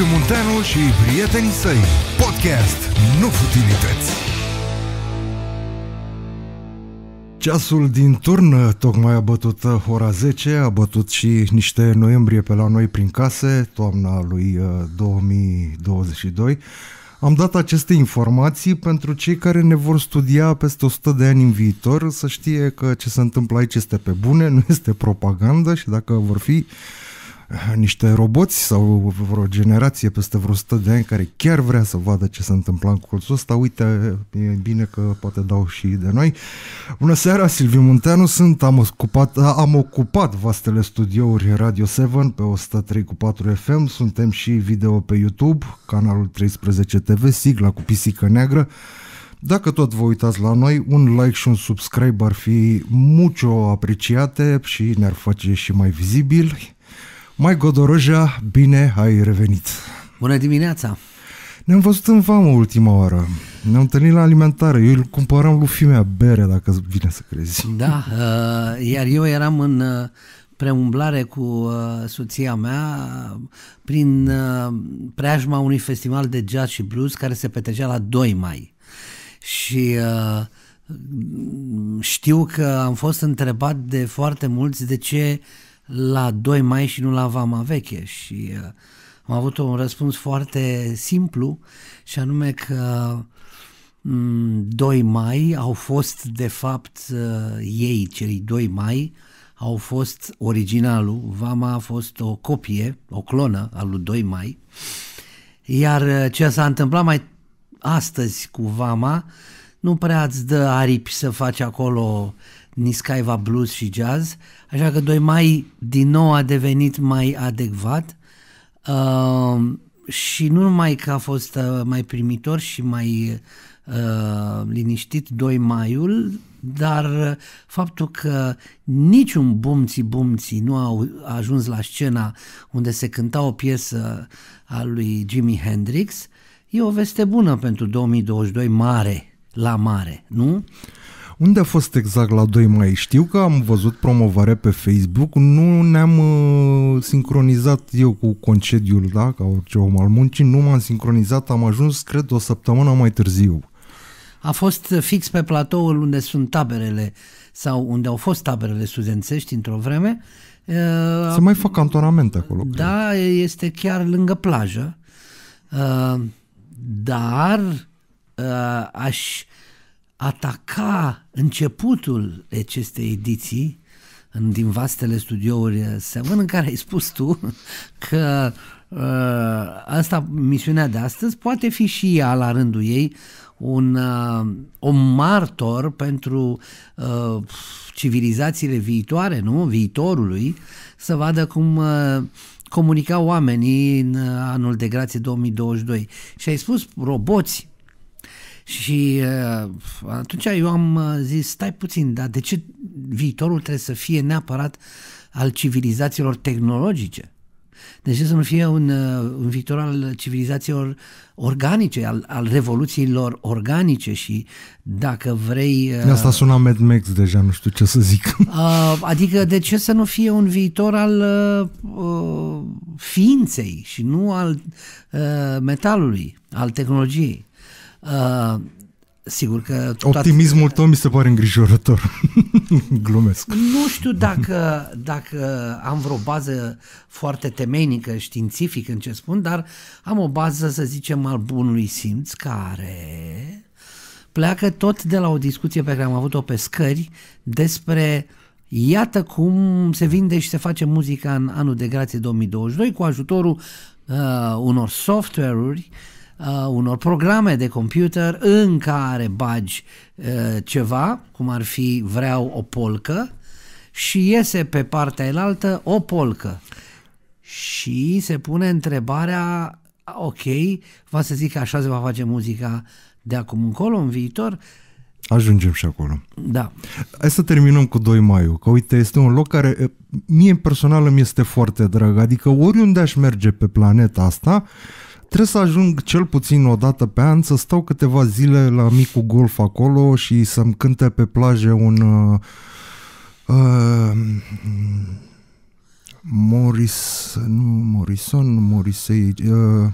Liviu Munteanu și prietenii săi. Podcast Nu Futilități. Ceasul din turn tocmai a bătut ora 10, a bătut și niște noiembrie pe la noi prin case, toamna lui 2022. Uh, Am dat aceste informații pentru cei care ne vor studia peste 100 de ani în viitor, să știe că ce se întâmplă aici este pe bune, nu este propagandă și dacă vor fi uh, niște roboți sau vreo generație peste vreo 100 de ani care chiar vrea să vadă ce se întâmplă în colțul ăsta, uite, e bine că poate dau și de noi. Bună seara, Silviu Munteanu, sunt, am ocupat, am ocupat vastele studiouri Radio 7 pe 103.4 FM, suntem și video pe YouTube, canalul 13 TV, sigla cu pisică neagră. Dacă tot vă uitați la noi, un like și un subscribe ar fi mucho apreciate și ne-ar face și mai vizibili. Mai Godoroja, bine ai revenit! Bună dimineața! Ne-am văzut în vamă ultima oară. Ne-am întâlnit la alimentară. Eu îl cumpăram lui fimea bere, dacă vine să crezi. Da, uh, iar eu eram în uh, preumblare cu uh, soția mea uh, prin uh, preajma unui festival de jazz și blues care se petrecea la 2 mai. Și uh, știu că am fost întrebat de foarte mulți de ce uh, la 2 mai și nu la Vama Veche și uh, am avut un răspuns foarte simplu și anume că um, mm, 2 mai au fost de fapt uh, ei, cei 2 mai, au fost originalul, Vama a fost o copie, o clonă al lui 2 mai, iar uh, ce s-a întâmplat mai astăzi cu Vama nu prea îți dă aripi să faci acolo uh, Niscaiva Blues și Jazz, așa că 2 mai din nou a devenit mai adecvat uh, și nu numai că a fost uh, mai primitor și mai uh, liniștit 2 maiul, dar uh, faptul că niciun bumții bumții nu au ajuns la scena unde se cânta o piesă a lui Jimi Hendrix, e o veste bună pentru 2022 mare, la mare, nu? Unde a fost exact la 2 mai? Știu că am văzut promovarea pe Facebook, nu ne-am uh, sincronizat eu cu concediul, da, ca orice om al muncii, nu m-am sincronizat, am ajuns, cred, o săptămână mai târziu. A fost uh, fix pe platoul unde sunt taberele sau unde au fost taberele studențești într-o vreme. Uh, Se mai fac cantonamente acolo. Da, cred. este chiar lângă plajă. Uh, dar aș ataca începutul acestei ediții în, din vastele studiouri Seven, în care ai spus tu că uh, asta, misiunea de astăzi poate fi și ea la rândul ei un, uh, un martor pentru uh, civilizațiile viitoare, nu? Viitorului, să vadă cum uh, comunicau oamenii în uh, anul de grație 2022. Și ai spus roboți, și uh, atunci eu am uh, zis, stai puțin, dar de ce viitorul trebuie să fie neapărat al civilizațiilor tehnologice? De ce să nu fie un, uh, un viitor al civilizațiilor organice, al, al revoluțiilor organice și dacă vrei... De uh, asta sună Mad Max deja, nu știu ce să zic. Adică de ce să nu fie un viitor al uh, ființei și nu al uh, metalului, al tehnologiei? Uh, sigur că... Optimismul tău mi se pare îngrijorător. Glumesc. Nu știu dacă, dacă am vreo bază foarte temeinică, științifică în ce spun, dar am o bază, să zicem, al bunului simț, care pleacă tot de la o discuție pe care am avut-o pe scări despre iată cum se vinde și se face muzica în anul de grație 2022 cu ajutorul uh, unor software-uri uh, uh, unor programe de computer în care bagi uh, ceva, cum ar fi vreau o polcă, și iese pe partea elaltă o polcă. Și se pune întrebarea, ok, va să zic că așa se va face muzica de acum încolo, în viitor, Ajungem și acolo. Da. Hai să terminăm cu 2 maiu, că uite, este un loc care mie personal îmi este foarte drag, adică oriunde aș merge pe planeta asta, uh, Trebuie să ajung cel puțin o dată pe an să stau câteva zile la micul golf acolo și să-mi cânte pe plajă un... Uh, uh, Morris, nu Morrison, Morrissey, uh,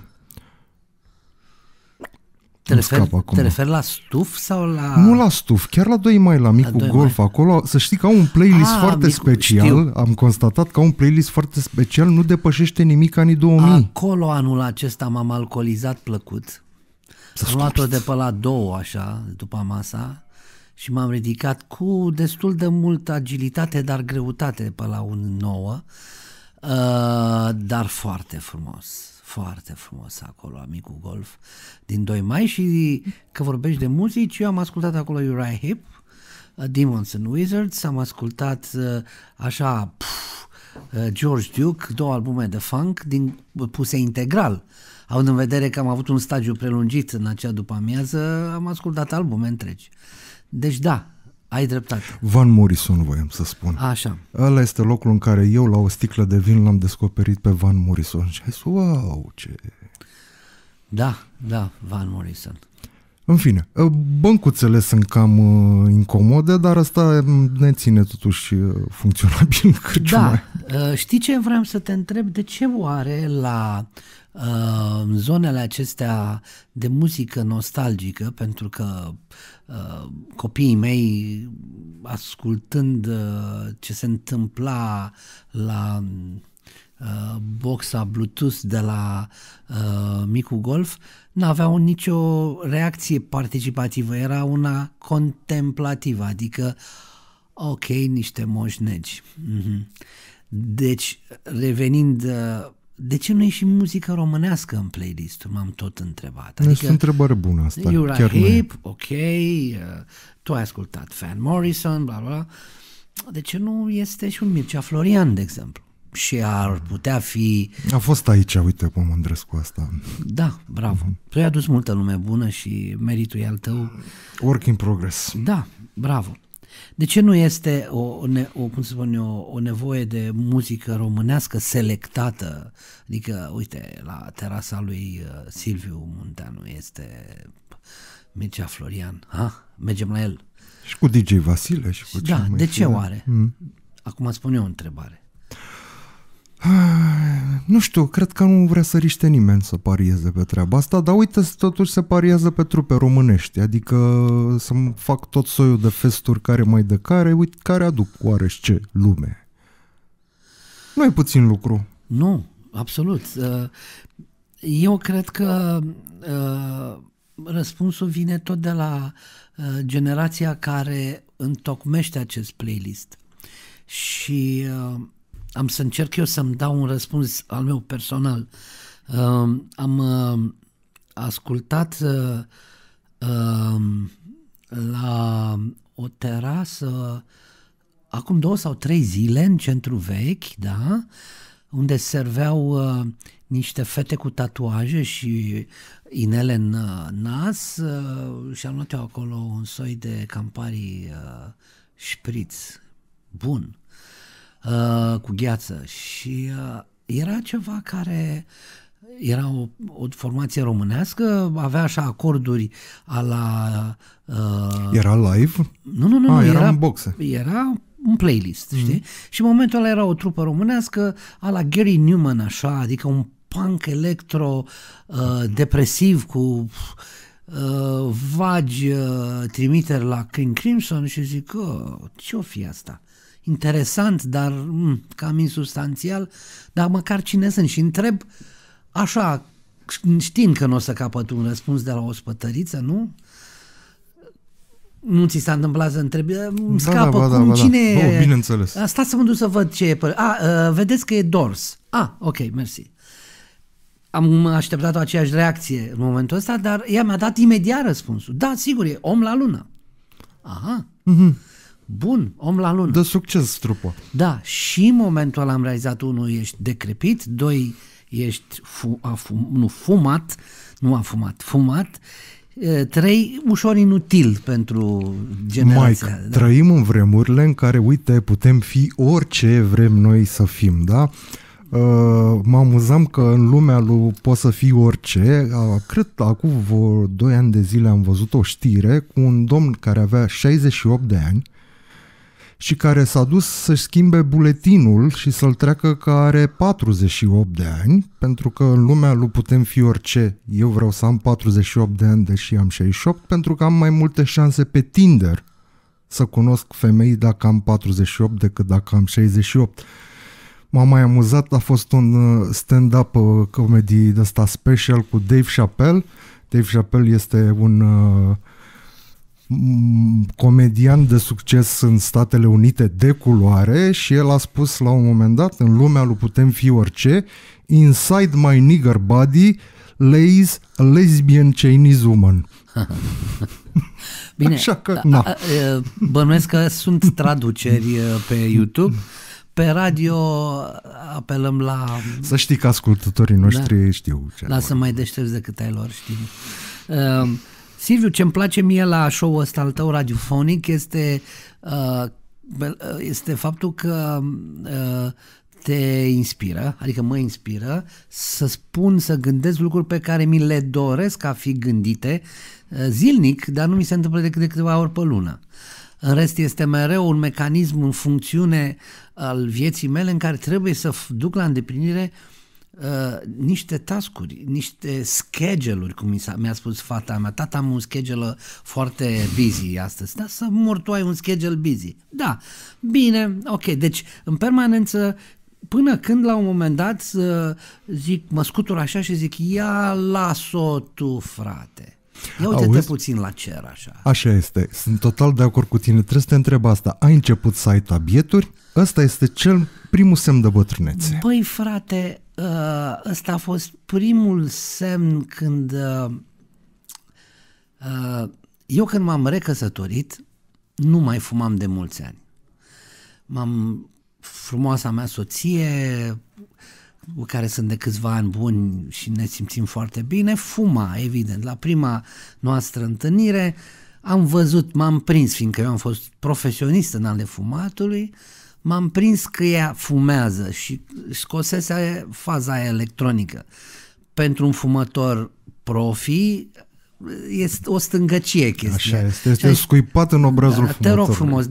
te referi, te refer la stuf sau la... Nu la stuf, chiar la 2 mai, la micul la golf. Mai. Acolo, să știi că au un playlist A, ah, foarte micu, special. Știu. Am constatat că au un playlist foarte special, nu depășește nimic anii 2000. Acolo anul acesta m-am alcoolizat plăcut. S-a am luat-o de pe la două, așa, după masa și m-am ridicat cu destul de multă agilitate, dar greutate pe la un nouă, uh, dar foarte frumos foarte frumos acolo, amicul golf din 2 mai și că vorbești de muzici, eu am ascultat acolo Uriah Hip, uh, Demons and Wizards, am ascultat uh, așa pf, uh, George Duke, două albume de funk din, puse integral. Având în vedere că am avut un stagiu prelungit în acea după amiază, am ascultat albume întregi. Deci da, ai dreptate. Van Morrison voiam să spun. Așa. Ăla este locul în care eu la o sticlă de vin l-am descoperit pe Van Morrison și ai zis, wow, ce... Da, da, Van Morrison. În fine, ă, băncuțele sunt cam uh, incomode, dar asta ne ține totuși ă, funcționabil Crăciunul. Da, știi ce vreau să te întreb? De ce oare la uh, zonele acestea de muzică nostalgică, pentru că uh, copiii mei, ascultând ce se întâmpla la boxa Bluetooth de la Micu Golf, uh, nu aveau nicio reacție participativă, era una contemplativă, adică, ok, niște moșnegi. Mhm. Deci, revenind, de ce nu e și muzică românească în playlist M-am tot întrebat. Adică, este o întrebare bună asta. Iura chiar Hip, ok, uh, tu ai ascultat Van Morrison, bla, bla, bla. De ce nu este și un Mircea Florian, de exemplu? și ar putea fi... A fost aici, uite, cum pe cu asta. Da, bravo. Uh-huh. Mhm. Tu ai păi adus multă lume bună și meritul e al tău. Work in progress. Da, bravo. De ce nu este o, o cum să spun eu, o nevoie de muzică românească selectată? Adică, uite, la terasa lui uh, Silviu Munteanu este Mircea Florian. Ha? Mergem la el. Și cu DJ Vasile și cu Da, de ce oare? Mm. Acum spun eu o întrebare. Nu știu, cred că nu vrea să riște nimeni să parieze pe treaba asta, dar uite, totuși se pariază pe trupe românești, adică să fac tot soiul de festuri care mai de care, uite, care aduc oareși ce lume. Nu e puțin lucru. Nu, absolut. Uh, eu cred că uh, răspunsul vine tot de la uh, generația care întocmește acest playlist. Și uh, am să încerc eu să-mi dau un răspuns al meu personal. Uh, am uh, ascultat uh, uh, la o terasă acum două sau trei zile în centru vechi, da, unde serveau uh, niște fete cu tatuaje și inele în uh, nas uh, și am luat eu acolo un soi de campari uh, șpriț. Bun. Uh, cu gheață și uh, era ceva care era o, o formație românească, avea așa acorduri a la... Uh, era live? Nu, nu, nu. A, ah, nu era, era în boxe. Era un playlist, mm. știi? Și în momentul ăla era o trupă românească a la Gary Newman, așa, adică un punk electro uh, depresiv cu uh, vagi uh, trimiteri la King Crimson și zic, oh, ce-o fi asta? interesant, dar m- mm, cam insustanțial, dar măcar cine sunt și întreb așa, știind că nu o să capăt un răspuns de la o spătăriță, nu? Nu ți s-a întâmplat să întrebi? Îmi da, da scapă, da, da, cum, da, da, cine da. e? Oh, bineînțeles. Stați să mă duc să văd ce e. Pe... A, ă, vedeți că e Dors. A, ok, mersi. Am așteptat o aceeași reacție în momentul ăsta, dar ea mi-a dat imediat răspunsul. Da, sigur, e om la lună. Aha. Mm-hmm. Bun, om la lună. De succes, trupă. Da, și în momentul ăla am realizat, unul, ești decrepit, doi, ești fu- a fum- nu, fumat, nu a fumat, fumat, trei, ușor inutil pentru generația. Mike, da. trăim în vremurile în care, uite, putem fi orice vrem noi să fim, da? Uh, mă amuzam că în lumea lui poți să fii orice. Uh, cred acum 2 ani de zile am văzut o știre cu un domn care avea 68 de ani și care s-a dus să-și schimbe buletinul și să-l treacă că are 48 de ani, pentru că în lumea lui putem fi orice. Eu vreau să am 48 de ani, deși am 68, pentru că am mai multe șanse pe Tinder să cunosc femei dacă am 48 decât dacă am 68. M-a mai amuzat, a fost un uh, stand-up uh, comedy de ăsta special cu Dave Chappelle. Dave Chappelle este un uh, comedian de succes în Statele Unite de culoare și el a spus la un moment dat, în lumea lui putem fi orice, inside my nigger body lays a lesbian Chinese woman. Bine, Așa că, na. bănuiesc că sunt traduceri pe YouTube. Pe radio apelăm la... Să știi că ascultătorii da. noștri da. știu ce. Lasă mai deștepți decât ai lor, știi. Uh, Silviu, ce-mi place mie la show-ul ăsta al tău radiofonic este, uh, uh, este faptul că uh, te inspiră, adică mă inspiră să spun, să gândesc lucruri pe care mi le doresc a fi gândite uh, zilnic, dar nu mi se întâmplă decât de câteva ori pe lună. În rest, este mereu un mecanism în funcțiune al vieții mele în care trebuie să duc la îndeplinire uh, uh, niște tascuri, niște schedule-uri, cum mi, mi-a spus fata mea. Tata am un schedule foarte busy astăzi. Da, să mor tu ai un schedule busy. Da, bine, ok, deci în permanență până când la un moment dat zic, mă scutur așa și zic, ia las-o tu, frate. Ia uite-te Auzi? puțin la cer așa. Așa este. Sunt total de acord cu tine. Trebuie să te întreb asta. Ai început să ai tabieturi? Ăsta este cel primul semn de bătrânețe? Păi, frate, ă, ăsta a fost primul semn când... Ă, ă, eu când m-am recăsătorit, nu mai fumam de mulți ani. M-am... Frumoasa mea soție, care sunt de câțiva ani buni și ne simțim foarte bine, fuma, evident. La prima noastră întâlnire am văzut, m-am prins, fiindcă eu am fost profesionist în ale fumatului, uh, m-am prins că ea fumează și scosese faza aia electronică. Pentru un fumător profi, este o stângăcie chestia. Așa este, este scuipat în obrazul da, frumos. Te rog frumos,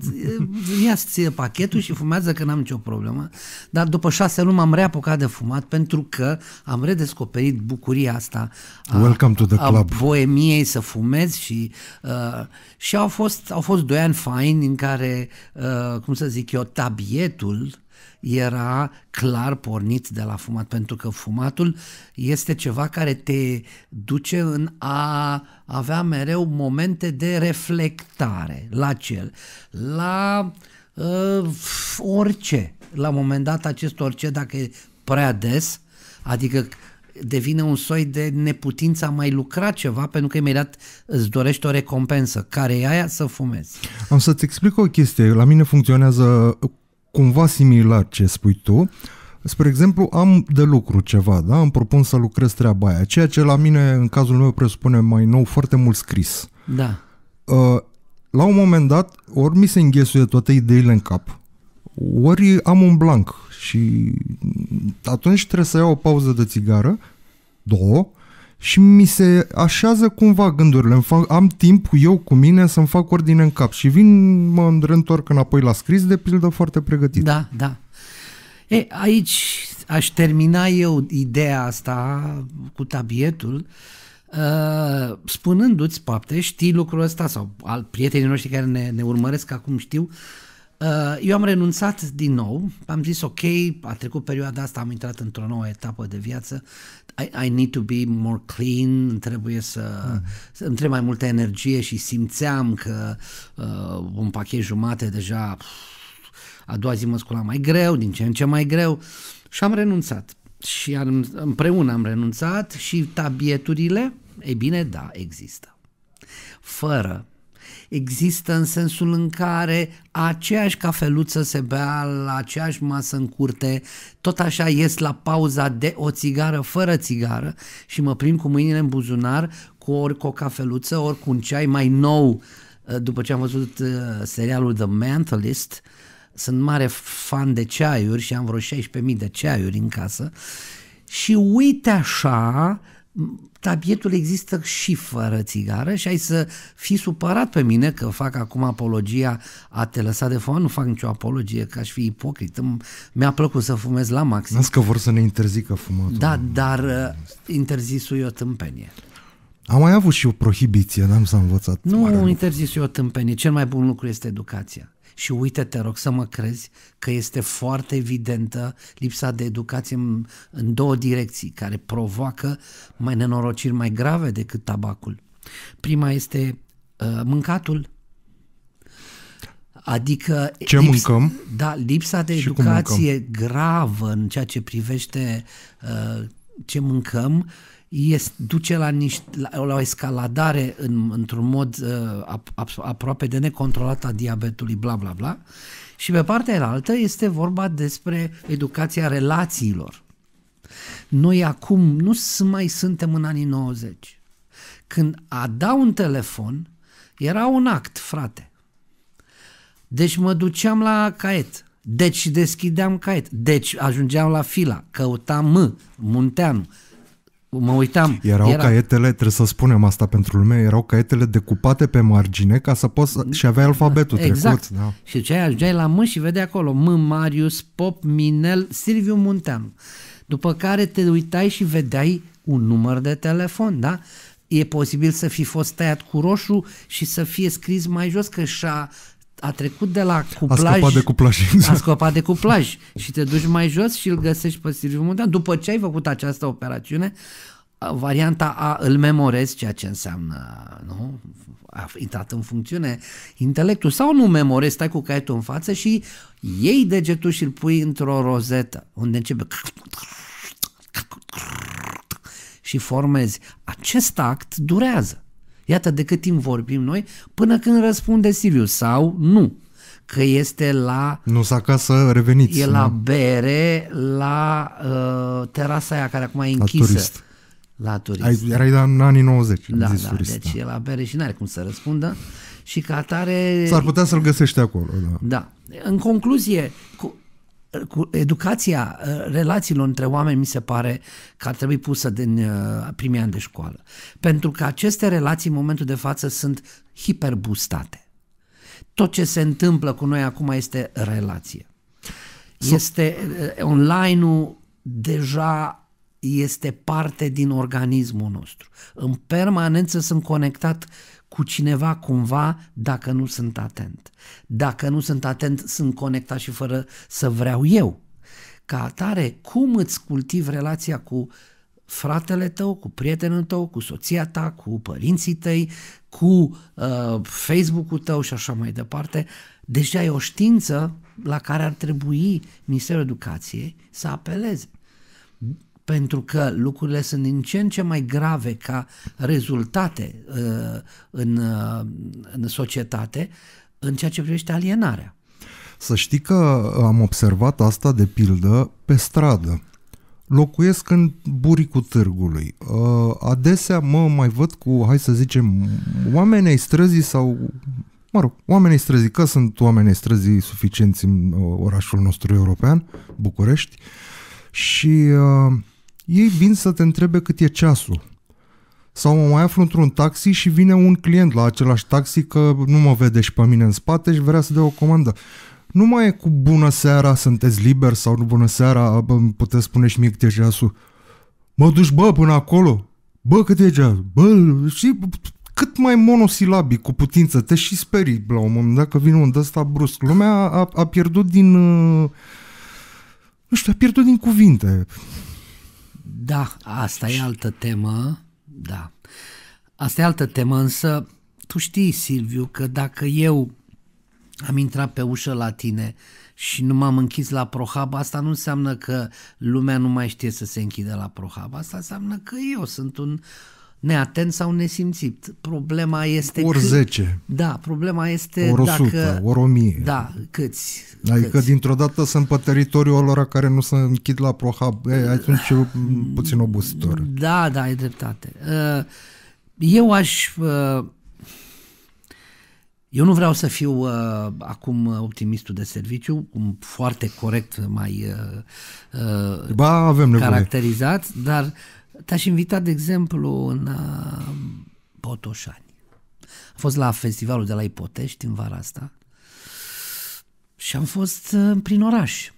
ia-ți pachetul și fumează că n-am nicio problemă, dar după șase luni m-am reapucat de fumat pentru că am redescoperit bucuria asta a, Welcome to the club. a boemiei să fumez și, uh, și au, fost, au fost doi ani faini în care, uh, cum să zic eu, tabietul era clar pornit de la fumat, pentru că fumatul este ceva care te duce în a avea mereu momente de reflectare la cel, la uh, orice. La un moment dat acest orice, dacă e prea des, adică devine un soi de neputință a mai lucra ceva pentru că imediat îți dorești o recompensă, care e aia să fumezi. Am să-ți explic o chestie. La mine funcționează cumva similar ce spui tu, spre exemplu, am de lucru ceva, da? Îmi propun să lucrez treaba aia, ceea ce la mine, în cazul meu, presupune mai nou foarte mult scris. Da. Uh, la un moment dat, ori mi se înghesuie toate ideile în cap, ori am un blanc și atunci trebuie să iau o pauză de țigară, două, și mi se așează cumva gândurile. Îmi fac, am timp eu cu mine să-mi fac ordine în cap și vin, mă întorc înapoi la scris, de pildă, foarte pregătit. Da, da. E, aici aș termina eu ideea asta cu tabietul, uh, spunându-ți, poate, știi lucrul ăsta sau al prietenii noștri care ne, ne urmăresc acum știu, uh, Uh, eu am renunțat din nou, am zis ok, a trecut perioada asta, am intrat într-o nouă etapă de viață, I, I need to be more clean, trebuie să, mm. să îmi trebuie mai multă energie și simțeam că uh, un pachet jumate deja pf, a doua zi mă scula mai greu, din ce în ce mai greu și am renunțat. Și am, împreună am renunțat și tabieturile, e bine, da, există. Fără există în sensul în care aceeași cafeluță se bea la aceeași masă în curte, tot așa ies la pauza de o țigară fără țigară și mă prim cu mâinile în buzunar cu ori cu o cafeluță, ori cu un ceai mai nou eh, după ce am văzut eh, serialul The Mentalist, sunt mare fan de ceaiuri și am vreo 16.000 de ceaiuri în casă și uite așa tabietul există și fără țigară și ai să fii supărat pe mine că fac acum apologia a te lăsa de fumat, nu fac nicio apologie că aș fi ipocrit, mi-a plăcut să fumez la maxim. Nu că vor să ne interzică fumatul. Da, dar uh, interzisul e o tâmpenie. Am mai avut și o prohibiție, n-am să învățat. Nu, interzis eu tâmpenie. Cel mai bun lucru este educația. Și uite, te rog să mă crezi că este foarte evidentă lipsa de educație în, în două direcții, care provoacă mai nenorociri mai grave decât tabacul. Prima este uh, mâncatul. Adică ce lips, mâncăm? Da, lipsa de educație gravă în ceea ce privește uh, ce mâncăm uh, este, duce la, niște, la, la o escaladare în, într-un mod uh, aproape de necontrolat a diabetului, bla, bla, bla. Și pe partea altă este vorba despre educația relațiilor. Noi acum nu mai suntem în anii 90. Când a da un telefon era un act, frate. Deci mă duceam la caiet. Deci deschideam caiet. Deci ajungeam la fila. Căutam M, Munteanu mă uitam. Erau era... caietele, trebuie să spunem asta pentru lume, erau caietele decupate pe margine ca să poți să... și avea alfabetul exact. trecut. Da. Și ce ajungeai la M și vedeai acolo M, Marius, Pop, Minel, Silviu Muntean. După care te uitai și vedeai un număr de telefon, da? E posibil să fi fost tăiat cu roșu și să fie scris mai jos că și-a a trecut de la cuplaj. A scăpat de cuplaj. A scăpat de cuplaj. și te duci mai jos și îl găsești pe Silviu Muntean. După ce ai făcut această operațiune, varianta A îl memorezi, ceea ce înseamnă nu? a intrat în funcțiune intelectul sau nu memorezi, stai cu caietul în față și iei degetul și îl pui într-o rozetă unde începe și formezi. Acest act durează. Iată de cât timp vorbim noi până când răspunde Silviu sau nu. Că este la... Nu s acasă, reveniți. E nu? la bere, la uh, terasa aia care acum e închisă. La turist. La turist. Ai, erai în anii 90. Da, da, turist, deci da. e la bere și n-are cum să răspundă. Și ca atare... S-ar putea să-l găsești acolo, da. Da. În concluzie, cu, cu educația uh, relațiilor între oameni mi se pare că ar trebui pusă din uh, primii ani de școală. Pentru că aceste relații în momentul de față sunt hiperbustate. Tot ce se întâmplă cu noi acum este relație. Este uh, online-ul deja este parte din organismul nostru. În permanență sunt conectat uh, cu cineva cumva dacă nu sunt atent. Dacă nu sunt atent, sunt conectat și fără să vreau eu. Ca atare, cum îți cultivi relația cu fratele tău, cu prietenul tău, cu soția ta, cu părinții tăi, cu uh, Facebook-ul tău și așa mai departe, deja e o știință la care ar trebui Ministerul Educației să apeleze pentru că lucrurile sunt din ce în ce mai grave ca rezultate uh, în, uh, în societate în ceea ce privește alienarea. Să știi că am observat asta de pildă pe stradă. Locuiesc în buricul târgului. Uh, adesea mă mai văd cu, hai să zicem, oamenii ai străzii sau mă rog, oamenii străzi, că sunt oamenii străzi suficienți în uh, orașul nostru european, București, și uh, ei vin să te întrebe cât e ceasul. Sau mă mai aflu într-un taxi și vine un client la același taxi că nu mă vede și pe mine în spate și vrea să dea o comandă. Nu mai e cu bună seara, sunteți liber sau nu bună seara, bă, puteți spune și mie cât e ceasul. Mă duci, bă, până acolo. Bă, cât e ceasul? Bă, și cât mai monosilabic cu putință, te și sperii la un moment dat că vine un ăsta brusc. Lumea a, a pierdut din... Uh, nu știu, a pierdut din cuvinte. Da, asta e altă temă, da. Asta e altă temă, însă tu știi, Silviu, că dacă eu am intrat pe ușă la tine și nu m-am închis la Prohab, asta nu înseamnă că lumea nu mai știe să se închide la Prohab, asta înseamnă că eu sunt un neatent sau nesimțit. Problema este... Ori cât, 10. Da, problema este ori 100, dacă... Ori 1000. Da, câți. Adică câți. dintr-o dată sunt pe teritoriul lor care nu se închid la prohab. E, atunci e puțin obositor. Da, da, ai dreptate. Uh, eu aș... Uh, eu nu vreau să fiu uh, acum optimistul de serviciu, cum foarte corect mai uh, uh, ba, avem caracterizat, nevoie. dar uh, te-aș invita, de exemplu, în uh, Botoșani. Am fost la festivalul de la Ipotești în vara asta și am fost uh, prin oraș.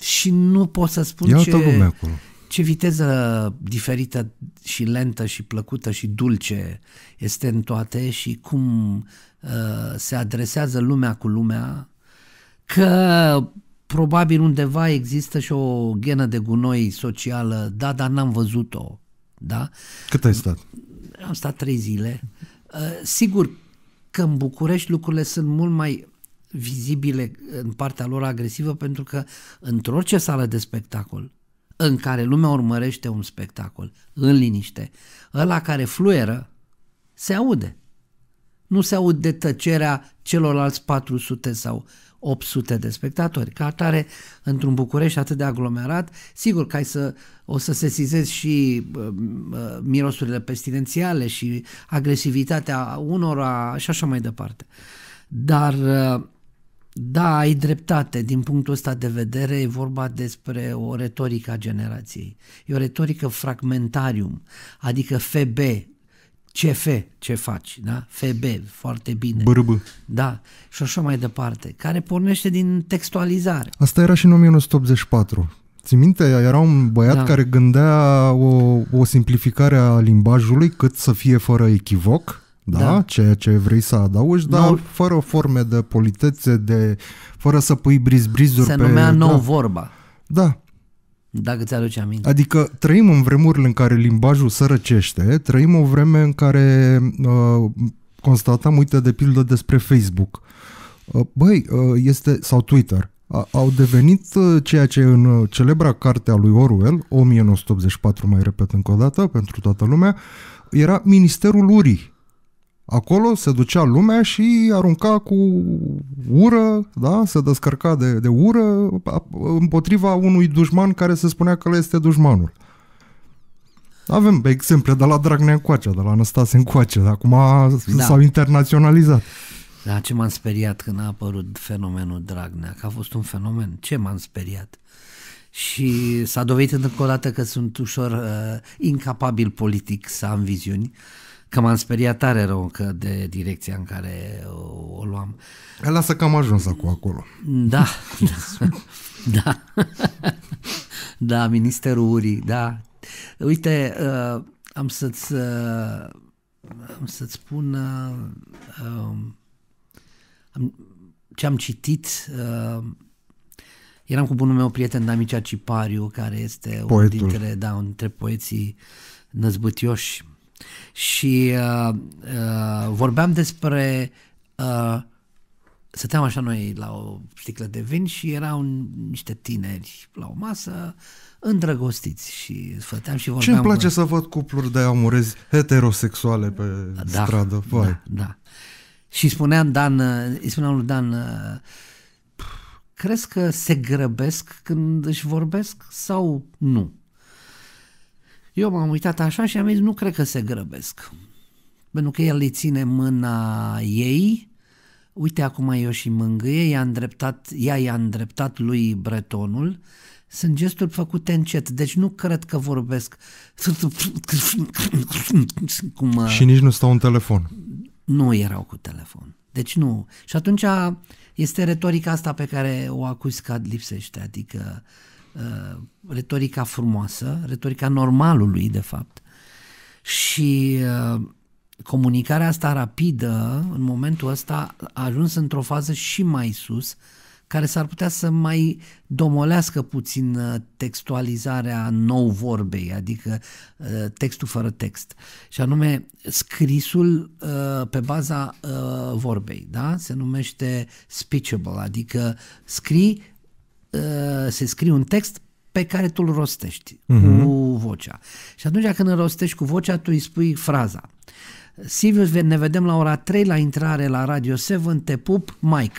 Și nu pot să spun Ia ce, acolo. ce viteză diferită și lentă și plăcută și dulce este în toate și cum uh, se adresează lumea cu lumea că Probabil undeva există și o genă de gunoi socială, da, dar n-am văzut-o. Da? Cât ai stat? Am stat trei zile. Uh, sigur că în București lucrurile sunt mult mai vizibile în partea lor agresivă, pentru că într-orice sală de spectacol în care lumea urmărește un spectacol în liniște, ăla care fluieră se aude. Nu se aude tăcerea celorlalți 400 sau 800 de spectatori. Ca atare, într-un București atât de aglomerat, sigur că ai să, o să se și uh, uh, mirosurile pestilențiale și agresivitatea unora și așa mai departe. Dar uh, da, ai dreptate. Din punctul ăsta de vedere, e vorba despre o retorică a generației. E o retorică fragmentarium, adică FB, CF, ce faci, da? FB, foarte bine. BRB. Da, și așa mai departe, care pornește din textualizare. Asta era și în 1984. Ți minte, era un băiat da. care gândea o, o simplificare a limbajului cât să fie fără echivoc, da, da. ceea ce vrei să adaugi, dar no. fără forme de politețe, de, fără să pui briz-brizuri Se pe... Se numea nou da. vorba. Da, dacă ți-aduce aminte. Adică trăim în vremurile în care limbajul sărăcește, trăim o vreme în care uh, constatam, uite, de pildă despre Facebook. Uh, băi, uh, este, sau Twitter, au devenit uh, ceea ce în uh, celebra carte a lui Orwell, 1984 mai repet încă o dată pentru toată lumea, era Ministerul Urii Acolo se ducea lumea și arunca cu ură, da? se descărca de, de ură împotriva unui dușman care se spunea că le este dușmanul. Avem exemple de la Dragnea încoace, de la Anastase încoace, de acum da. s-au internaționalizat. Da, ce m-am speriat când a apărut fenomenul Dragnea, că a fost un fenomen, ce m-am speriat? Și s-a dovedit încă o dată că sunt ușor uh, incapabil politic să am viziuni, uh, că m-am speriat tare rău că de direcția în care o, uh, o luam. Lasă că am ajuns acum acolo. Da, da, da, da, Ministerul URI, da. Uite, uh, am să-ți, uh, am să-ți spun uh, um, ce am citit. Uh, eram cu bunul meu prieten Damicea Cipariu, care este Poetul. Da, unul dintre, da, un dintre poeții năzbătioși și uh, uh, vorbeam despre uh, stăteam așa noi la o sticlă de vin și erau niște tineri la o masă îndrăgostiți și făteam și vorbeam. ce îmi place cu... să văd cupluri de amorezi heterosexuale pe da, stradă. Da, Vai. Da, da. Și spuneam, Dan, uh, îi spuneam lui Dan, uh, crezi că se grăbesc când își vorbesc sau nu? Eu m-am uitat așa și am zis, nu cred că se grăbesc. Pentru că el îi ține mâna ei, uite acum eu și mângâie, i-a îndreptat, ea i-a îndreptat lui bretonul, sunt gesturi făcute încet, deci nu cred că vorbesc cum... Uh, și nici nu stau în telefon. Nu erau cu telefon. Deci nu. Și atunci este retorica asta pe care o acuz că lipsește, adică uh, Uh, retorica frumoasă, retorica normalului, de fapt. Și uh, comunicarea asta rapidă, în momentul ăsta, a ajuns într-o fază și mai sus, care s-ar putea să mai domolească puțin uh, textualizarea nou vorbei, adică textul fără text. Și anume scrisul pe baza vorbei, da? Se numește speechable, adică scrii Uh, se scrie un text pe care tu îl rostești uh-huh. cu mhm. vocea. Și atunci când îl rostești cu vocea, tu îi spui fraza. Silvius, ne vedem la ora 3 la intrare la Radio 7, te pup, Mike.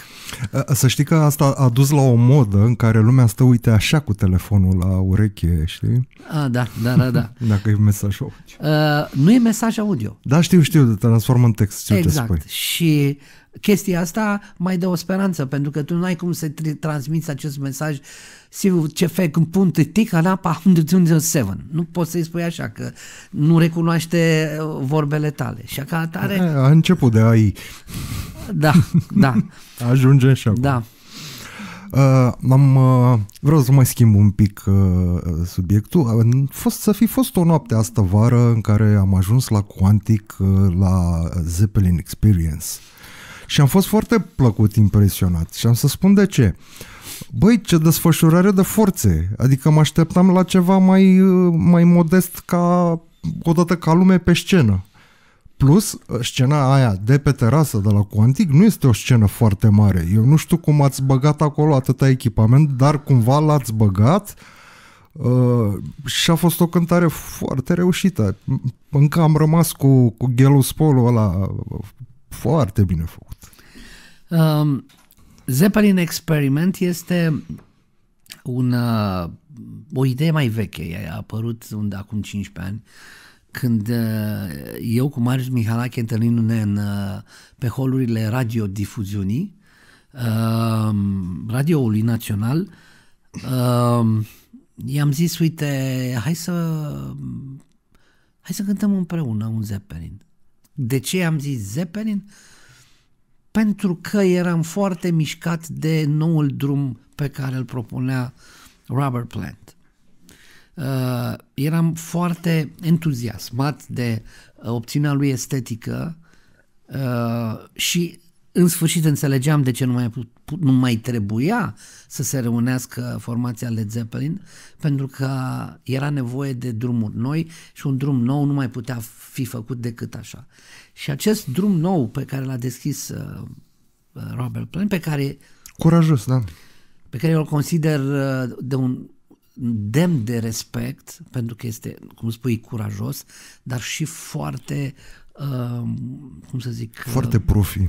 Să știi că asta a dus la o modă în care lumea stă, uite, așa cu telefonul la ureche, știi? A, da, da, da, da. Dacă e mesaj audio. Uh, nu e mesaj audio. Da, știu, știu, te transformă în text. Știu exact. Ce spui. Și chestia asta mai dă o speranță, pentru că tu nu ai cum să transmiți acest mesaj și ce fac în punct tic, în apa 107. Nu poți să-i spui așa, că nu recunoaște uh, vorbele tale. Și ca atare... A, început de ai. Da, da. Ajunge și acum. Da. Uh, am, uh, vreau să mai schimb un pic uh, subiectul. A fost, să fi fost o noapte asta vară în care am ajuns la Quantic, uh, la Zeppelin Experience. Uh, și am fost foarte plăcut impresionat și am să spun de ce. Băi, ce desfășurare de forțe! Adică mă așteptam la ceva mai, mai modest ca odată ca lume pe scenă. Plus, scena aia de pe terasă de la Quantic nu este o scenă foarte mare. Eu nu știu cum ați băgat acolo atâta echipament, dar cumva l-ați băgat uh, și a fost o cântare foarte reușită. Încă am rămas cu, cu ghelul spolul ăla uh, foarte bine făcut. Um, Zeppelin Experiment este un, uh, o idee mai veche, a apărut unde, acum 15 ani, când uh, eu cu Marius Mihalache întâlnindu-ne în, uh, pe holurile radiodifuziunii, uh, radioului național, uh, i-am zis, uite, hai să hai să cântăm împreună un Zeppelin. De ce am zis Zeppelin? Uh, pentru că eram foarte mișcat de noul drum pe care îl propunea Robert Plant. Uh, eram foarte entuziasmat de uh, opțiunea lui estetică uh, și în sfârșit înțelegeam de ce nu mai nu mai trebuia să se reunească formația Led Zeppelin pentru că era nevoie de drumuri noi și un drum nou nu mai putea fi făcut decât așa. Și acest drum nou pe care l-a deschis uh, uh, Robert Plant, pe care... Curajos, da. Pe care eu îl consider uh, de un demn de respect, pentru că este, cum spui, curajos, dar și foarte, uh, cum să zic... Foarte profi.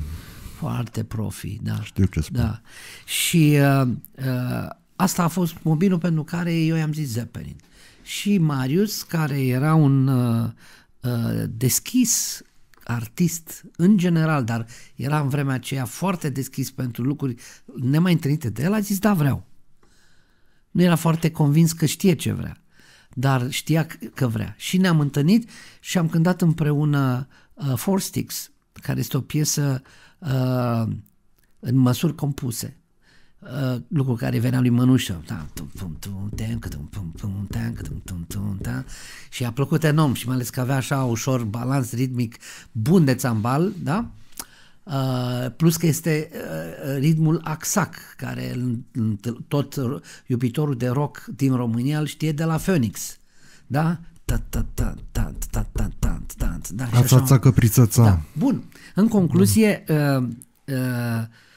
Foarte profi, da. Știu ce spun. Da. Și uh, uh, asta a fost mobilul pentru care eu i-am zis Zeppelin. Și Marius, care era un uh, uh, deschis artist în general, dar era în vremea aceea foarte deschis pentru lucruri nemai întâlnite de el, a zis da, vreau. Nu era foarte convins că știe ce vrea, dar știa că vrea. Și ne-am întâlnit și am cântat împreună uh, Four Sticks, care este o piesă uh, Uh, în măsuri compuse. Uh, lucru care venea lui Mănușă. și a plăcut enorm și mai ales că avea așa ușor balans ritmic bun de țambal, da? Uh, plus că este uh, ritmul axac, care tot iubitorul de rock din România îl știe de la Phoenix. Da? Da, Ața, ța, căprițăța. Da. Bun. În concluzie, uh, uh,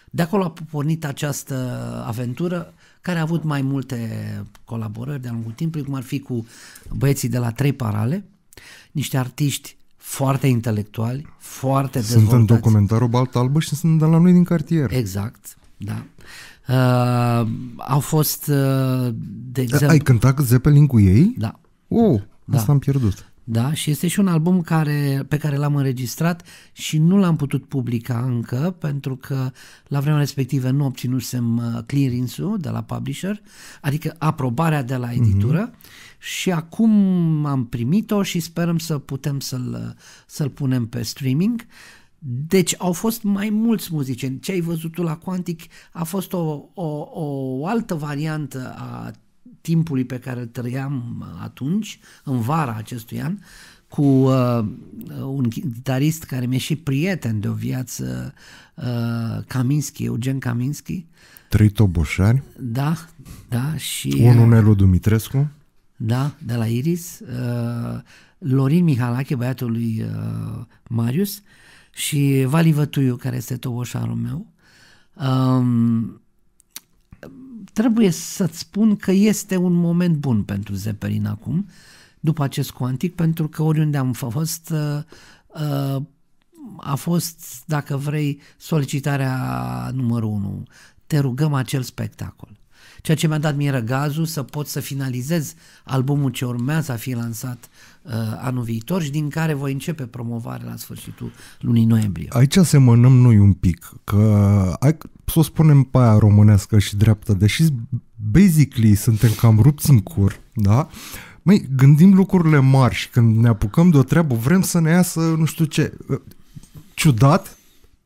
de acolo a pornit această aventură care a avut mai multe colaborări de-a lungul timpului, cum ar fi cu băieții de la Trei Parale, niște artiști foarte intelectuali, foarte sunt dezvoltați. Sunt în documentarul Balta Albă și sunt de la noi din cartier. Exact, da. Uh, au fost, uh, de exemplu... Ai cântat Zeppelin cu ei? Da. Oh! Da. Asta am pierdut. Da, și este și un album care, pe care l-am înregistrat și nu l-am putut publica încă pentru că la vremea respectivă nu obținusem uh, clearance-ul de la publisher, adică aprobarea de la editură uh-huh. și acum am primit-o și sperăm să putem să-l, uh, să-l punem pe streaming. Deci au fost mai mulți muzicieni. Ce ai văzut tu la Quantic a fost o, o, o altă variantă a timpului pe care îl trăiam uh, atunci, în vara acestui an, cu uh, uh un chitarist care mi-e și prieten de o viață, uh, Kaminski, Eugen Kaminski. Trei toboșari. Da, da. Și, Unul uh, Nelu Dumitrescu. Da, de la Iris. Uh, Lorin Mihalache, băiatul lui uh, Marius și Vali Vătuiu, care este toboșarul meu. Um, trebuie să-ți spun că este un moment bun pentru Zeppelin acum, după acest cuantic, pentru că oriunde am fost, uh, uh, a fost, dacă vrei, solicitarea numărul unu. Te rugăm acel spectacol ceea ce mi-a dat mie răgazul să pot să finalizez albumul ce urmează a fi lansat uh, anul viitor și din care voi începe promovare la sfârșitul lunii noiembrie. Aici asemănăm noi un pic, că hai să o spunem pe aia românească și dreaptă, deși basically suntem cam rupți în cur, da? Măi, gândim lucrurile mari și când ne apucăm de o treabă vrem să ne iasă nu știu ce. Ciudat,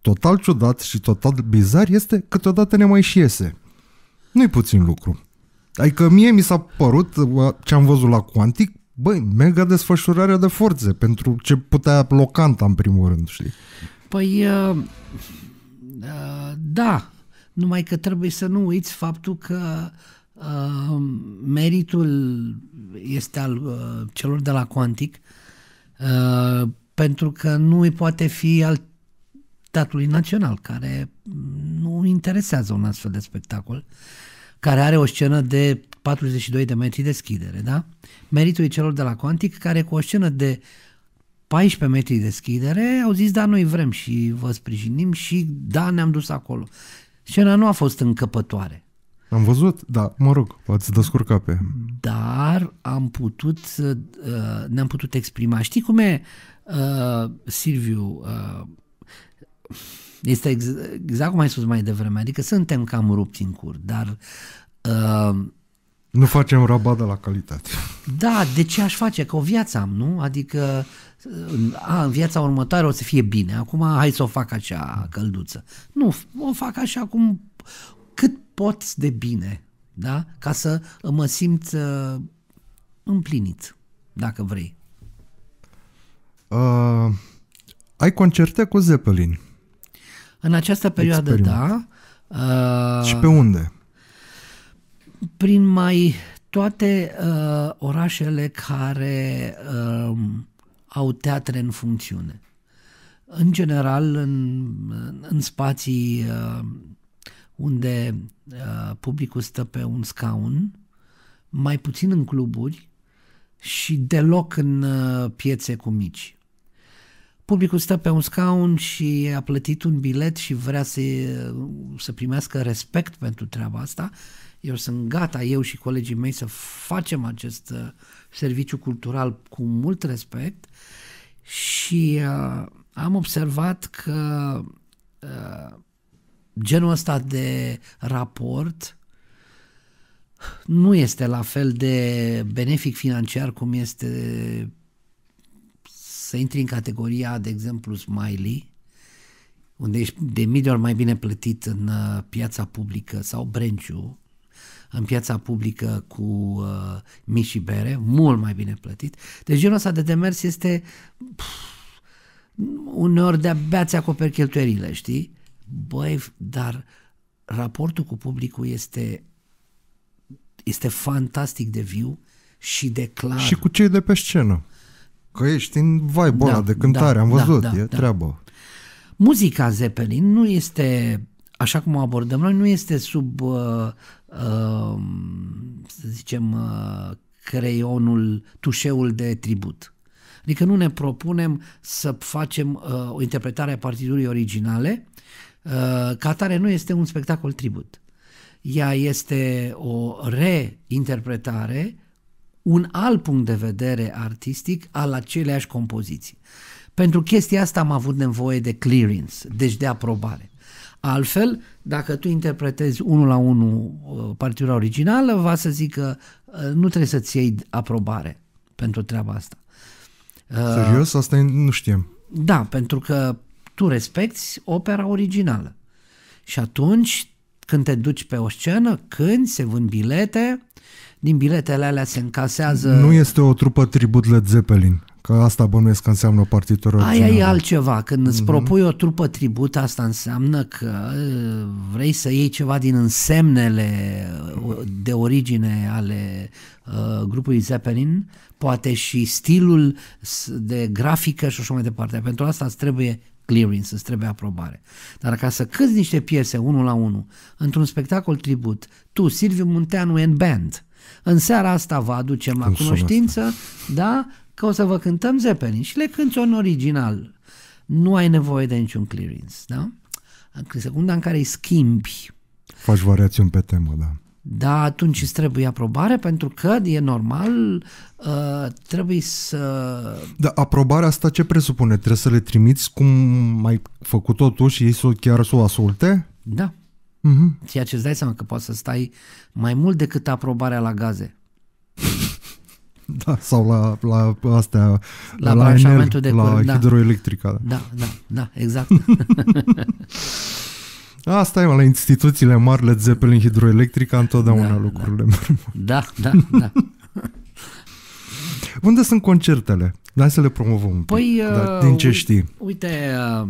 total ciudat și total bizar este câteodată ne mai și iese. Nu-i puțin lucru. Adică mie mi s-a părut, ce am văzut la Quantic, băi, mega desfășurarea de forțe pentru ce putea locanta în primul rând, știi? Păi, uh, uh, da, numai că trebuie să nu uiți faptul că uh, meritul este al uh, celor de la Quantic uh, pentru că nu îi poate fi al Teatrului Național, care nu interesează un astfel de spectacol, care are o scenă de 42 de metri deschidere, da? Meritul celor de la Quantic, care cu o scenă de 14 metri deschidere au zis, da, noi vrem și vă sprijinim și da, ne-am dus acolo. Scena nu a fost încăpătoare. Am văzut, da, mă rog, ați descurcat pe... Dar am putut, uh, ne-am putut exprima. Știi cum e, uh, Silviu, uh, este exact, exact cum ai spus mai devreme, adică suntem cam rupti în cur, dar... Uh, nu facem rabat de la calitate. Da, de ce aș face? Că o viață am, nu? Adică, a, în viața următoare o să fie bine, acum hai să o fac acea călduță. Nu, o fac așa cum cât pot de bine, da? Ca să mă simt uh, împlinit, dacă vrei. Uh, ai concerte cu Zeppelin. În această perioadă, Experiment. da. Uh, și pe unde? Prin mai toate uh, orașele care uh, au teatre în funcțiune. În general, în, în spații uh, unde uh, publicul stă pe un scaun, mai puțin în cluburi și deloc în uh, piețe cu mici publicul stă pe un scaun și a plătit un bilet și vrea să, să primească respect pentru treaba asta, eu sunt gata, eu și colegii mei, să facem acest uh, serviciu cultural cu mult respect și uh, am observat că uh, genul ăsta de raport nu este la fel de benefic financiar cum este să intri în categoria, de exemplu, Smiley, unde ești de mii de ori mai bine plătit în uh, piața publică sau Brenciu, în piața publică cu uh, mici și bere, mult mai bine plătit. Deci genul ăsta de demers este pf, uneori de-abia ți acoperi cheltuierile, știi? Băi, dar raportul cu publicul este este fantastic de viu și de clar. Și cu cei de pe scenă că ești în vibe da, de cântare, da, am văzut, da, da, e da. treabă. Muzica Zeppelin nu este, așa cum o abordăm noi, nu este sub, uh, uh, să zicem, uh, creionul, tușeul de tribut. Adică nu ne propunem să facem uh, o interpretare a partiturii originale, uh, ca atare nu este un spectacol tribut. Ea este o reinterpretare un alt punct de vedere artistic al aceleași compoziții. Pentru chestia asta am avut nevoie de clearance, deci de aprobare. Altfel, dacă tu interpretezi unul la unul uh, partitura originală, va să zic că uh, nu trebuie să-ți iei aprobare pentru treaba asta. Uh, Serios? Asta nu știam. Da, pentru că tu respecti opera originală. Și atunci, când te duci pe o scenă, când se vând bilete, din biletele alea se încasează... Nu este o trupă tribut Led Zeppelin. Că asta bănuiesc că înseamnă o partitură Aia e altceva. Când îți mhm. propui o trupă tribut, asta înseamnă că uh, vrei să iei ceva din însemnele uh, de origine ale uh, grupului Zeppelin, poate și stilul de grafică și așa mai departe. Pentru asta îți trebuie clearance, îți trebuie aprobare. Dar ca să câți niște piese unul la unul într-un spectacol tribut, tu, Silviu Munteanu and Band, în seara asta vă aducem la cunoștință, da, că o să vă cântăm Zeppelin și le cânti în original. Nu ai nevoie de niciun clearance, da? În secunda în care îi schimbi. Faci variațiuni pe temă, da. Da, atunci îți trebuie aprobare pentru că e normal, uh, trebuie să... Da, aprobarea asta ce presupune? Trebuie să le trimiți cum mai făcut totuși și ei chiar să o asulte? Da. Mm-hmm. Ceea ce îți dai seama că poți să stai mai mult decât aprobarea la gaze. Da, sau la, la astea, la, la, energ, de la da. hidroelectrică, Da. da, da, da, exact. Asta e, mă, la instituțiile mari, Led Zeppelin, hidroelectrica, întotdeauna da, da. lucrurile da. merg. Da, da, da. Unde sunt concertele? Hai să le promovăm un păi, pic, da, uh, din ce știi. Uite, uh,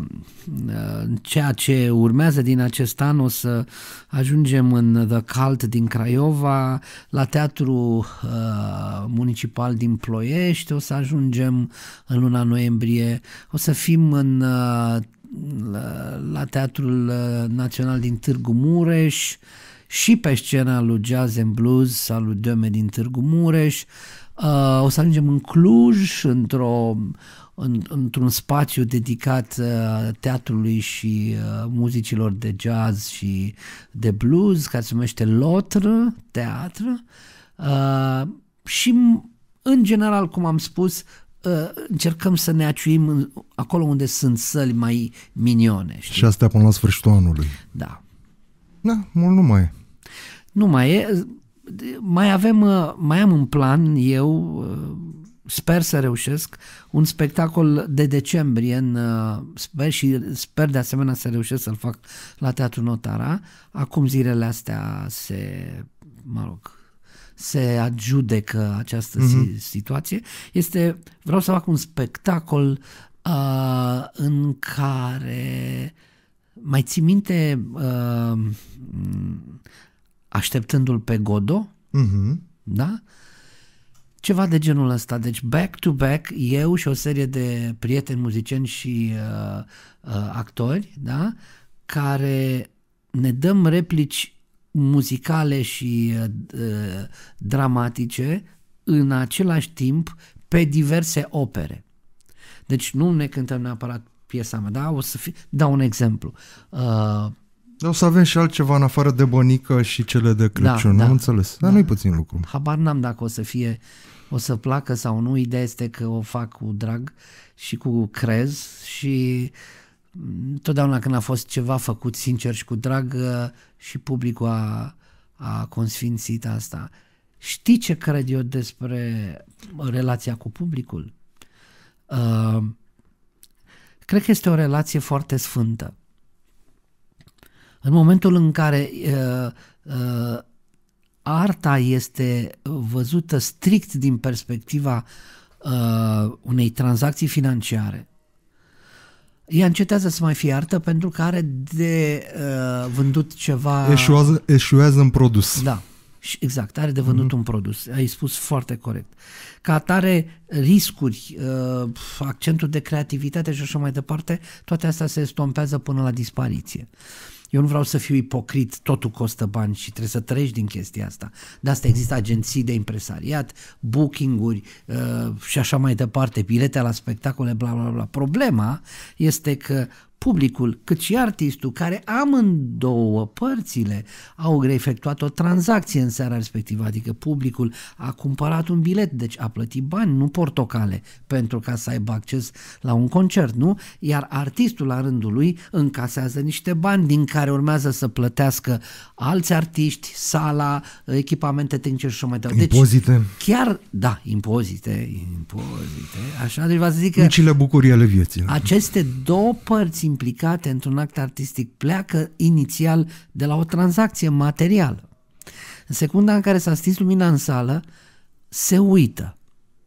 uh, ceea ce urmează din acest an o să ajungem în The Cult din Craiova, la Teatru uh, Municipal din Ploiești, o să ajungem în luna noiembrie, o să fim în uh, la, Teatrul uh, Național din Târgu Mureș și pe scena lui Jazz and Blues al lui Deme din Târgu Mureș Uh, o să ajungem în Cluj, într-o, în, într-un spațiu dedicat uh, teatrului și uh, muzicilor de jazz și de blues, care se numește Lotr Teatr. Și, în general, cum am spus, încercăm să ne aciuim acolo unde sunt săli mai minione. Știi? Și asta până la sfârșitul anului. Da. Da, mult nu mai e. Nu mai e mai avem, uh, mai am un plan, eu uh, sper să reușesc, un spectacol de decembrie în, uh, sper și sper de asemenea să reușesc să-l fac la teatru Notara. Acum zilele astea se, mă rog, se adjudecă această mm-hmm. situație. Este, vreau să fac un spectacol uh, în care mai ții minte uh, așteptându-l pe Godo, uh-huh. da? Ceva de genul ăsta. Deci, back-to-back, back, eu și o serie de prieteni muzicieni și uh, uh, actori, da? Care ne dăm replici muzicale și uh, uh, dramatice în același timp pe diverse opere. Deci nu ne cântăm neapărat piesa mea, da? O să fi... dau un exemplu. Uh, o să avem și altceva în afară de bănică și cele de da, Crăciun, da, am da, înțeles. Dar da. nu-i puțin lucru. Habar n-am dacă o să fie, o să placă sau nu. Ideea este că o fac cu drag și cu crez și mm, totdeauna când a fost ceva făcut sincer și cu drag uh, și publicul a, a consfințit asta. Știi ce cred eu despre relația cu publicul? Uh, cred că este o relație foarte sfântă. În momentul în care uh, uh, arta este văzută strict din perspectiva uh, unei tranzacții financiare, ea încetează să mai fie artă pentru că are de uh, vândut ceva... Eșuează, eșuează în produs. Da, exact, are de vândut mm-hmm. un produs. Ai spus foarte corect. Ca atare, riscuri, uh, accentul de creativitate și așa mai departe, toate astea se stompează până la dispariție. Uh, eu nu vreau să fiu ipocrit, totul costă bani și trebuie să treci din chestia asta. De asta există agenții de impresariat, bookinguri uh, și așa mai departe, bilete la spectacole, bla bla bla. Problema este că publicul cât și artistul, care amândouă părțile au efectuat o tranzacție în seara respectivă, adică publicul a cumpărat un bilet, deci a plătit bani, nu portocale, pentru ca să aibă acces la un concert, nu? Iar artistul la rândul lui încasează niște bani din care urmează să plătească alți artiști, sala, echipamente tehnice și așa mai departe. Deci, impozite. Chiar, da, impozite, impozite, așa, deci v ați zic că... Micile bucurii ale vieții. Da. Aceste două părți implicate într-un act artistic pleacă inițial de la o tranzacție materială. În secunda în care s-a stins lumina în sală, se uită.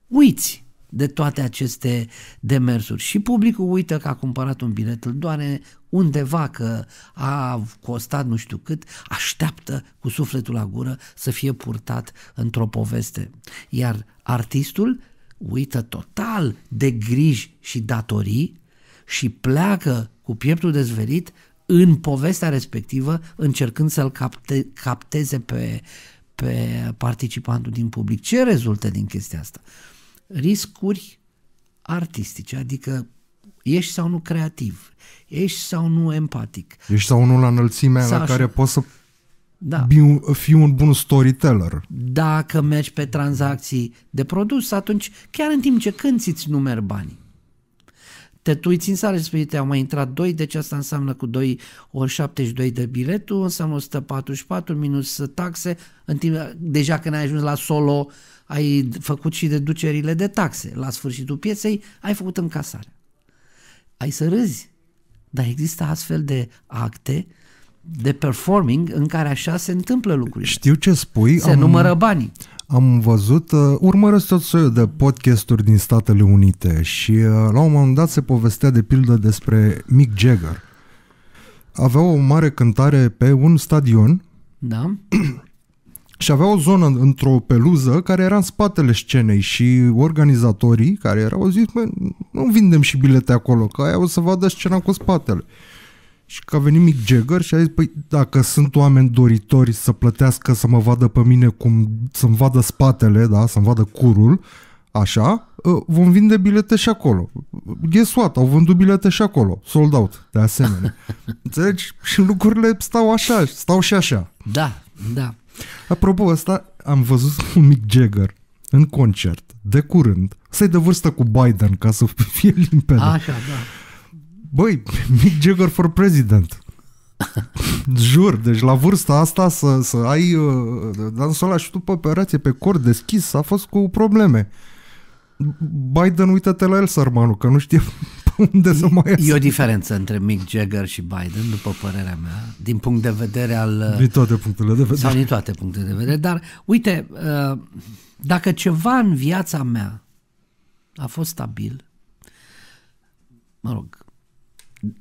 Uiți de toate aceste demersuri și publicul uită că a cumpărat un bilet, îl doare undeva că a costat nu știu cât, așteaptă cu sufletul la gură să fie purtat într-o poveste. Iar artistul uită total de griji și datorii și pleacă cu pieptul dezvelit în povestea respectivă, încercând să-l capte, capteze pe, pe participantul din public. Ce rezultă din chestia asta? Riscuri artistice, adică ești sau nu creativ, ești sau nu empatic. Ești sau nu la înălțimea la așa. care poți să da. fii un bun storyteller. Dacă mergi pe tranzacții de produs, atunci chiar în timp ce cânti îți numeri banii te Tătuiți în sală și spui, respectivă au mai intrat 2, deci asta înseamnă cu 2 ori 72 de biletul, înseamnă 144 minus taxe, în timp, deja când ai ajuns la solo, ai făcut și deducerile de taxe. La sfârșitul pieței ai făcut încasarea. Ai să râzi, dar există astfel de acte de performing în care așa se întâmplă lucrurile. Știu ce spui. Se am, numără banii. Am văzut, uh, urmăresc tot soiul de podcasturi din Statele Unite și uh, la un moment dat se povestea de pildă despre Mick Jagger. Avea o mare cântare pe un stadion. Da. Și avea o zonă într-o peluză care era în spatele scenei și organizatorii care erau zis, nu vindem și bilete acolo, că aia o să vadă scena cu spatele și că a venit Mick Jagger și a zis, păi dacă sunt oameni doritori să plătească să mă vadă pe mine cum să-mi vadă spatele, da, să-mi vadă curul, așa, ă, vom vinde bilete și acolo. Guess what? Au vândut bilete și acolo. Sold out, de asemenea. Înțelegi? Și lucrurile stau așa, stau și așa. Da, da. Apropo, asta am văzut un Mick Jagger în concert, de curând, să-i de vârstă cu Biden, ca să fie limpede. Așa, da băi, Mick Jagger for president. Jur, deci la vârsta asta să, să ai uh, dansul ăla și pe operație pe cor deschis a fost cu probleme. Biden, uită-te la el, sărmanul, că nu știe unde să mai iasă. E o diferență între Mick Jagger și Biden, după părerea mea, din punct de vedere al... Uh, din toate punctele de vedere. Sau din toate punctele de vedere, dar uite, uh, dacă ceva în viața mea a fost stabil, mă rog,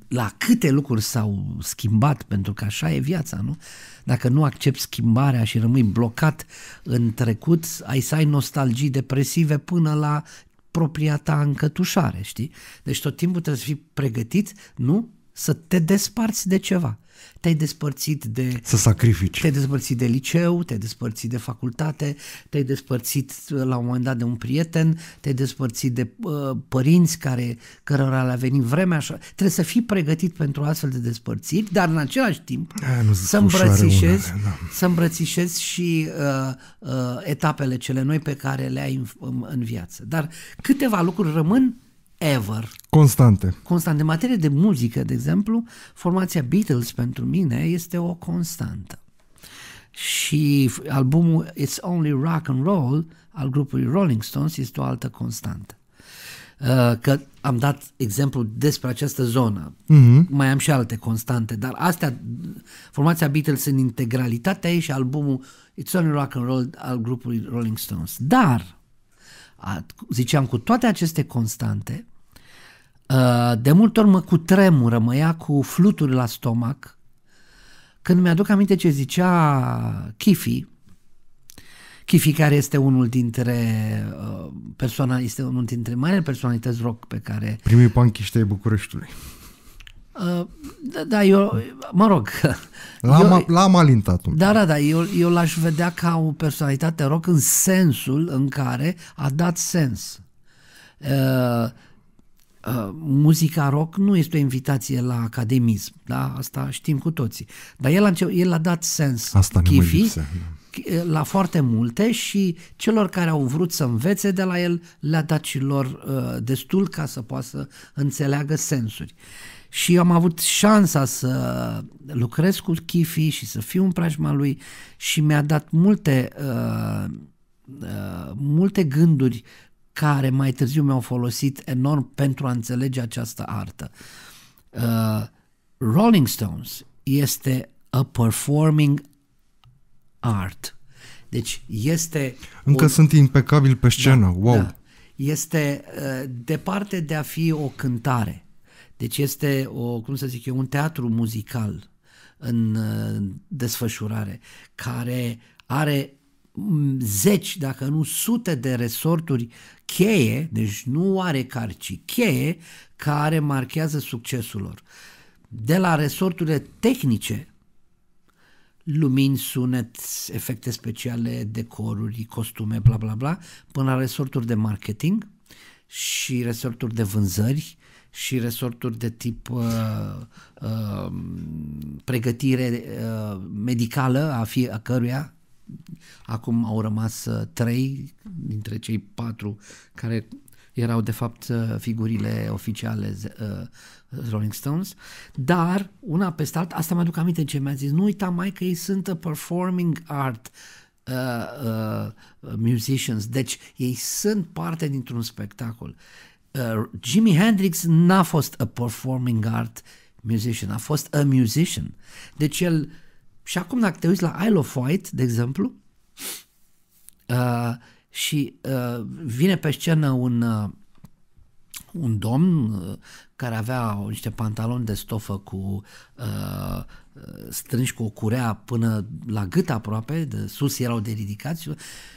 la câte lucruri s-au schimbat, pentru că așa e viața, nu? Dacă nu accepti schimbarea și rămâi blocat în trecut, ai să ai nostalgii depresive până la propria ta încătușare, știi? Deci tot timpul trebuie să fii pregătit, nu? să te desparți de ceva. Te-ai despărțit de... Să sacrifici. Te-ai despărțit de liceu, te-ai despărțit de facultate, te-ai despărțit la un moment dat de un prieten, te-ai despărțit de uh, părinți care, cărora le-a venit vremea așa. Trebuie să fii pregătit pentru astfel de despărțiri, dar în același timp să, îmbrățișezi, unele, da. să îmbrățișezi și uh, uh, etapele cele noi pe care le ai în, în viață. Dar câteva lucruri rămân ever. Constante. Constante. În materie de muzică, de exemplu, formația Beatles pentru mine este o constantă. Și albumul It's Only Rock and Roll al grupului Rolling Stones este o altă constantă. Uh, că am dat exemplu despre această zonă. Mm-hmm. Mai am și alte constante, dar astea, formația Beatles în integralitatea ei și albumul It's Only Rock and Roll al grupului Rolling Stones. Dar ziceam, cu toate aceste constante, ă, de multe ori mă tremură, mă ia cu fluturi la stomac, când mi-aduc aminte ce zicea Kifi Kifi care este unul dintre ă, persoana, este unul dintre mai personalități rock pe care... Primii punkiști ai Bucureștiului. Da, da, eu, mă rog. L-am, alintat. Un da, da, da, eu, eu l-aș vedea ca o personalitate rock în sensul în care a dat sens. Uh, Uh, muzica rock nu este o invitație la academism, da? asta știm cu toții. Dar el a, el a dat sens asta Chifi da. la foarte multe și celor care au vrut să învețe de la el le-a dat și lor uh, destul ca să poată să înțeleagă sensuri. Uh, și am avut șansa să lucrez cu Chifi și să fiu în preajma lui și mi-a dat multe, uh, uh, multe gânduri care mai târziu mi-au folosit enorm pentru a înțelege această artă. Uh, Rolling Stones este a performing art. Deci este... Încă o... sunt impecabil pe scenă, da, wow! Da. Este uh, departe de a fi o cântare deci este, o, cum să zic eu, un teatru muzical în desfășurare, care are zeci, dacă nu sute de resorturi cheie, deci nu are carci, cheie, care marchează succesul lor. De la resorturile tehnice, lumini, sunet, efecte speciale, decoruri, costume, bla bla bla, până la resorturi de marketing și resorturi de vânzări, și resorturi de tip uh, uh, pregătire uh, medicală a, fie, a căruia acum au rămas uh, trei dintre cei patru care erau de fapt uh, figurile oficiale uh, Rolling Stones, dar una peste alta, asta mă aduc aminte ce mi-a zis, nu uita mai că ei sunt uh, performing art uh, uh, musicians, deci ei sunt parte dintr-un spectacol. Uh, uh, Jimi Hendrix n-a fost a performing art musician, a fost a musician. Deci el, și acum dacă te uiți la Isle of Wight, de exemplu, uh, și uh, vine pe scenă un, uh, un domn uh, care avea niște pantaloni de stofă cu uh, strânși cu o curea până la gât aproape, de sus erau de ridicați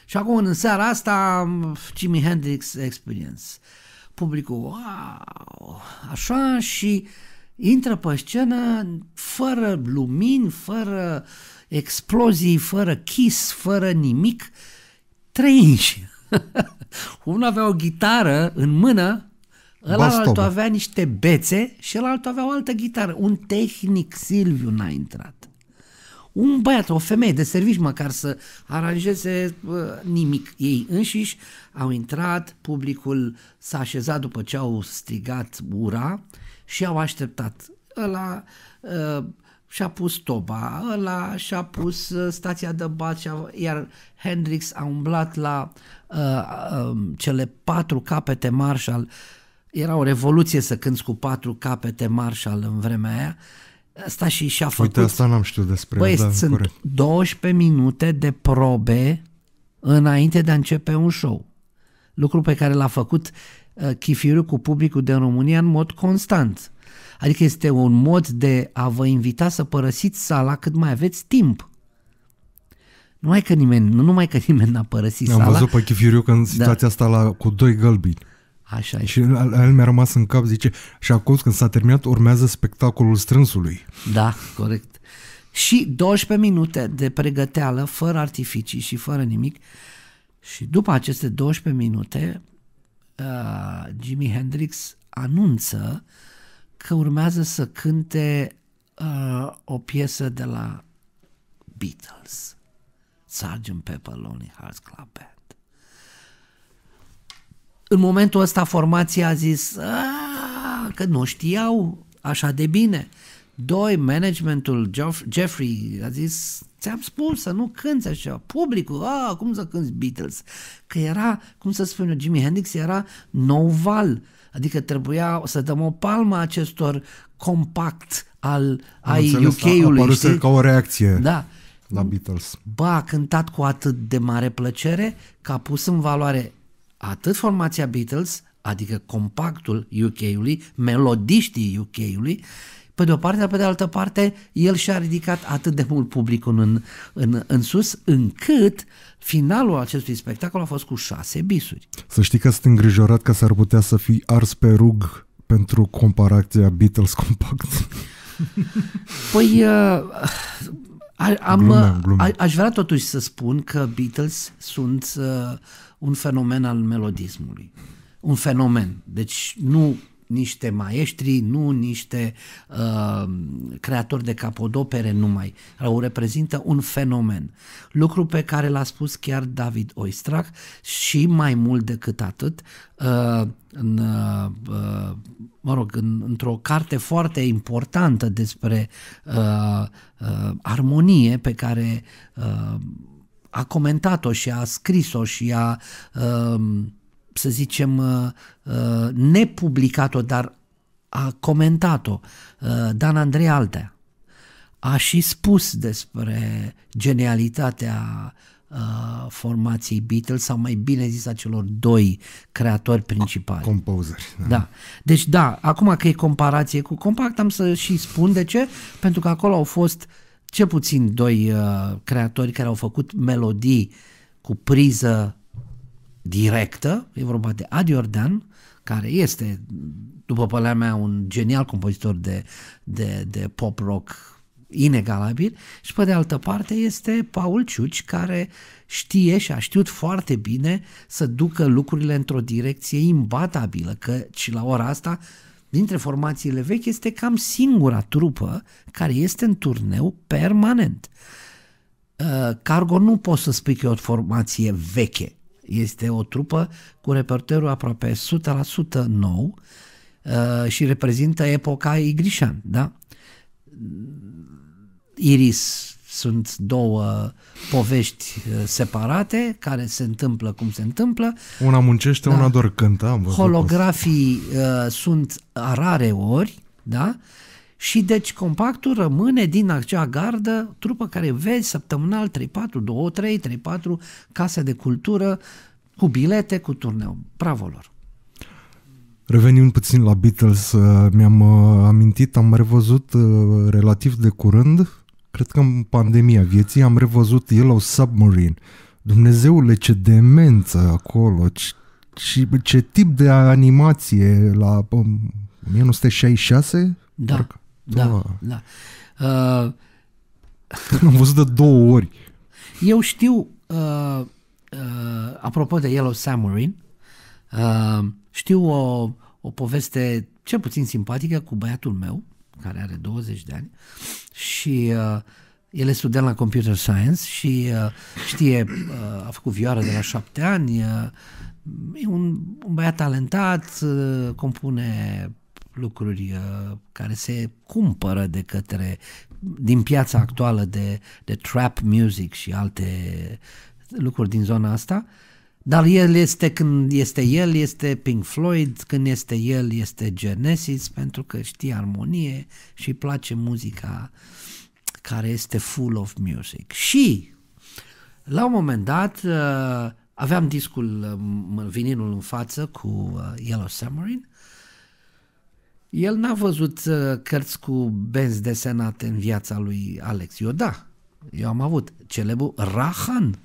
și acum în seara asta Jimi Hendrix Experience. Uh, publicul, wow, așa și intră pe scenă fără lumini, fără explozii, fără chis, fără nimic, trei inși. Unul avea o gitară în mână, altul avea niște bețe și altul avea o altă gitară. Un tehnic Silviu n-a intrat un băiat, o femeie de servici măcar să aranjeze nimic. Ei înșiși au intrat, publicul s-a așezat după ce au strigat ura și au așteptat. Ăla uh, și-a pus toba, ăla și-a pus ă, stația de bat, a iar Hendrix a umblat la uh, uh, cele patru capete Marshall. Era o revoluție să cânți cu patru capete Marshall în vremea aia. Asta și și-a făcut... Uite, asta n-am știut despre Băi, da, sunt corect. 12 minute de probe înainte de a începe un show. Lucru pe care l-a făcut uh, Chifiru cu publicul din România în mod constant. Adică este un mod de a vă invita să părăsiți sala cât mai aveți timp. Numai că nimeni, nu numai că nimeni n-a părăsit Am sala. Am văzut pe Chifiriu că în da. situația da. asta la, cu doi gălbi. Așa și el, el mi-a rămas în cap, zice, și acum când s-a terminat urmează spectacolul strânsului. Da, corect. Și 12 minute de pregăteală, fără artificii și fără nimic. Și după aceste 12 minute, uh, Jimi Hendrix anunță că urmează să cânte uh, o piesă de la Beatles, Sgt. Pepper Lonely Hearts Club Band. În momentul ăsta formația a zis ah, că nu știau așa de bine. Doi, managementul Jeffrey a zis ți-am spus să nu cânți așa, publicul, a, ah, cum să cânți Beatles? Că era, cum să spun eu, Jimi Hendrix era noval, adică trebuia să dăm o palmă acestor compact al Am ai UK-ului. Știi? ca o reacție. Da. La Beatles. Ba, a cântat cu atât de mare plăcere că a pus în valoare atât formația Beatles, adică compactul UK-ului, melodiștii UK-ului, pe de o parte, dar pe de altă parte, el și-a ridicat atât de mult publicul în, în, în sus, încât finalul acestui spectacol a fost cu șase bisuri. Să știi că sunt îngrijorat că s-ar putea să fii ars pe rug pentru comparația Beatles compact. Păi, uh, a, am, glume, glume. A, aș vrea totuși să spun că Beatles sunt uh, un fenomen al melodismului. Un fenomen. Deci nu niște maestri, nu niște uh, creatori de capodopere numai, o reprezintă un fenomen. Lucru pe care l-a spus chiar David Oistrach și mai mult decât atât, uh, în, uh, uh, mă rog, în, într-o carte foarte importantă despre uh, uh, armonie pe care uh, a comentat-o și a scris-o și a, um, să zicem, uh, uh, nepublicat-o, dar a comentat-o, uh, Dan Andrei Altea. A și spus despre genialitatea uh, formației Beatles sau mai bine zis a celor doi creatori principali. Ah, composer Da. da. Deci da, acum că e comparație cu Compact am să și spun de ce, pentru că acolo au fost uh, ce puțin doi uh, creatori care au făcut melodii cu priză directă, e vorba de Adi Ordan, care este, după părerea mea, un genial compozitor de, de, de pop-rock inegalabil și pe de altă parte este Paul Ciuci care știe și a știut foarte bine să ducă lucrurile într-o direcție imbatabilă, că și la ora asta dintre formațiile vechi este cam singura trupă care este în turneu permanent. Uh, Cargo nu poți să spui că e o formație veche. Este o trupă cu repertoriu aproape 100% nou uh, și reprezintă epoca Igrișan, da? Iris, sunt două povești uh, separate care se întâmplă cum se întâmplă. Una muncește, da. una doar cântă. Am Holografii uh, sunt rare ori, da? Și deci compactul rămâne din acea gardă, trupă care vezi săptămânal 3-4, 2-3, 3-4 case de cultură cu bilete, cu turneu. Bravo lor! Revenim puțin la Beatles, uh, mi-am uh, amintit, am revăzut relativ de curând cred că în pandemia vieții am revăzut Yellow Submarine. Dumnezeule, ce demență acolo, ce, ce, ce tip de animație la bă, um, 1966? Da, Parcă. da, da. da. Uh, am văzut de două ori. Eu știu, uh, uh, apropo de Yellow Submarine, uh, știu o, o poveste cel puțin simpatică cu băiatul meu, care are 20 de ani și uh, el e student la computer science și uh, știe, uh, a făcut vioară de la șapte ani, uh, e un, un băiat talentat, uh, compune lucruri uh, care se cumpără de către din piața actuală de, de trap music și alte lucruri din zona asta dar el este când este el, este Pink Floyd, când este el, este Genesis, pentru că știe armonie și îi place muzica care este full of music. Și la un moment dat uh, aveam discul, uh, vinilul în față cu uh, Yellow Submarine el n-a văzut cărți cu benzi desenate în viața lui Alex. Eu da, eu am avut celebul Rahan.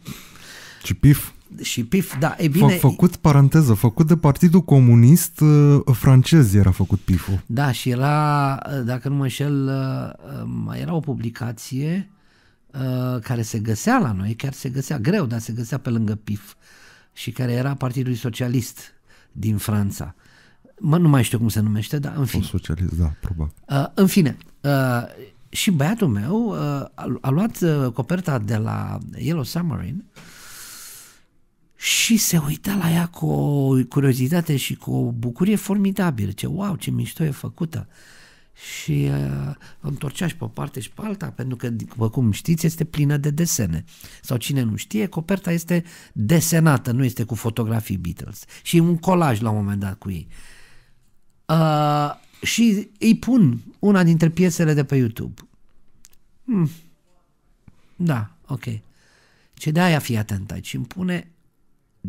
Ce pif și PIF, da, e bine... Făcut, paranteză, făcut de Partidul Comunist uh, francez era făcut pif Da, și era, uh, dacă nu mă înșel, uh, era o publicație care se găsea la noi, chiar se găsea greu, dar se găsea pe lângă PIF și care era Partidului Socialist din Franța. Mă, nu mai știu cum se numește, dar în fine. socialist, da, probabil. În fine, și băiatul meu a luat coperta de la Yellow Submarine și se uita la ea cu o curiozitate și cu o bucurie formidabilă. Ce wow, ce mișto e făcută! Și uh, întorcea și pe o parte și pe alta, pentru că, după cum știți, este plină de desene. Sau cine nu știe, coperta este desenată, nu este cu fotografii Beatles. Și un colaj la un moment dat cu ei. Uh, și îi pun una dintre piesele de pe YouTube. Hmm. Da, ok. Ce de aia fi atent aici. Îmi pune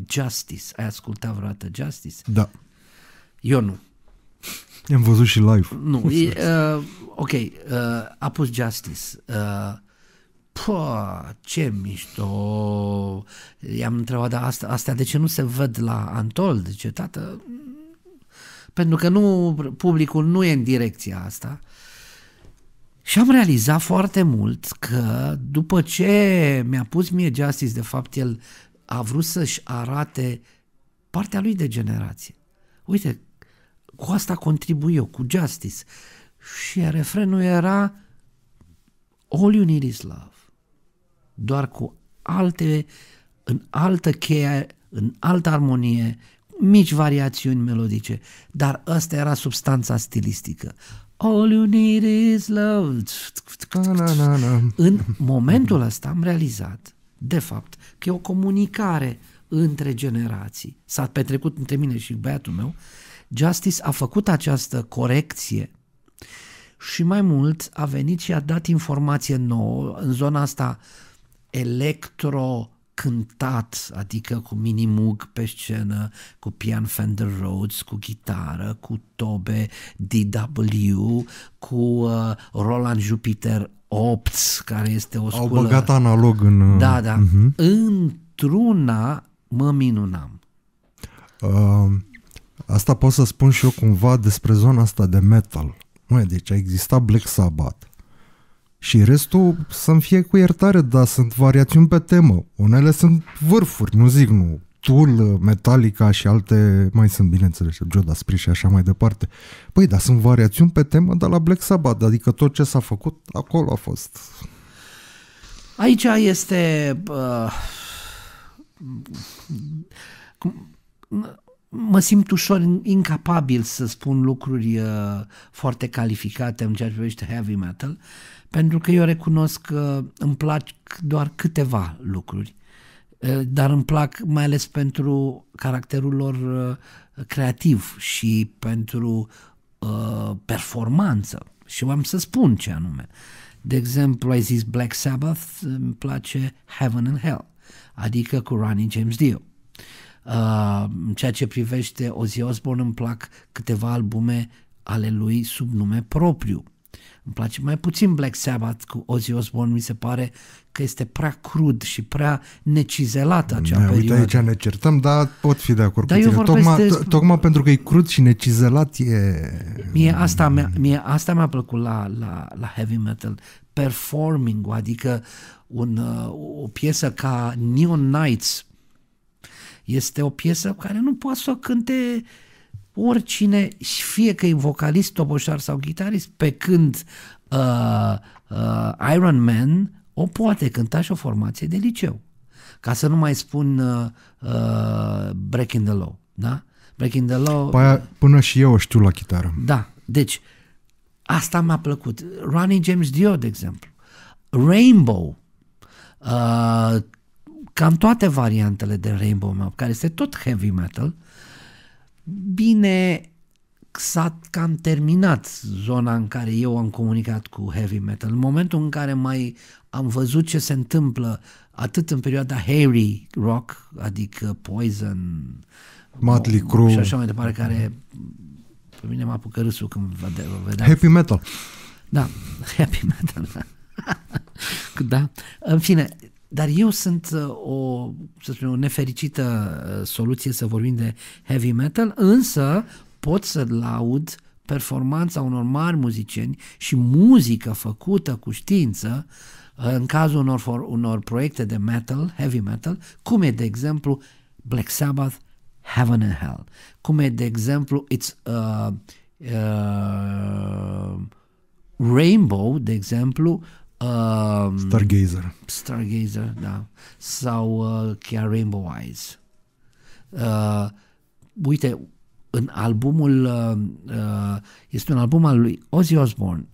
Justice. Ai ascultat vreodată Justice? Da. Eu nu. Am văzut și live. Nu, e, uh, ok, uh, a pus Justice. Uh, Pă, ce mișto! I-am întrebat, dar asta, astea de ce nu se văd la Antold? ce, tată, pentru că nu, publicul nu e în direcția asta. Și am realizat foarte mult că după ce mi-a pus mie Justice, de fapt el a vrut să-și arate partea lui de generație. Uite, cu asta contribui eu, cu Justice. Și refrenul era All you need is love. Doar cu alte, în altă cheie, în altă armonie, mici variațiuni melodice, dar asta era substanța stilistică. All you need is love. În momentul ăsta am realizat de fapt, că e o comunicare între generații. S-a petrecut între mine și băiatul meu. Justice a făcut această corecție și mai mult a venit și a dat informație nouă în zona asta electro cântat, adică cu minimug pe scenă, cu pian Fender Rhodes, cu chitară, cu tobe DW, cu uh, Roland Jupiter Opt care este o sculă. Au băgat analog în... Uh, da, da. Uh-huh. Într-una mă minunam. Uh, asta pot să spun și eu cumva despre zona asta de metal. Măi, deci a existat Black Sabbath. Și restul să-mi fie cu iertare, dar sunt variațiuni pe temă. Unele sunt vârfuri, nu zic nu. Tool, Metallica și alte, mai sunt bineînțeles, Judas Priest și așa mai departe. Păi, dar sunt variațiuni pe temă de la Black Sabbath, adică tot ce s-a făcut acolo a fost. Aici este... Uh, mă simt ușor incapabil să spun lucruri uh, foarte calificate în ceea ce privește heavy metal, pentru că eu recunosc că îmi plac doar câteva lucruri Eh, dar îmi plac mai ales pentru caracterul lor eh, creativ și pentru eh, performanță. Și v-am să spun ce anume. De exemplu, ai zis Black Sabbath, îmi place Heaven and Hell, adică cu Ronnie James Dio. În ceea ce privește Ozzy Osbourne, îmi plac câteva albume ale lui sub nume propriu. Îmi place mai puțin Black Sabbath cu Ozzy Osbourne, mi se pare că este prea crud și prea necizelat acea ne, perioadă. Uite, aici ne certăm, dar pot fi de acord dar cu tine. Tocmai, de... tocmai pentru că e crud și necizelat e... Mie asta mi-a, mie asta mi-a plăcut la, la, la heavy metal, performing adică un, uh, o piesă ca Neon Nights este o piesă care nu poate să o cânte oricine, fie că e vocalist, toboșar sau chitarist, pe când uh, uh, Iron Man o poate cânta și o formație de liceu. Ca să nu mai spun uh, uh, Breaking the Law, da? Breaking the Law... aia, păi, până și eu o știu la chitară. Da, deci asta mi-a plăcut. Ronnie James Dio, de exemplu. Rainbow. Uh, cam toate variantele de Rainbow care este tot heavy metal. Bine, s-a exact cam terminat zona în care eu am comunicat cu heavy metal. În momentul în care mai am văzut ce se întâmplă atât în perioada Harry rock, adică Poison, Motley Crue și așa mai departe, care pe mine m-a apucat râsul când vedeam. Happy metal. Da, happy metal. Da. În fine, dar eu sunt uh, o, să spun o nefericită uh, soluție să vorbim de heavy metal, însă pot să laud performanța unor mari muzicieni și muzică făcută cu știință uh, în cazul unor, unor proiecte de metal, heavy metal, cum e de exemplu Black Sabbath, Heaven and Hell, cum e de exemplu It's uh, uh, Rainbow, de exemplu, uh, Stargazer. Stargazer, da. Sau uh, chiar Rainbow Eyes. Uh, uite, în albumul, uh, uh, este un album al lui Ozzy Osbourne,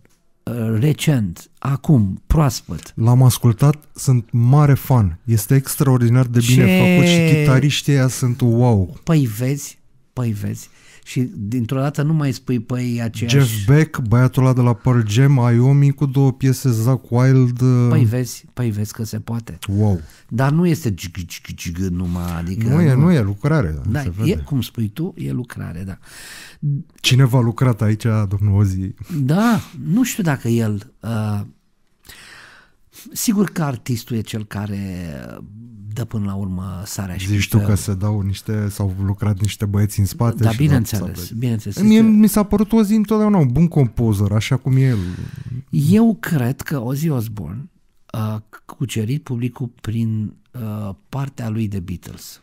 uh, recent, acum, proaspăt. L-am ascultat, sunt mare fan. Este extraordinar de bine Ce... făcut și chitariștii ăia sunt wow. Păi vezi, păi vezi și dintr-o dată nu mai spui ei păi, aceeași... Jeff Beck, băiatul ăla de la Pearl Jam, Iomi cu două piese Zack Wild... Uh, păi vezi, păi vezi că se poate. Wow. Dar nu este numai, adică... Nu e, nu e lucrare. Da, e, cum spui tu, e lucrare, da. Cine v-a lucrat aici, domnul Ozi? Da, nu știu dacă el... Uh, sigur că artistul e cel care dă până la urmă sarea și Zici tu că se dau niște, s-au lucrat niște băieți în spate. Da, bineînțeles, bineînțeles. Mie, este... Mi s-a părut o zi întotdeauna un bun compozor, așa cum e el. Eu cred că Ozzy Osbourne a uh, cucerit publicul prin uh, partea lui de Beatles.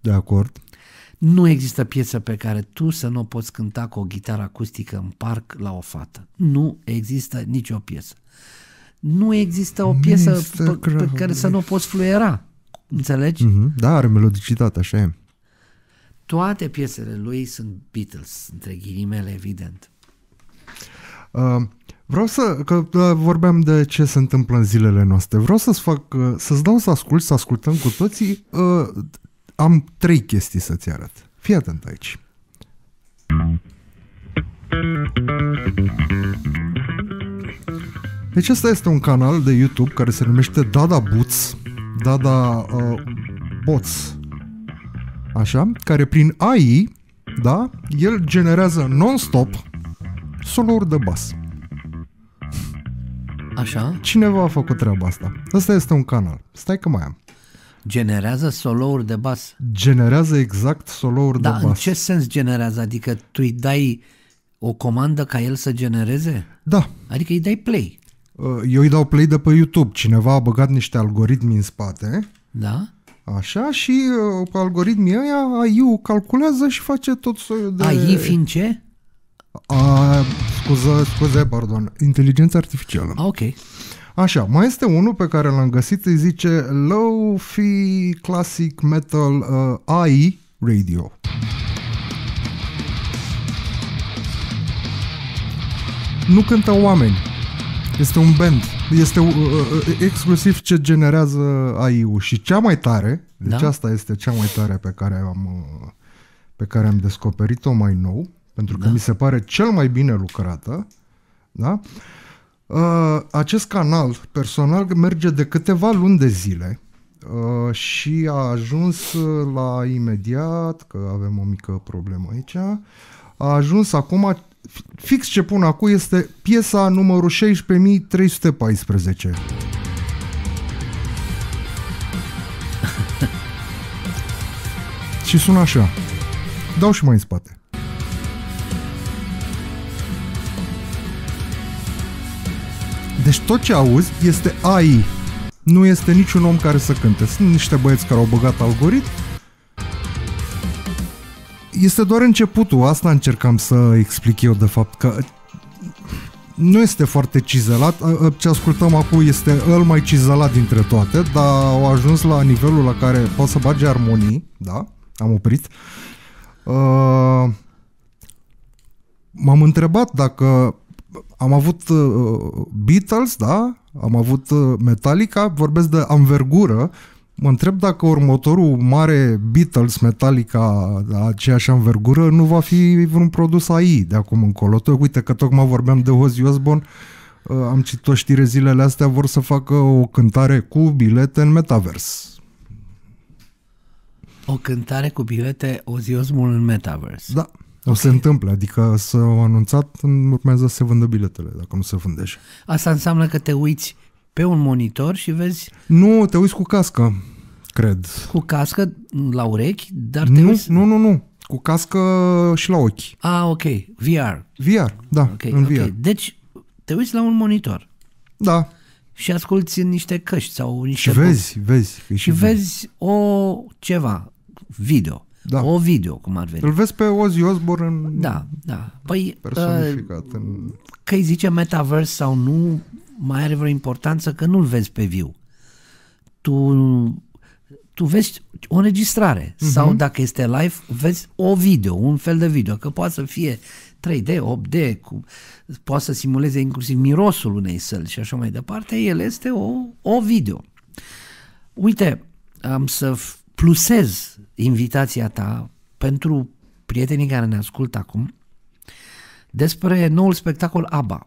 De acord. Nu există piesă pe care tu să nu o poți cânta cu o gitară acustică în parc la o fată. Nu există nicio piesă nu există o piesă pe, pe care să nu o poți fluiera. Înțelegi? Mm-hmm. Da, are melodicitate, așa e. Toate piesele lui sunt Beatles, între ghilimele, evident. Uh, vreau să, că uh, vorbeam de ce se întâmplă în zilele noastre, vreau să-ți fac, uh, să-ți dau să ascult, să ascultăm cu toții, uh, am trei chestii să-ți arăt. Fii atent aici. Deci ăsta este un canal de YouTube care se numește Dada Boots, Dada uh, Bots, așa, care prin AI, da, el generează non-stop solouri de bas. Așa? Cineva a făcut treaba asta. Asta este un canal. Stai că mai am. Generează solouri de bas? Generează exact solouri da, de bas. Dar în ce sens generează? Adică tu îi dai o comandă ca el să genereze? Da. Adică îi dai play. Uh, eu îi dau play de pe YouTube. Cineva a băgat niște algoritmi în spate. Da? Așa și uh, algoritmii ăia AI-ul calculează și face tot soiul de... AI fiind ce? A, scuze, scuze, pardon. Inteligența artificială. Ah, ok. Așa, mai este unul pe care l-am găsit, îi zice Low-Fi Classic Metal uh, AI Radio. Nu cântă oameni, este un band. Este uh, uh, uh exclusiv ce generează AI-ul. Și cea mai tare, deci da? deci asta este cea mai tare pe care am, uh, pe care am descoperit-o mai nou, pentru că da. mi se pare cel mai bine lucrată, da? Uh, acest canal personal merge de câteva luni de zile uh, și a ajuns la imediat, că avem o mică problemă aici, a ajuns acum fix ce pun acum este piesa numărul 16.314. și sună așa. Dau și mai în spate. Deci tot ce auzi este AI. Nu este niciun om care să cânte. Sunt niște băieți care au băgat algoritm este doar începutul, asta încercam să explic eu de fapt, că nu este foarte cizelat, ce ascultăm acum este el mai cizelat dintre toate, dar au ajuns la nivelul la care poți să bage armonii, da, am oprit. Uh, m-am întrebat dacă am avut Beatles, da, am avut Metallica, vorbesc de anvergură Mă întreb dacă următorul mare Beatles Metallica aceeași învergură nu va fi vreun produs AI de acum încolo. Uite că tocmai vorbeam de Ozzy Osbourne, uh, am citit o știre zilele astea, vor să facă o cântare cu bilete în metavers. O cântare cu bilete Ozzy Osbourne în metavers. Da. O okay. se întâmple, adică s-au anunțat, urmează să se vândă biletele, dacă nu se vândește. Asta înseamnă că te uiți pe un monitor și vezi... Nu, te uiți cu cască. Cred. Cu cască la urechi, dar te nu, uiți... nu, nu, nu. Cu cască și la ochi. Ah, ok. VR. VR, da, okay, în VR. Deci te uiți la un monitor. Da. Și asculti niște căști sau niște... Și vezi, bus. vezi. Și, și vezi o ceva, video. Da. O video, cum ar veni. Îl vezi pe Ozzy Osbourne în... Da, da. Păi, personificat uh, în... că îi zice metaverse sau nu, mai are vreo importanță că nu-l vezi pe viu. Tu tu vezi o înregistrare uh-huh. sau dacă este live, vezi o video, un fel de video, că poate să fie 3D, 8D, cu, poate să simuleze inclusiv mirosul unei săli și așa mai departe, el este o, o video. Uite, am să plusez invitația ta pentru prietenii care ne ascultă acum despre noul spectacol ABBA.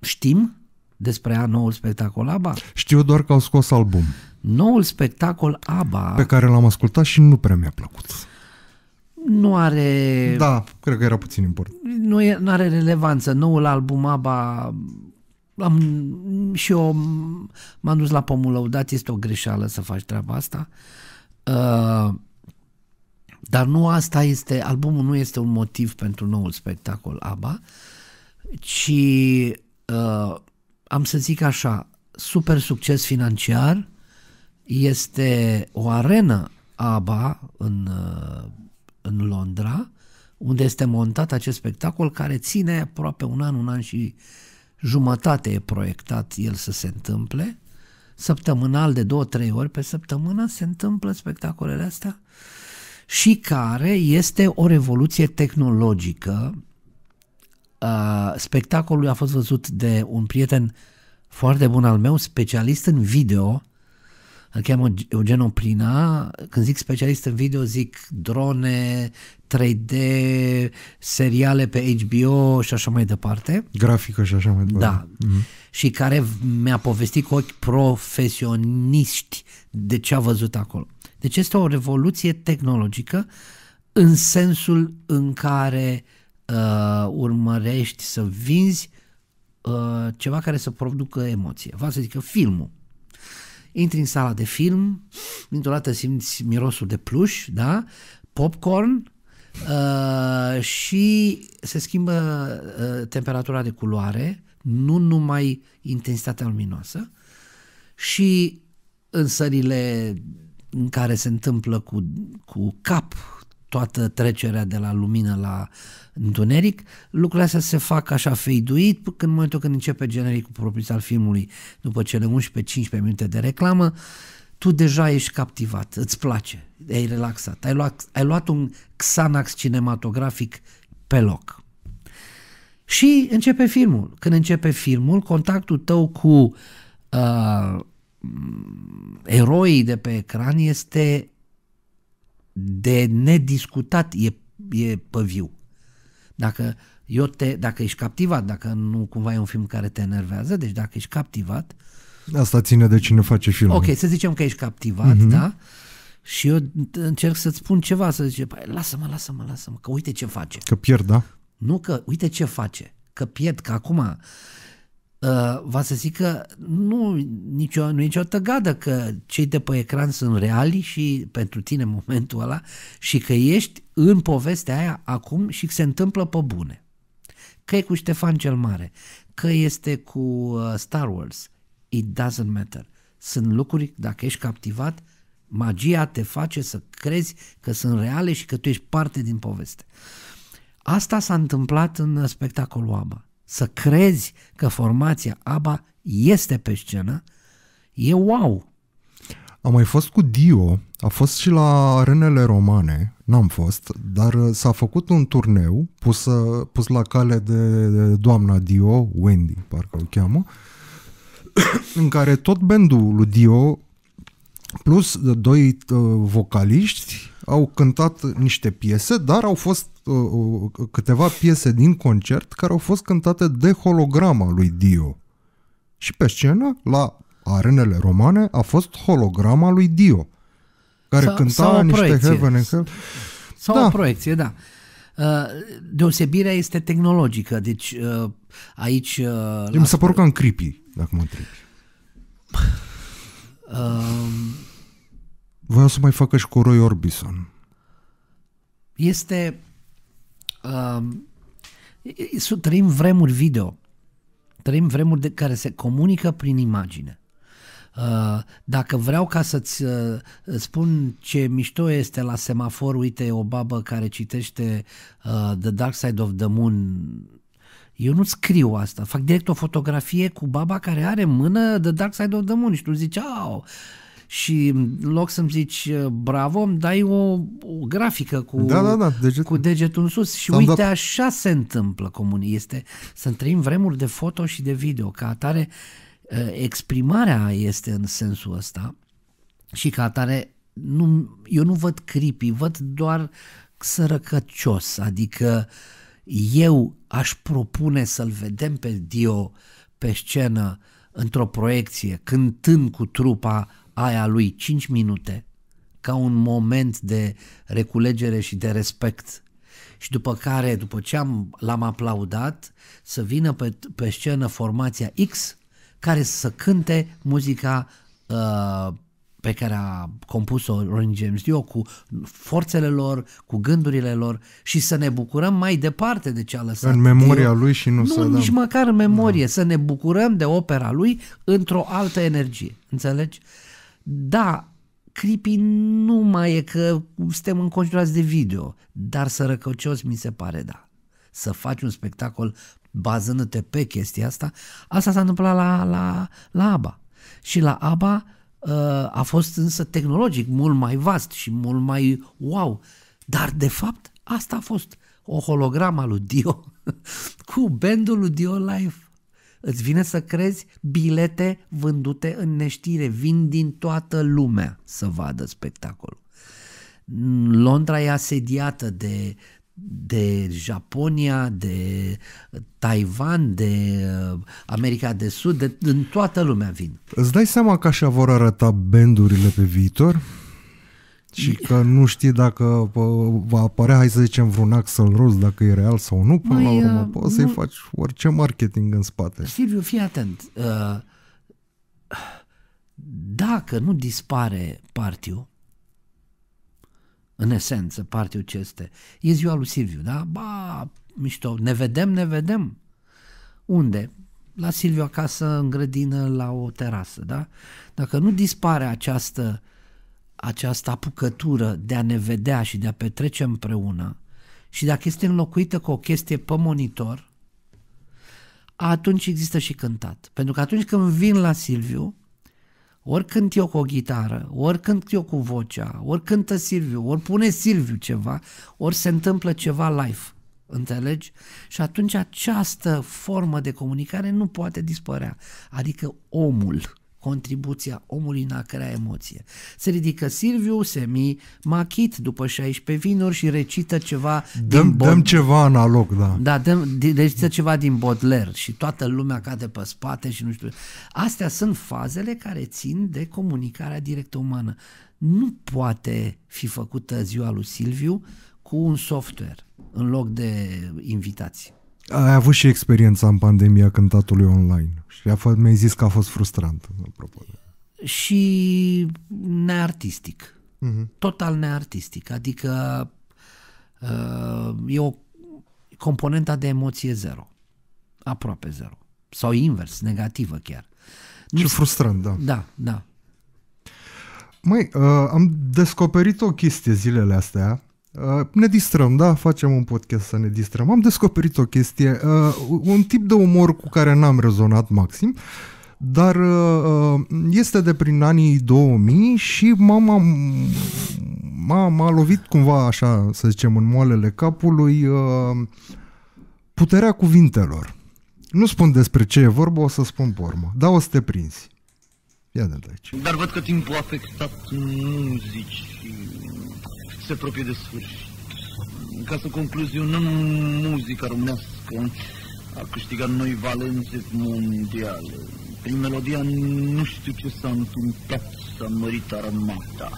Știm despre a noul spectacol ABBA? Știu doar că au scos album. Noul spectacol ABBA... Pe care l-am ascultat și nu prea mi-a plăcut. Nu are... Da, cred că era puțin important. Nu, e, nu are relevanță. Noul album ABBA am, și eu m-am dus la pomul lăudat, este o greșeală să faci treaba asta. Uh, dar nu asta este, albumul nu este un motiv pentru noul spectacol ABBA, ci uh, am să zic așa, super succes financiar, este o arenă ABBA în, uh, în Londra, unde este montat acest spectacol care ține aproape un an, un an și jumătate e proiectat el să se întâmple. Săptămânal de două, trei ori pe săptămână se întâmplă spectacolele astea și care este o revoluție tehnologică Uh, spectacolul a fost văzut de un prieten foarte bun al meu, specialist în video, îl cheamă Eugen Oprina, când zic specialist în video zic drone, 3D, seriale pe HBO și așa mai departe. Grafică și așa mai departe. Da. Mm-hmm. Și care mi-a povestit cu ochi profesioniști de ce a văzut acolo. Deci este o revoluție tehnologică în sensul în care uh, uh, urmărești să vinzi uh, ceva care să producă emoție. Vă să zică filmul. Intri în sala de film, dintr-o dată simți mirosul de pluș, da? popcorn uh, și se schimbă uh, temperatura de culoare, nu numai intensitatea luminoasă și în sările în care se întâmplă cu, cu cap toată trecerea de la lumină la întuneric, lucrurile astea se fac așa feiduit când în momentul când începe genericul propriu al filmului, după cele 11-15 minute de reclamă, tu deja ești captivat, îți place, ai relaxat, ai luat, ai luat un Xanax cinematografic pe loc. Și începe filmul. Când începe filmul, contactul tău cu uh, eroii de pe ecran este de nediscutat e, e viu. Dacă, eu te, dacă ești captivat, dacă nu cumva e un film care te enervează, deci dacă ești captivat... Asta ține de cine face filmul. Ok, să zicem că ești captivat, mm-hmm. da? Și eu încerc să-ți spun ceva, să zice, lasă-mă, lasă-mă, lasă-mă, că uite ce face. Că pierd, da? Nu că, uite ce face, că pierd, că acum vă uh, va să zic că nu, nicio, nu e nicio tăgadă că cei de pe ecran sunt reali și pentru tine momentul ăla și că ești în povestea aia acum și că se întâmplă pe bune. Că e cu Ștefan cel Mare, că este cu uh, Star Wars, it doesn't matter. Sunt lucruri, dacă ești captivat, magia te face să crezi că sunt reale și că tu ești parte din poveste. Asta s-a întâmplat în spectacolul ABBA să crezi că formația ABBA este pe scenă, e wow! Am mai fost cu Dio, a fost și la arenele romane, n-am fost, dar uh, s-a făcut un turneu pus, uh, pus la cale de doamna Dio, Wendy parcă o cheamă, în care tot bandul lui Dio plus doi uh, vocaliști au cântat niște piese, dar au fost câteva piese din concert care au fost cântate de holograma lui Dio. Și pe scenă, la arenele romane, a fost holograma lui Dio, care sau, cânta sau niște proiecție. Heaven and Hell. Sau da. o proiecție, da. Uh, deosebirea este tehnologică, deci uh, aici... Uh, Mi se părut ca în creepy, dacă mă întreb. Um, Vreau să mai facă și cu Roy Orbison. Este uh, trăim vremuri video, trăim vremuri de care se comunică prin imagine. Uh, dacă vreau ca să-ți uh, spun ce mișto este la semafor, uite, o babă care citește uh, The Dark Side of the Moon, eu nu scriu asta, fac direct o fotografie cu baba care are în mână The Dark Side of the Moon și tu zici, au, și în loc să-mi zici uh, bravo, îmi dai o, o grafică cu, da, da, da, deget. cu degetul în sus și Am uite, dat... așa se întâmplă comunii. Este să trăim vremuri de foto și de video, ca atare uh, exprimarea este în sensul ăsta și ca atare nu, eu nu văd creepy, văd doar sărăcăcios, adică eu aș propune să-l vedem pe Dio pe scenă într-o proiecție, cântând cu trupa aia lui 5 minute ca un moment de reculegere și de respect și după care, după ce am, l-am aplaudat, să vină pe, pe scenă formația X care să cânte muzica uh, pe care a compus-o Ronnie James Dio cu forțele lor, cu gândurile lor și să ne bucurăm mai departe de ce a lăsat. În memoria Dio. lui și nu, nu să nici dăm. măcar în memorie, da. să ne bucurăm de opera lui într-o altă energie. Înțelegi? Da, creepy nu mai e că suntem înconjurați de video, dar sărăcăcios mi se pare, da. Să faci un spectacol bazându-te pe chestia asta, asta s-a întâmplat la, la, la ABA. Și la ABA uh, a fost însă tehnologic mult mai vast și mult mai wow. Dar de fapt asta a fost o hologramă lui Dio cu bandul lui Dio Life Îți vine să crezi bilete vândute în neștire, vin din toată lumea să vadă spectacolul. Londra e asediată de, de Japonia, de Taiwan, de uh, America de Sud, de, în toată lumea vin. Îți dai seama că așa vor arăta bendurile pe viitor? și că nu știi dacă va apărea, hai să zicem, vreun axel roz, dacă e real sau nu, până Mai, păi, la urmă uh, poți nu... să-i faci orice marketing în spate. Silviu, fii atent. Uh, dacă nu dispare partiu, în esență, partiu ce este, e ziua lui Silviu, da? Ba, mișto, ne vedem, ne vedem. Unde? La Silviu acasă, în grădină, la o terasă, da? Dacă nu dispare această uh, această apucătură de a ne vedea și de a petrece împreună și dacă este înlocuită cu o chestie pe monitor, atunci există și cântat. Pentru că atunci când vin la Silviu, ori cânt eu cu o gitară, ori cânt eu cu vocea, ori cântă Silviu, ori pune Silviu ceva, ori se întâmplă ceva live. Înțelegi? Și atunci această formă de comunicare nu poate dispărea. Adică omul contribuția omului în a crea emoție. Se ridică Silviu, se mi, machit după 16 vinuri și recită ceva dăm, din Dăm ceva analog, da. Da, dăm, recită ceva din Baudelaire și toată lumea cade pe spate și nu știu. Astea sunt fazele care țin de comunicarea directă umană. Nu poate fi făcută ziua lui Silviu cu un software în loc de invitații. Ai avut și experiența în pandemia cântatului online și mi-ai zis că a fost frustrant, apropo Și neartistic. Uh-huh. Total neartistic. Adică uh, e o componenta de emoție zero. Aproape zero. Sau invers, negativă chiar. și nu frustrant, da. Da, da. Măi, uh, am descoperit o chestie zilele astea Uh, ne distrăm, da, facem un podcast să ne distrăm. Am descoperit o chestie, uh, un tip de umor cu care n-am rezonat maxim, dar uh, este de prin anii 2000 și m-am, m-a, m-a lovit cumva așa, să zicem, în moalele capului puterea cuvintelor. Nu spun despre ce e vorba, o să spun pe urmă. Da, o să te prinzi. Ia de aici. Dar văd că timpul afectat nu zici se apropie de sfârșit. Ca să concluzionăm muzica românească, a câștigat noi valențe mondiale. Prin melodia nu știu ce s-a întâmplat, s-a mărit armata.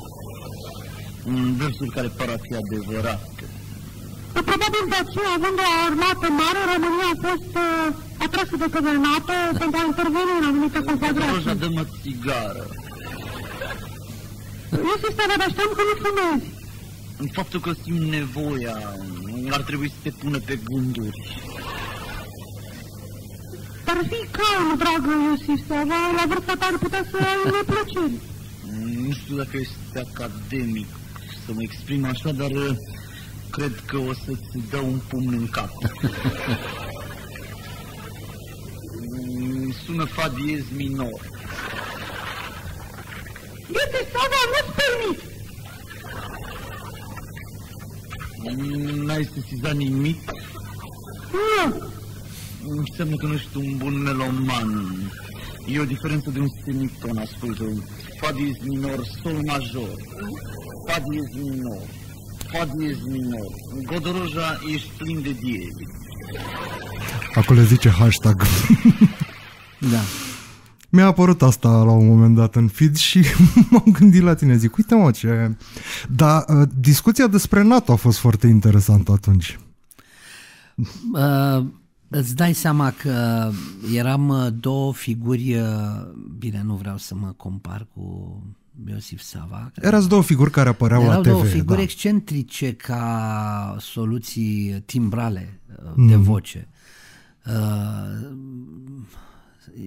Un versuri care par a fi adevărat. Păi, probabil de aceea, având o armată mare, România a fost uh, atrasă de către NATO pentru a interveni în anumite conflagrații. Roja, dă-mă țigară. Nu se să ne că nu fumezi în faptul că simt nevoia, ar trebui să te pună pe gânduri. Dar fii calm, dragă Iosif, sau la vârsta ta ar putea să ai plăcere. Nu știu dacă este academic să mă exprim așa, dar uh, cred că o să-ți dau un pumn în cap. Sună fa diez minor. Iute, Sava, nu-ți permit! N-ai sesizat nimic? Nu. Înseamnă că nu ești un bun meloman. E o diferență de un semiton, ascultă. Fa diez minor, sol major. Fa diez minor. Fa diez minor. Godoroja ești plin de diezi. Acolo zice hashtag. da mi-a apărut asta la un moment dat în feed și m-am gândit la tine, zic, uite mă ce... Dar uh, discuția despre NATO a fost foarte interesantă atunci. Uh, îți dai seama că eram ă, două figuri, ă, bine, nu vreau să mă compar cu Iosif Sava. Erați două figuri care apăreau Erau la TV. Erau două da. figuri da. excentrice ca soluții timbrale de mm. voce. Uh,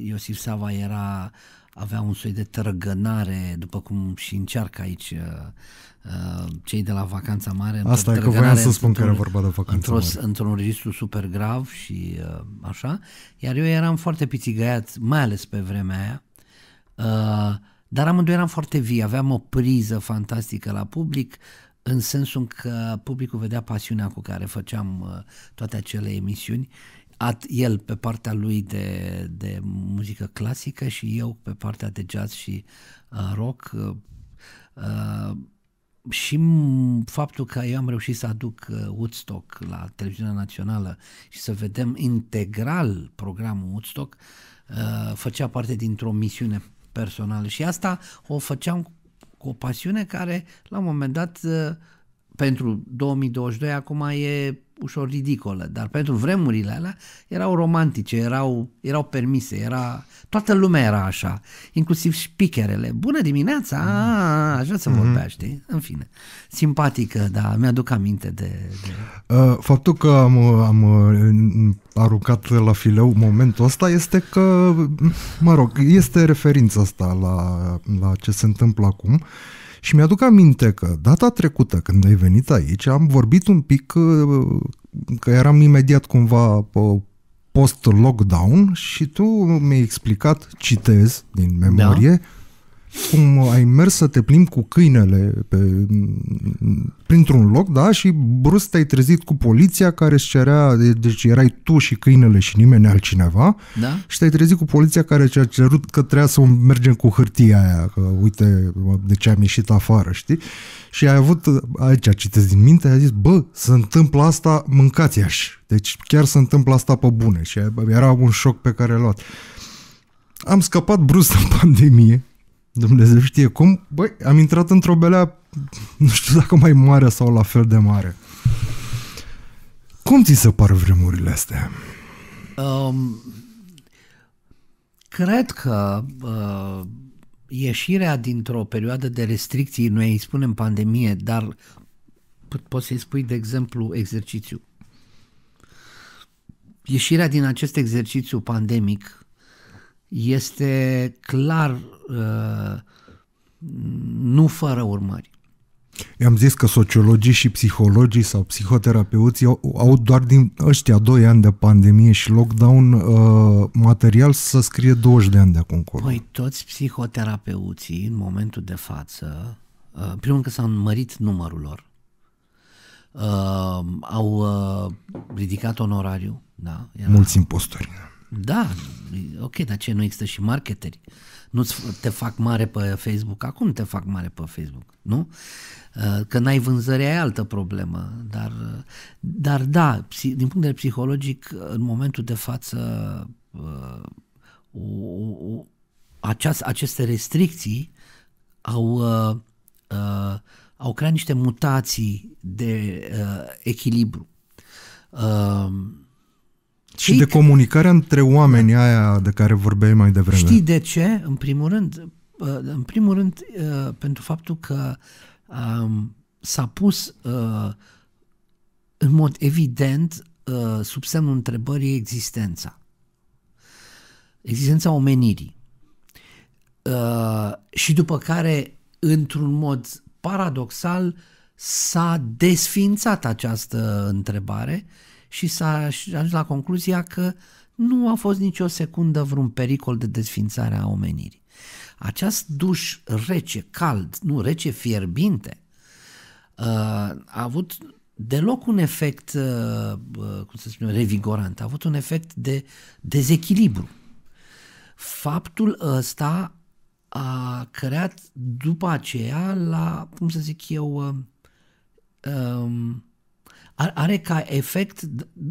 Iosif Sava era, avea un soi de tărgănare, după cum și încearcă aici uh, uh, cei de la Vacanța Mare. Asta e că voiam să spun că era vorba de Vacanța într-o, Mare. Într-un registru super grav și uh, așa. Iar eu eram foarte pițigăiat, mai ales pe vremea aia. dar amândoi eram foarte vii, aveam o priză fantastică la public, în sensul că publicul vedea pasiunea cu care făceam toate acele emisiuni at el pe partea lui de, de muzică clasică și eu pe partea de jazz și uh, rock. Uh, uh și faptul că eu am reușit să aduc uh, Woodstock la televiziunea națională și să vedem integral programul Woodstock uh, făcea parte dintr-o misiune personală și asta o făceam cu o pasiune care la un moment dat uh, pentru 2022 acum e ușor ridicolă, dar pentru vremurile alea erau romantice, erau, erau permise, era, toată lumea era așa, inclusiv spicherele. Bună dimineața! Mm. A, ah, așa să mm-hmm. vorbea, În fine. Simpatică, dar mi-aduc aminte de... de... Uh, faptul că am, am uh, aruncat la fileu momentul ăsta este că, mă rog, este referința asta la, la ce se întâmplă acum. Uh, și mi-aduc aminte că data trecută când ai venit aici am vorbit un pic uh, că eram imediat cumva uh, post-lockdown și tu mi-ai explicat, citez din da. memorie, da cum ai mers să te plimbi cu câinele pe, printr-un loc, da, și brusc te-ai trezit cu poliția care îți cerea, deci erai tu și câinele și nimeni altcineva, da? și te-ai trezit cu poliția care ți-a cerut că trebuia să mergem cu hârtia aia, că uite de ce am ieșit afară, știi? Și ai avut, aici citesc din minte, ai zis, bă, se întâmplă asta, mâncați aș. Deci chiar se întâmplă asta pe bune și era un șoc pe care l-a luat. Am scăpat brusc în pandemie, Dumnezeu știe cum, băi, am intrat într-o belea, nu știu dacă mai mare sau la fel de mare. Cum ți se par vremurile astea? Um, cred că uh, ieșirea dintr-o perioadă de restricții, noi îi spunem pandemie, dar poți să-i spui, de exemplu, exercițiu. Ieșirea din acest exercițiu pandemic este clar uh, nu fără urmări. I-am zis că sociologii și psihologii sau psihoterapeuții au, au doar din ăștia 2 ani de pandemie și lockdown uh, material să scrie 20 de ani de acum încolo. Păi toți psihoterapeuții în momentul de față, uh, primul că s-a înmărit numărul lor, uh, au uh, ridicat onorariu. Da? Era... Mulți impostori. Da, ok, dar ce, nu există și marketeri? Nu te fac mare pe Facebook? Acum te fac mare pe Facebook, nu? Uh, că n-ai vânzări, ai altă problemă. Dar, dar da, din punct de vedere psihologic, în momentul de față, uh, aceas, aceste restricții au, uh, au creat niște mutații de echilibru. Uh, și de comunicarea între oamenii aia de care vorbeai mai devreme. Știi de ce? În primul rând, uh, în primul rând uh, pentru faptul că um, s-a pus uh, în mod evident sub semnul întrebării existența. Existența omenirii. și după care, într-un mod paradoxal, s-a desfințat această întrebare uh, și s-a ajuns la concluzia că nu a fost nicio secundă vreun pericol de desfințare a omenirii. Acest duș rece, cald, nu rece, fierbinte, uh, a avut deloc un efect, uh, uh, cum să spunem, revigorant, a avut un efect de dezechilibru. Faptul ăsta a creat după aceea la, cum să zic eu, um, are ca efect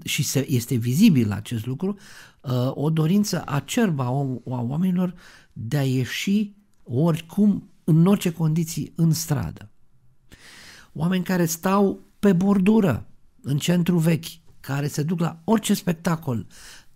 și se, este vizibil acest lucru uh, o dorință acerbă a oamenilor de a ieși oricum, în orice condiții, în stradă. Oameni care stau pe bordură, în centru vechi, care se duc la orice spectacol.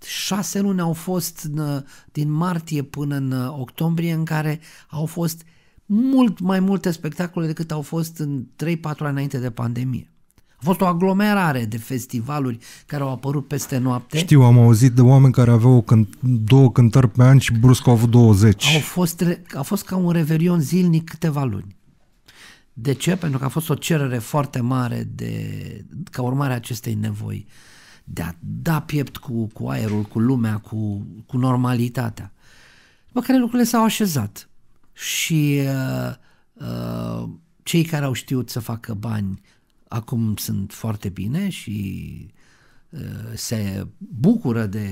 Șase luni au fost uh, din martie până în uh, octombrie în care au fost mult mai multe spectacole decât au fost în 3-4 ani înainte de pandemie. A fost o aglomerare de festivaluri care au apărut peste noapte. Știu, am auzit de oameni care aveau cânt, două cântări pe an și brusc au avut 20. Au fost, a fost ca un reverion zilnic câteva luni. De ce? Pentru că a fost o cerere foarte mare de, ca urmare a acestei nevoi de a da piept cu, cu aerul, cu lumea, cu, cu normalitatea. După care lucrurile s-au așezat și uh, uh, cei care au știut să facă bani acum sunt foarte bine și uh, se bucură de...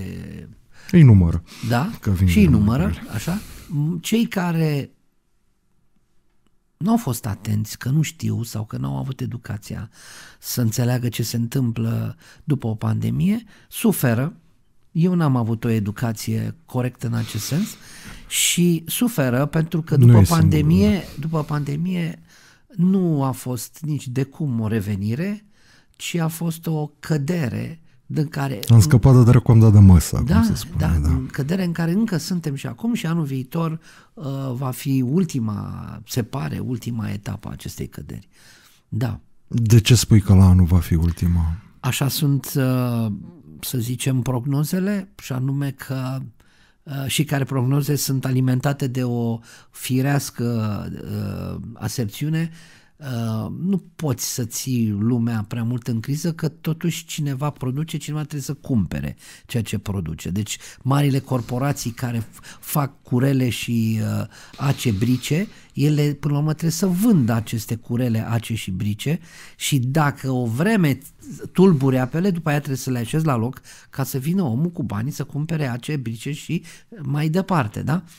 Îi numără. Da, că vin și îi numără, așa. Cei care nu au fost atenți, că nu știu sau că nu au avut educația să înțeleagă ce se întâmplă după o pandemie, suferă. Eu n-am avut o educație corectă în acest sens și suferă pentru că după nu pandemie, singur, da. după pandemie nu a fost nici de cum o revenire, ci a fost o cădere din care... Am scăpat de dat de masă, da, cum se spune. Da, da, cădere în care încă suntem și acum și anul viitor uh, va fi ultima, se pare, ultima etapă a acestei căderi. Da. De ce spui că la anul va fi ultima? Așa sunt, uh, să zicem, prognozele și anume că Uh, și care prognoze sunt alimentate de o firească uh, aserțiune Uh, nu poți să ții lumea prea mult în criză că totuși cineva produce, cineva trebuie să cumpere ceea ce produce. Deci marile corporații care fac curele și uh, ace brice, ele până la urmă trebuie să vândă aceste curele, ace și brice și dacă o vreme tulburi apele, după aia trebuie să le așezi la loc ca să vină omul cu banii să cumpere ace, brice și mai departe, da? Uh,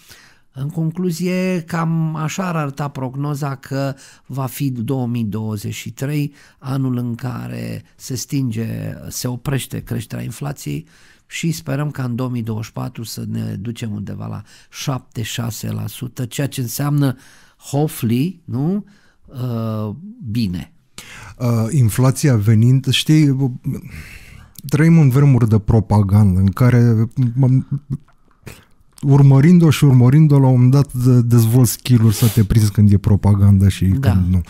în concluzie, cam așa ar arăta prognoza că va fi 2023, anul în care se stinge, se oprește creșterea inflației și sperăm ca în 2024 să ne ducem undeva la 7-6%, ceea ce înseamnă hopefully, nu? Uh, bine. Uh, inflația venind, știi, trăim în vremuri de propagandă în care urmărind-o și urmărind-o, la un moment dat dezvolt skill să te prinzi când e propaganda și da. când nu.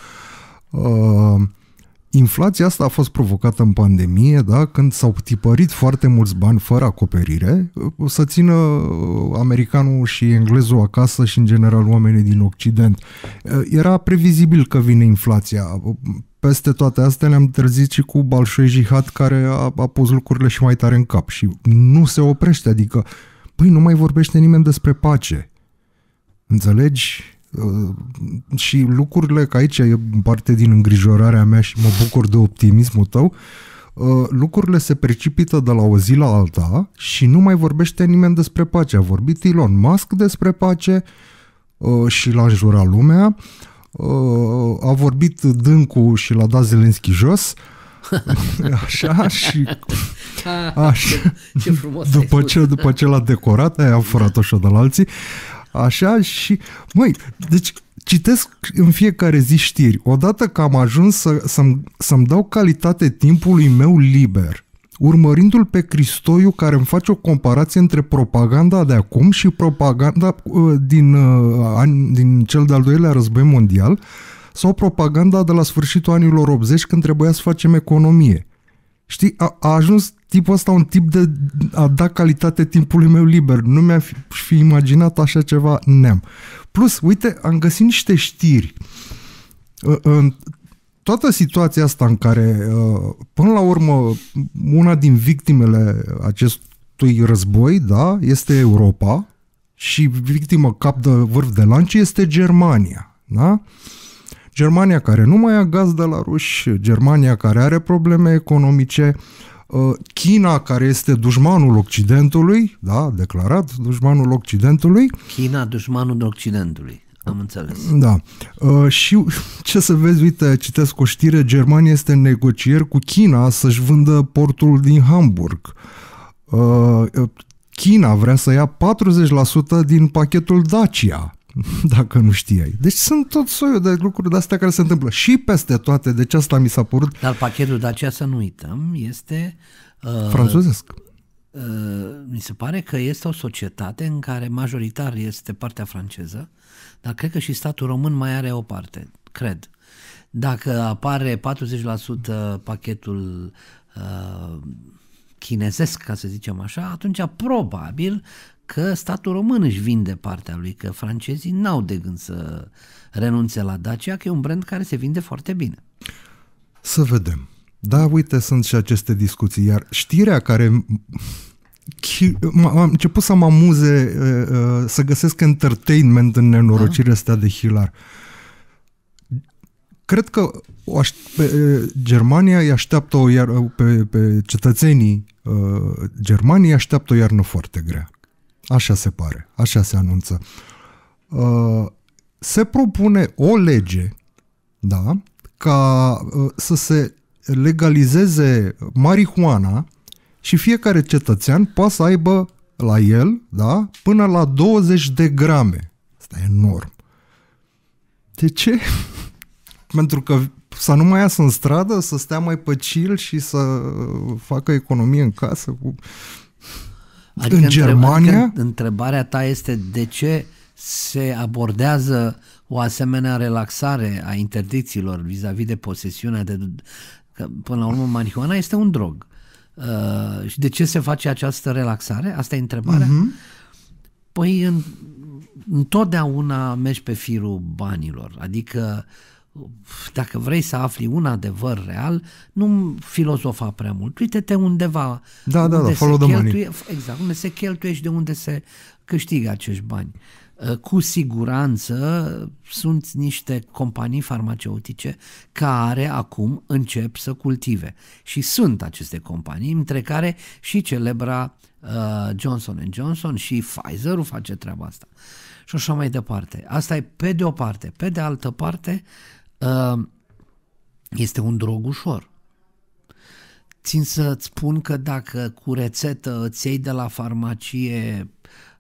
Uh, inflația asta a fost provocată în pandemie, da? când s-au tipărit foarte mulți bani fără acoperire, să țină uh, americanul și englezul acasă și în general oamenii din Occident. Uh, era previzibil că vine inflația. Peste toate astea ne-am trezit și cu Balșoi Jihad care a, a pus lucrurile și mai tare în cap și nu se oprește, adică uh, Păi nu mai vorbește nimeni despre pace. Înțelegi? Uh, și lucrurile, că aici e parte din îngrijorarea mea și mă bucur de optimismul tău, uh, lucrurile se precipită de la o zi la alta și nu mai vorbește nimeni despre pace. A vorbit Elon Musk despre pace uh, și l-a înjurat lumea, a vorbit Dâncu și l-a dat Zelenski jos, așa, și Așa. Ce, ce frumos după ce, după ce l-a decorat, aia a furat-o și de la alții. Așa și, măi, deci citesc în fiecare zi știri. Odată că am ajuns să, să-mi, să-mi dau calitate timpului meu liber, urmărindu-l pe Cristoiu care îmi face o comparație între propaganda de acum și propaganda uh, din, uh, din cel de-al doilea război mondial sau propaganda de la sfârșitul anilor 80 când trebuia să facem economie. Știi, a, a ajuns tipul ăsta un tip de a da calitate timpului meu liber. Nu mi-am fi, fi imaginat așa ceva, neam. Plus, uite, am găsit niște știri. Ă, ă, în toată situația asta în care, ă, până la urmă, una din victimele acestui război, da, este Europa și victimă cap de vârf de lanci este Germania, da? Uh, Germania care nu mai a gaz de la ruși, Germania care are probleme economice, ă, China, care este dușmanul Occidentului, da, declarat dușmanul Occidentului. China, dușmanul Occidentului. Am înțeles. Da. Uh, și ce să vezi, uite, citesc o știre, Germania este în negocieri cu China să-și vândă portul din Hamburg. Uh, China vrea să ia 40% din pachetul Dacia. dacă nu știai. Deci sunt tot soiul de lucruri de astea care se întâmplă și peste toate, deci asta mi s-a părut. Dar pachetul de aceea să nu uităm este... Uh, Franțuzesc. Uh, mi se pare că este o societate în care majoritar este partea franceză, dar cred că și statul român mai are o parte, cred. Dacă apare 40% pachetul uh, chinezesc, ca să zicem așa, atunci probabil că statul român își vinde partea lui, că francezii n-au de gând să renunțe la Dacia, că e un brand care se vinde foarte bine. Să vedem. Da, uite, sunt și aceste discuții. Iar știrea care am început să mă amuze, să găsesc entertainment în nenorocirea da. asta de Hilar. Cred că o aș, pe, Germania îi așteaptă o iar, pe, pe cetățenii Germania așteaptă o iarnă foarte grea. Așa se pare, așa se anunță. Uh, se propune o lege, da, ca uh, să se legalizeze marihuana și fiecare cetățean poate să aibă la el, da, până la 20 de grame. Asta e enorm. De ce? Pentru că să nu mai iasă în stradă, să stea mai pe chill și să uh, facă economie în casă. Adică în Germania? Adică întrebarea ta este de ce se abordează o asemenea relaxare a interdicțiilor vis-a-vis de posesiunea de... Că, până la urmă, marihuana este un drog. Uh, și de ce se face această relaxare? Asta e întrebarea. Uh-huh. Păi în, întotdeauna mergi pe firul banilor. Adică uh, dacă vrei să afli un adevăr real, nu filozofa prea mult. Uite-te undeva da, unde da, da, se cheltuie, exact, unde se cheltuie și de unde se câștigă acești bani. Uh, cu siguranță sunt niște companii farmaceutice care acum încep să cultive și sunt aceste companii, între care și celebra uh, Johnson Johnson și Pfizer face treaba asta și așa mai departe. Asta e pe de o parte. Pe de altă parte, uh, Ehm, este un drog ușor. Țin să-ți spun că dacă cu rețetă îți iei de la farmacie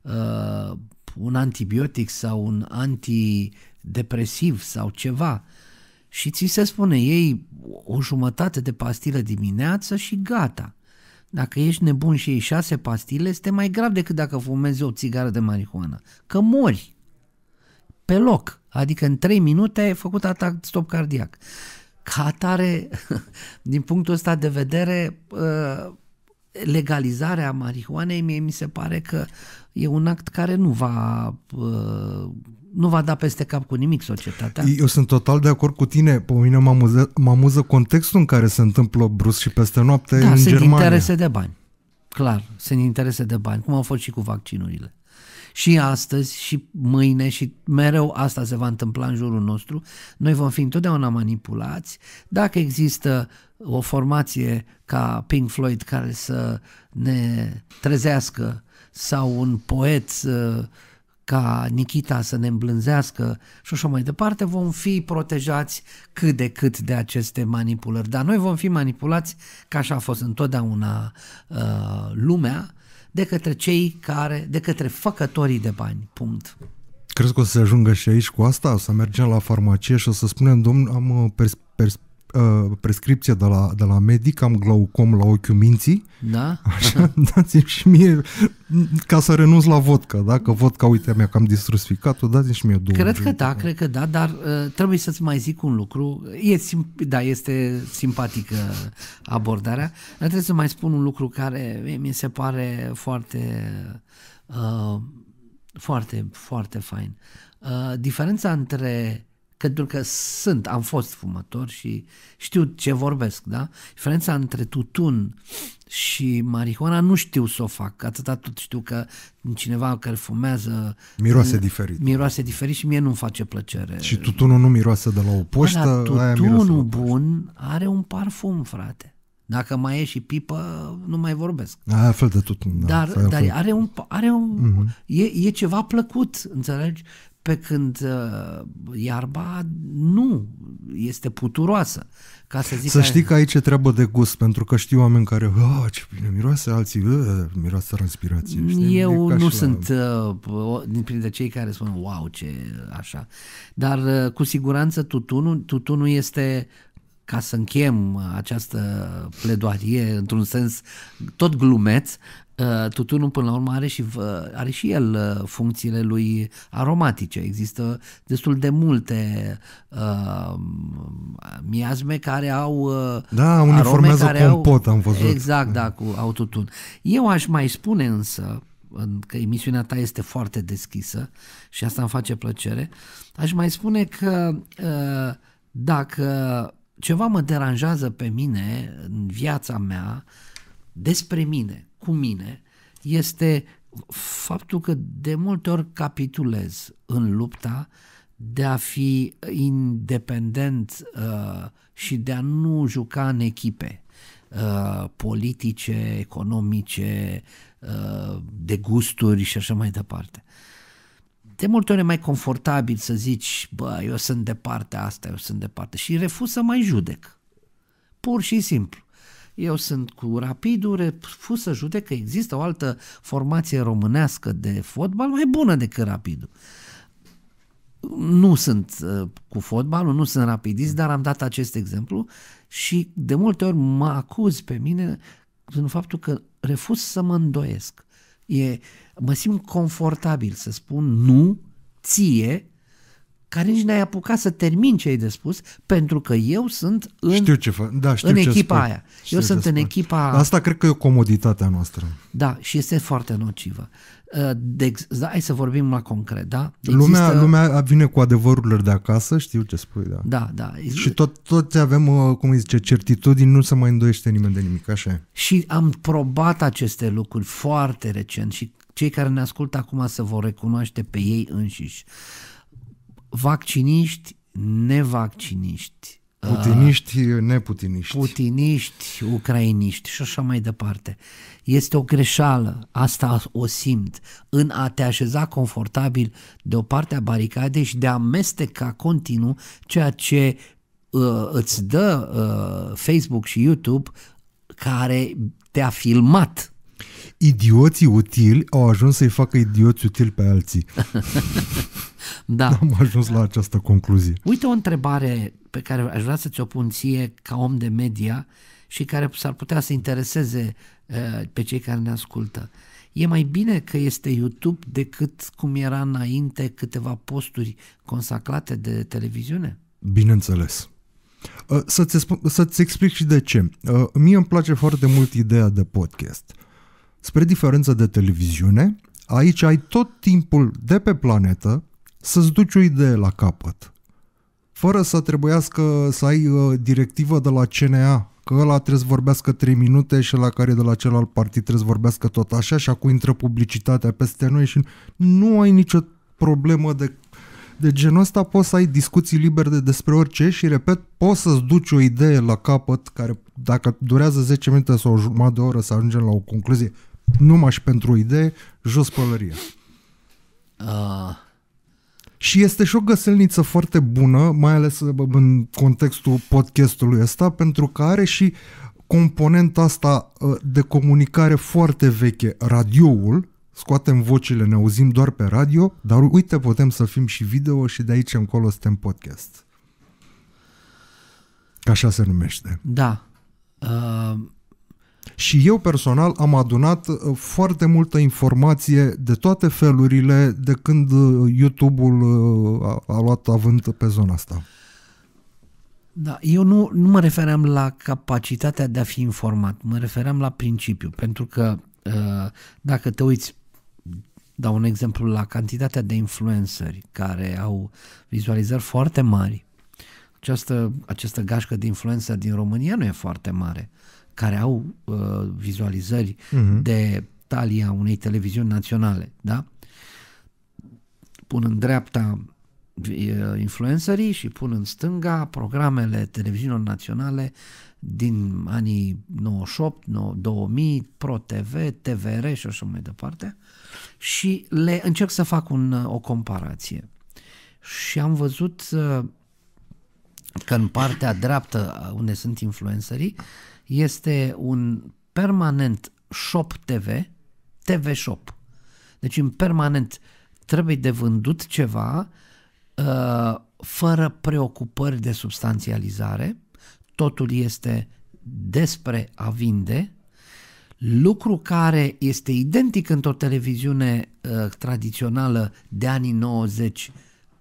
ehm, un antibiotic sau un antidepresiv sau ceva și ți se spune ei o jumătate de pastilă dimineață și gata. Dacă ești nebun și iei șase pastile, este mai grav decât dacă fumezi o țigară de marihuana, că mori pe loc, adică în 3 minute ai făcut atac stop cardiac. Ca atare, din punctul ăsta de vedere, ă, legalizarea marihuanei mie mi se pare că e un act care nu va ă, nu va da peste cap cu nimic societatea. Eu sunt total de acord cu tine. Pe mine mă amuză, mă amuză contextul în care se întâmplă brusc și peste noapte da, în sunt Germania. interese de bani. Clar, sunt interese de bani, cum au fost și cu vaccinurile și astăzi și mâine și mereu asta se va întâmpla în jurul nostru, noi vom fi întotdeauna manipulați. Dacă există o formație ca Pink Floyd care să ne trezească sau un poet uh, ca Nikita să ne îmblânzească și așa mai departe, vom fi protejați cât de cât de aceste manipulări. Dar noi vom fi manipulați, ca așa a fost întotdeauna uh, lumea, de către cei care, de către făcătorii de bani. Punct. Crezi că o să se ajungă și aici cu asta? O să mergem la farmacie și o să spunem, domn, am uh, pers- pers- Uh, Prescripția de la, de la medic, am glaucom la ochiul minții. Da? Așa, dați-mi și mie, ca să renunț la vodka, da? Că vodka, uite, mi-a cam distrus ficatul, dați-mi și mie două. Cred că da, da, cred că da, dar uh, trebuie să-ți mai zic un lucru. E sim- da, este simpatică abordarea, dar trebuie să mai spun un lucru care mi se pare foarte... Uh, foarte, foarte fain. Uh, diferența între pentru că sunt, am fost fumător și știu ce vorbesc, da? Diferența între tutun și marihuana nu știu să o fac, atâta tot știu că cineva care fumează miroase diferit. Miroase diferit și mie nu-mi face plăcere. Și tutunul nu miroase de la o poștă, da, tutunul la bun are un parfum, frate. Dacă mai e și pipă, nu mai vorbesc. Aia fel de tutun Da, dar dar fel. are un... Are un uh-huh. e, e ceva plăcut, înțelegi? pe când uh, iarba nu este puturoasă. Ca să, zic să știi că aici e treabă de gust, pentru că știu oameni care, oh, ce bine miroase, alții, uh, miroase respirație. Știi? Eu nu la... sunt uh, printre cei care spun, wow, ce așa. Dar uh, cu siguranță tutunul, tutunul este ca să încheiem uh, această pledoarie într-un sens tot glumeț, uh, tutunul până la urmă are și, uh, are și el funcțiile lui aromatice. Există destul de multe uh, miasme care au uh, Da, uniformează care compot, au, am văzut. Exact, da. da, cu au tutun. Eu aș mai spune însă că emisiunea ta este foarte deschisă și asta îmi face plăcere, aș mai spune că uh, dacă ceva mă deranjează pe mine în viața mea despre mine, cu mine, este faptul că de multe ori capitulez în lupta de a fi independent uh, și de a nu juca în echipe uh, politice, economice, uh, de gusturi și așa mai departe. Uh, de multe ori e mai confortabil să zici, bă, eu sunt de partea asta, eu sunt de partea și refuz să mai judec. Pur și simplu. Eu sunt cu Rapidul, refuz să judec că există o altă formație românească de fotbal mai bună decât Rapidul. Nu sunt uh, cu fotbalul, nu sunt rapidist, dar am dat acest exemplu și de multe ori mă acuz pe mine în faptul că refuz să mă îndoiesc. E, uh, mă simt confortabil să spun nu ție care nici n-ai apucat să termin ce ai de spus, pentru că eu sunt în, știu ce fa- da, știu în ce echipa spui. aia. Știu eu sunt spui. în echipa... Asta cred că e o comoditatea noastră. Da, și este foarte nocivă. Uh, de, da, hai să vorbim la concret, da? Există... Lumea, lumea vine cu adevărurile de acasă, știu ce spui, da. Da, da. Și tot, tot avem, uh, cum zice, certitudini, nu se mai îndoiește nimeni de nimic, așa Și am probat aceste lucruri foarte recent și cei care ne ascultă acum se vor recunoaște pe ei înșiși. Vacciniști, nevacciniști. Uh, putiniști, neputiniști. Putiniști, ucrainiști și așa mai departe. Este o greșeală, asta o simt, în a te așeza confortabil de o parte a baricadei și de a amesteca continuu ceea ce uh, îți dă uh, Facebook și YouTube care te-a filmat Idioții utili au ajuns să-i facă idioți utili pe alții. da. Am ajuns la această concluzie. Uite o întrebare pe care aș vrea să ți-o pun ție ca om de media și care s-ar putea să intereseze uh, pe cei care ne ascultă. E mai bine că este YouTube decât cum era înainte câteva posturi consacrate de televiziune? Bineînțeles. Uh, să-ți, să explic și de ce. Uh, mie îmi place foarte mult ideea de podcast. Spre diferență de televiziune, aici ai tot timpul de pe planetă să-ți duci o idee la capăt. Fără să trebuiască să ai uh, directivă de la CNA că ăla trebuie să vorbească 3 minute și la care de la celălalt partid trebuie să vorbească tot așa și acum intră publicitatea peste noi și nu ai nicio problemă de, de genul ăsta, poți să ai discuții libere de despre orice și, repet, poți să-ți duci o idee la capăt care, dacă durează 10 minute sau o jumătate de oră să ajungem la o concluzie, numai și pentru o idee, jos pălăria. Uh. Și este și o găselniță foarte bună, mai ales în contextul podcastului ăsta, pentru că are și componenta asta ă, de comunicare foarte veche, radioul, scoatem vocile, ne auzim doar pe radio, dar uite, putem să fim și video și de aici încolo suntem podcast. Așa se numește. Da. Uh, și eu personal am adunat uh, foarte multă informație de toate felurile de când uh, YouTube-ul uh, a, a luat avânt pe zona asta. Da, eu nu, nu mă refeream la capacitatea de a fi informat, mă refeream la principiu, pentru că dacă te uiți, dau un exemplu, la cantitatea de influenceri care au vizualizări foarte mari, această, această gașcă de influență din România nu e foarte mare. Uh, care au uh, vizualizări uh-huh. de talia unei televiziuni naționale, da? Pun în dreapta uh, influencerii și pun în stânga programele televiziunilor naționale din anii 98, 2000, Pro TV, TVR și așa mai departe și le încerc să fac un, uh, o comparație. Și am văzut uh, că în partea dreaptă unde sunt influencerii este un permanent shop TV, TV shop. Deci în permanent trebuie de vândut ceva uh, fără preocupări de substanțializare, totul este despre a vinde, lucru care este identic într-o televiziune uh, tradițională de anii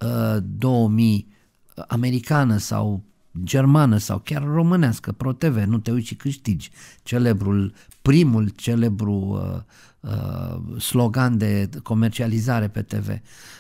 90-2000 uh, americană sau germană sau chiar românească, ProTV, nu te uiți și câștigi. Celebrul, primul celebru uh, uh, slogan de comercializare pe TV,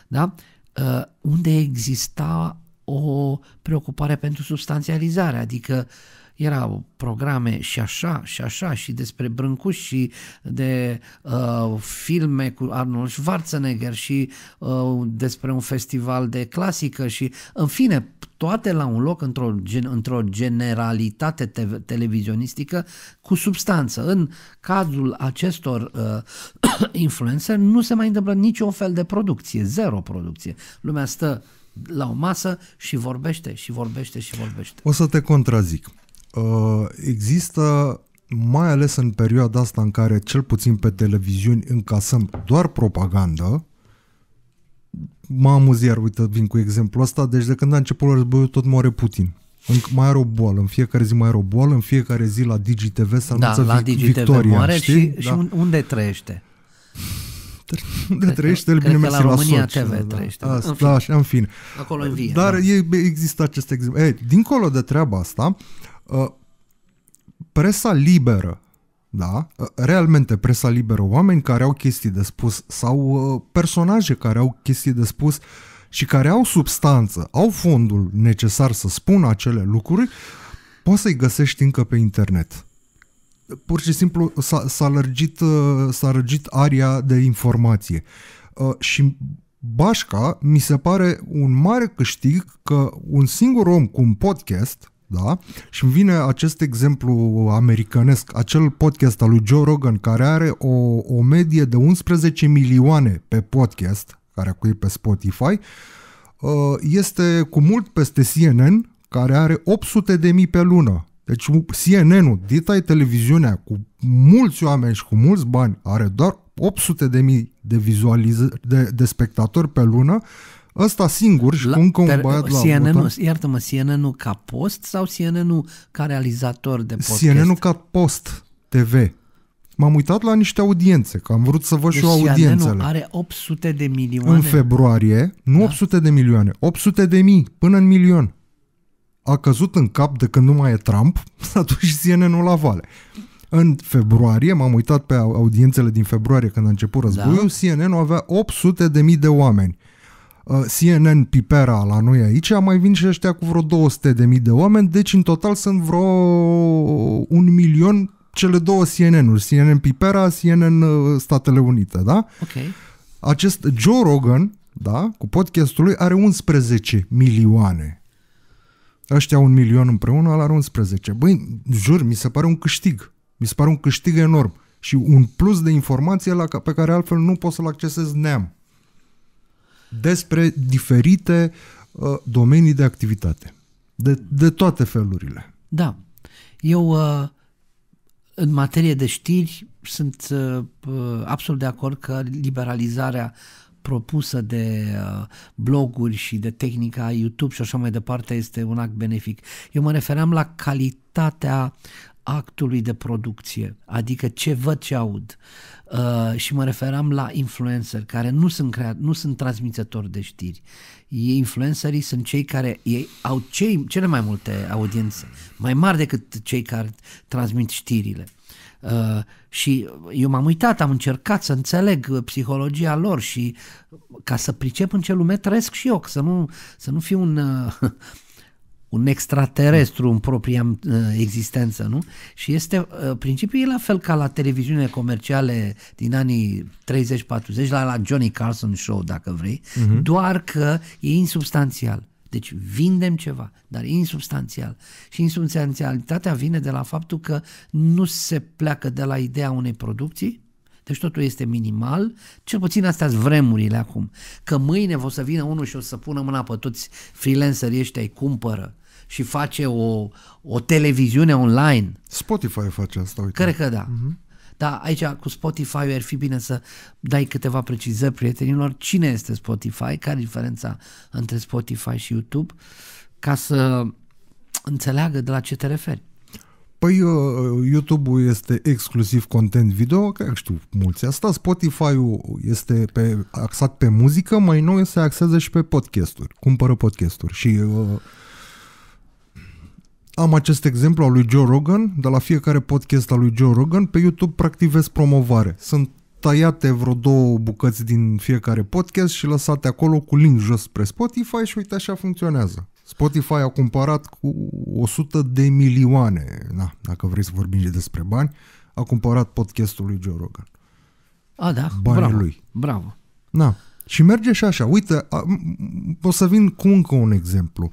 da? Uh, unde exista o preocupare pentru substanțializare, adică uh, erau programe și așa și așa și despre Brâncuș și de uh, filme cu Arnold Schwarzenegger și uh, despre un festival de clasică și în fine toate la un loc într-o, gen, într-o generalitate te- televizionistică cu substanță. În cazul acestor uh, influencer nu se mai întâmplă niciun fel de producție, zero producție. Lumea stă la o masă și vorbește și vorbește și vorbește. O să te contrazic. Uh, există mai ales în perioada asta în care cel puțin pe televiziuni încasăm doar propagandă, mă amuz iar, uite, vin cu exemplu ăsta, deci de când a început războiul tot moare Putin. În, mai are o boală, în fiecare zi mai are o boală, în fiecare zi la DigiTV se da, anunță da, la Digi victoria, moare știi? Și, da. și unde trăiește? Unde trăiește, el bine mersi la, la România Sochi. TV da, trăiește. Asta, în fine. Da, în fine. Acolo în vie. Dar da. există acest exemplu. Ei, dincolo de treaba asta, uh, Uh, presa liberă, da, uh, realmente presa liberă, oameni care au chestii de spus sau uh, personaje care au chestii de spus și care au substanță, au fondul necesar să spună acele lucruri, poți să-i găsești încă pe internet. Pur și simplu s-a, s-a, lărgit, s-a lărgit aria de informație. Și Bașca mi se pare un mare câștig că un singur om cu un podcast da? Și îmi vine acest exemplu americanesc, acel podcast al lui Joe Rogan, care are o, o medie de 11 milioane pe podcast, care acum e pe Spotify, uh, este cu mult peste CNN, care are 800 de mii pe lună. Deci CNN-ul, dita televiziunea, cu mulți oameni și cu mulți bani, are doar 800 de mii de, de, de spectatori pe lună, Ăsta singur și la, cu încă un băiat la CNN, Iartă-mă, CNN-ul ca post sau CNN-ul ca realizator de podcast? CNN-ul ca post TV. M-am uitat la niște audiențe, că am vrut să văd deci și eu audiențele. are 800 de milioane. În februarie, nu da. 800 de milioane, 800 de mii, până în milion. A căzut în cap de când nu mai e Trump, s-a dus și CNN-ul la vale. În februarie, m-am uitat pe audiențele din februarie când a început da. războiul, da. CNN-ul avea 800 de mii de oameni. Uh, CNN Pipera la noi aici, mai vin și ăștia cu vreo 200 de mii de oameni, deci în total sunt vreo un milion cele două CNN-uri, CNN Pipera, CNN uh, Statele Unite, da? Okay. Acest Joe Rogan, da, cu podcastul lui, are 11 milioane. Ăștia un milion împreună, ăla are 11. Băi, jur, mi se pare un câștig. Mi se pare un câștig enorm și un plus de informație la, pe care altfel nu poți să-l accesezi neam despre diferite uh, domenii de activitate, de, de toate felurile. Da. Eu, uh, în materie de știri, sunt uh, uh, absolut de acord că liberalizarea propusă de uh, bloguri și de tehnica YouTube și așa mai departe este un act benefic. Eu mă refeream la calitatea actului de producție, adică ce văd, ce aud. Uh, Uh, și mă referam la influencer care nu sunt, crea- nu sunt transmițători de știri. Ei, influencerii sunt cei care ei au cei, cele mai multe audiențe, mai mari decât cei care transmit știrile. Uh, și eu m-am uitat, am încercat să înțeleg uh, psihologia lor și ca să pricep în ce lume trăiesc și eu, să nu, să nu fiu un, uh, un extraterestru în propria uh, existență, nu? Și este, uh, principiul e la fel ca la televiziune comerciale din anii 30-40, la, la Johnny Carson Show, dacă vrei, uh-huh. doar că e insubstanțial. Deci vindem ceva, dar insubstanțial. Și insubstanțialitatea vine de la faptul că nu se pleacă de la ideea unei producții, deci totul este minimal, cel puțin astea sunt vremurile acum. Că mâine vă să vină unul și o să pună mâna pe toți freelancerii ăștia, îi cumpără și face o, o televiziune online. Spotify face asta, uite. Cred că da. Uh-huh. Dar aici cu Spotify ar fi bine să dai câteva precizări prietenilor. Cine este Spotify? Care e diferența între Spotify și YouTube? Ca să înțeleagă de la ce te referi. Păi uh, YouTube-ul este exclusiv content video, că știu mulți asta, Spotify-ul este pe, axat pe muzică, mai nou se axează și pe podcasturi, cumpără podcasturi și uh, am acest exemplu al lui Joe Rogan, de la fiecare podcast al lui Joe Rogan, pe YouTube practic vezi promovare. Sunt tăiate vreo două bucăți din fiecare podcast și lăsate acolo cu link jos spre Spotify și uite așa funcționează. Spotify a cumpărat cu 100 de milioane, na, dacă vrei să vorbim și despre bani, a cumpărat podcastul lui Joe Rogan. A, da, Banii bravo, lui. bravo. Na, și merge și așa. Uite, a, o să vin cu încă un exemplu. Uh,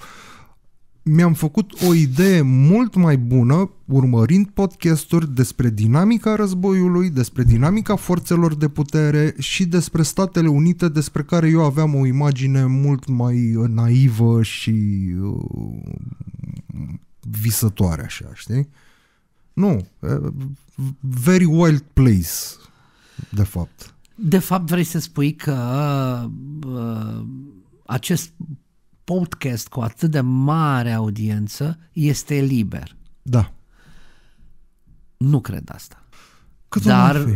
mi-am făcut o idee mult mai bună urmărind podcasturi despre dinamica războiului, despre dinamica forțelor de putere și despre Statele Unite, despre care eu aveam o imagine mult mai uh, naivă și uh, visătoare, așa, știi? Nu, uh, very wild place, de fapt. De fapt, vrei să spui că uh, acest podcast cu atât de mare audiență este liber. Da. Nu cred asta. Cât dar,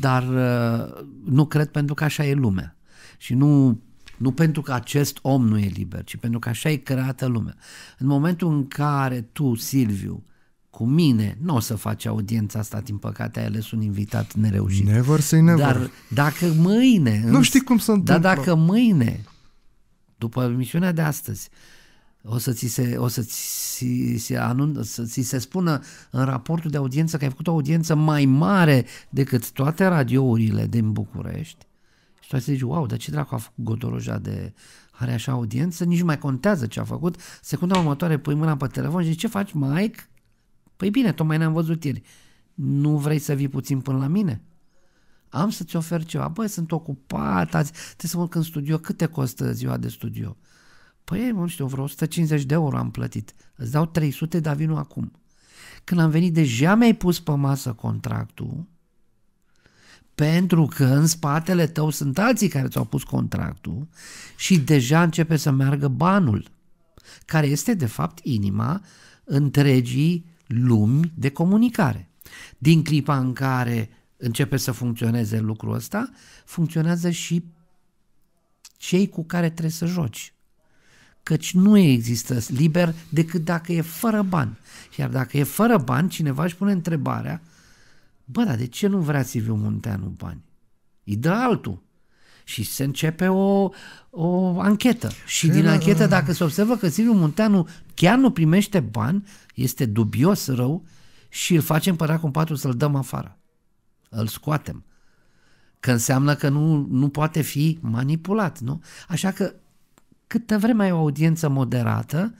dar uh, nu cred pentru că așa e lumea. Și nu, nu pentru că acest om nu e liber, ci pentru că așa e creată lumea. În momentul în care tu, Silviu, cu mine, nu o să faci audiența asta, din păcate ai ales un invitat nereușit. Never say never. Dar dacă mâine... Nu știi cum să întâmplă. Dar dacă mâine după misiunea de astăzi, o să ți se, o să ți se, anun, o să ți se spună în raportul de audiență că ai făcut o audiență mai mare decât toate radiourile din București. Și tu ai să zici, wow, dar ce dracu a făcut Godoroja de are așa audiență? Nici nu mai contează ce a făcut. Secunda următoare pui mâna pe telefon și zici, ce faci, Mike? Păi bine, tocmai ne-am văzut ieri. Nu vrei să vii puțin până la mine? Am să-ți ofer ceva. Băi, sunt ocupat, azi trebuie să mă în studio. Cât te costă ziua de studio? Păi, nu știu, vreo 150 de euro am plătit. Îți dau 300, dar vinu acum. Când am venit, deja mi-ai pus pe masă contractul, pentru că în spatele tău sunt alții care ți-au pus contractul și deja începe să meargă banul, care este, de fapt, inima întregii lumi de comunicare. Din clipa în care începe să funcționeze lucrul ăsta, funcționează și cei cu care trebuie să joci. Căci nu există liber decât dacă e fără bani. Iar dacă e fără bani, cineva își pune întrebarea, bă, dar de ce nu vrea Silviu Munteanu bani? Îi dă altul. Și se începe o, o anchetă. Și din anchetă, dacă se observă că Silviu Munteanu chiar nu primește bani, este dubios rău și îl facem părea cum patru să-l dăm afară îl scoatem. Că înseamnă că nu, nu poate fi manipulat, nu? Așa că câtă vreme ai o audiență moderată,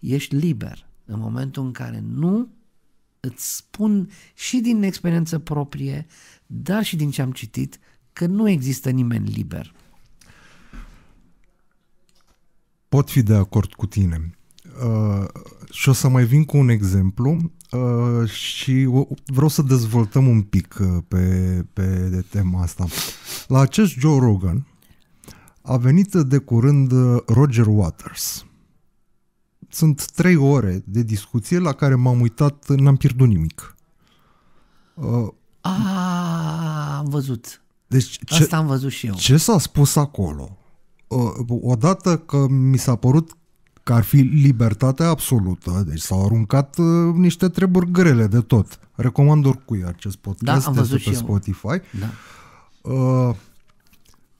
ești liber. În momentul în care nu, îți spun și din experiență proprie, dar și din ce am citit, că nu există nimeni liber. Pot fi de acord cu tine. Uh, și o să mai vin cu un exemplu Uh, și vreau să dezvoltăm un pic uh, pe, pe de tema asta. La acest Joe Rogan a venit de curând uh, Roger Waters. Sunt trei ore de discuție la care m-am uitat, n-am pierdut nimic. Uh, a, am văzut. Deci ce, Asta am văzut și eu. Ce s-a spus acolo? Uh, odată că mi s-a părut că ar fi libertatea absolută, deci s-au aruncat uh, niște treburi grele de tot. Recomand oricui acest podcast, da, am văzut pe Spotify. Da. Uh,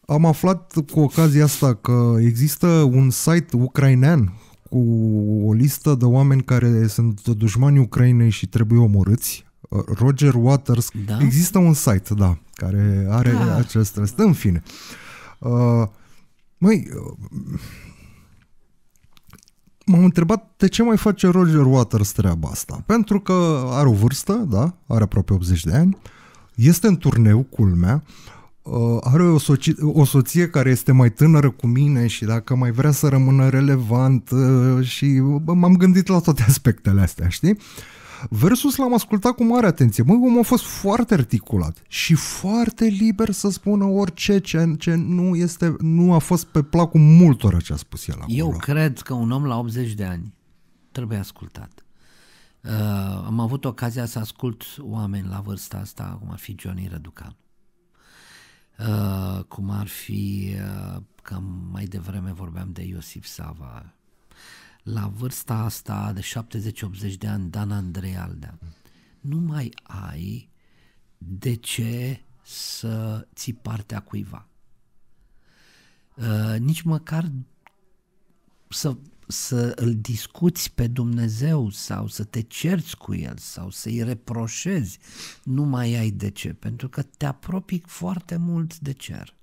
am aflat cu ocazia asta că există un site ucrainean cu o listă de oameni care sunt dușmani Ucrainei și trebuie omorâți. Uh, Roger Waters. Da? Există un site, da, care are da. acest rest. În fine. Uh, măi, uh, m-am întrebat de ce mai face Roger Waters treaba asta. Pentru că are o vârstă, da, are aproape 80 de ani, este în turneu, culmea, uh, are o, soci- o soție care este mai tânără cu mine și dacă mai vrea să rămână relevant uh, și m-am gândit la toate aspectele astea, știi? Uh, Versus l-am ascultat cu mare atenție. Măi, omul a fost foarte articulat și foarte liber să spună orice ce, ce nu, este, nu a fost pe placul multora ce a spus el acolo. Eu cred că un om la 80 de ani trebuie ascultat. Uh, am avut ocazia să ascult oameni la vârsta asta, cum ar fi Johnny Răducan, uh, cum ar fi, uh, cam mai devreme vorbeam de Iosif Sava, la vârsta asta de 70-80 de ani, Dan Andrei Aldea, nu mai ai de ce să ții partea cuiva. Uh, nici măcar să, să îl discuți pe Dumnezeu sau să te cerți cu el sau să-i reproșezi, nu mai ai de ce, pentru că te apropii foarte mult de cer.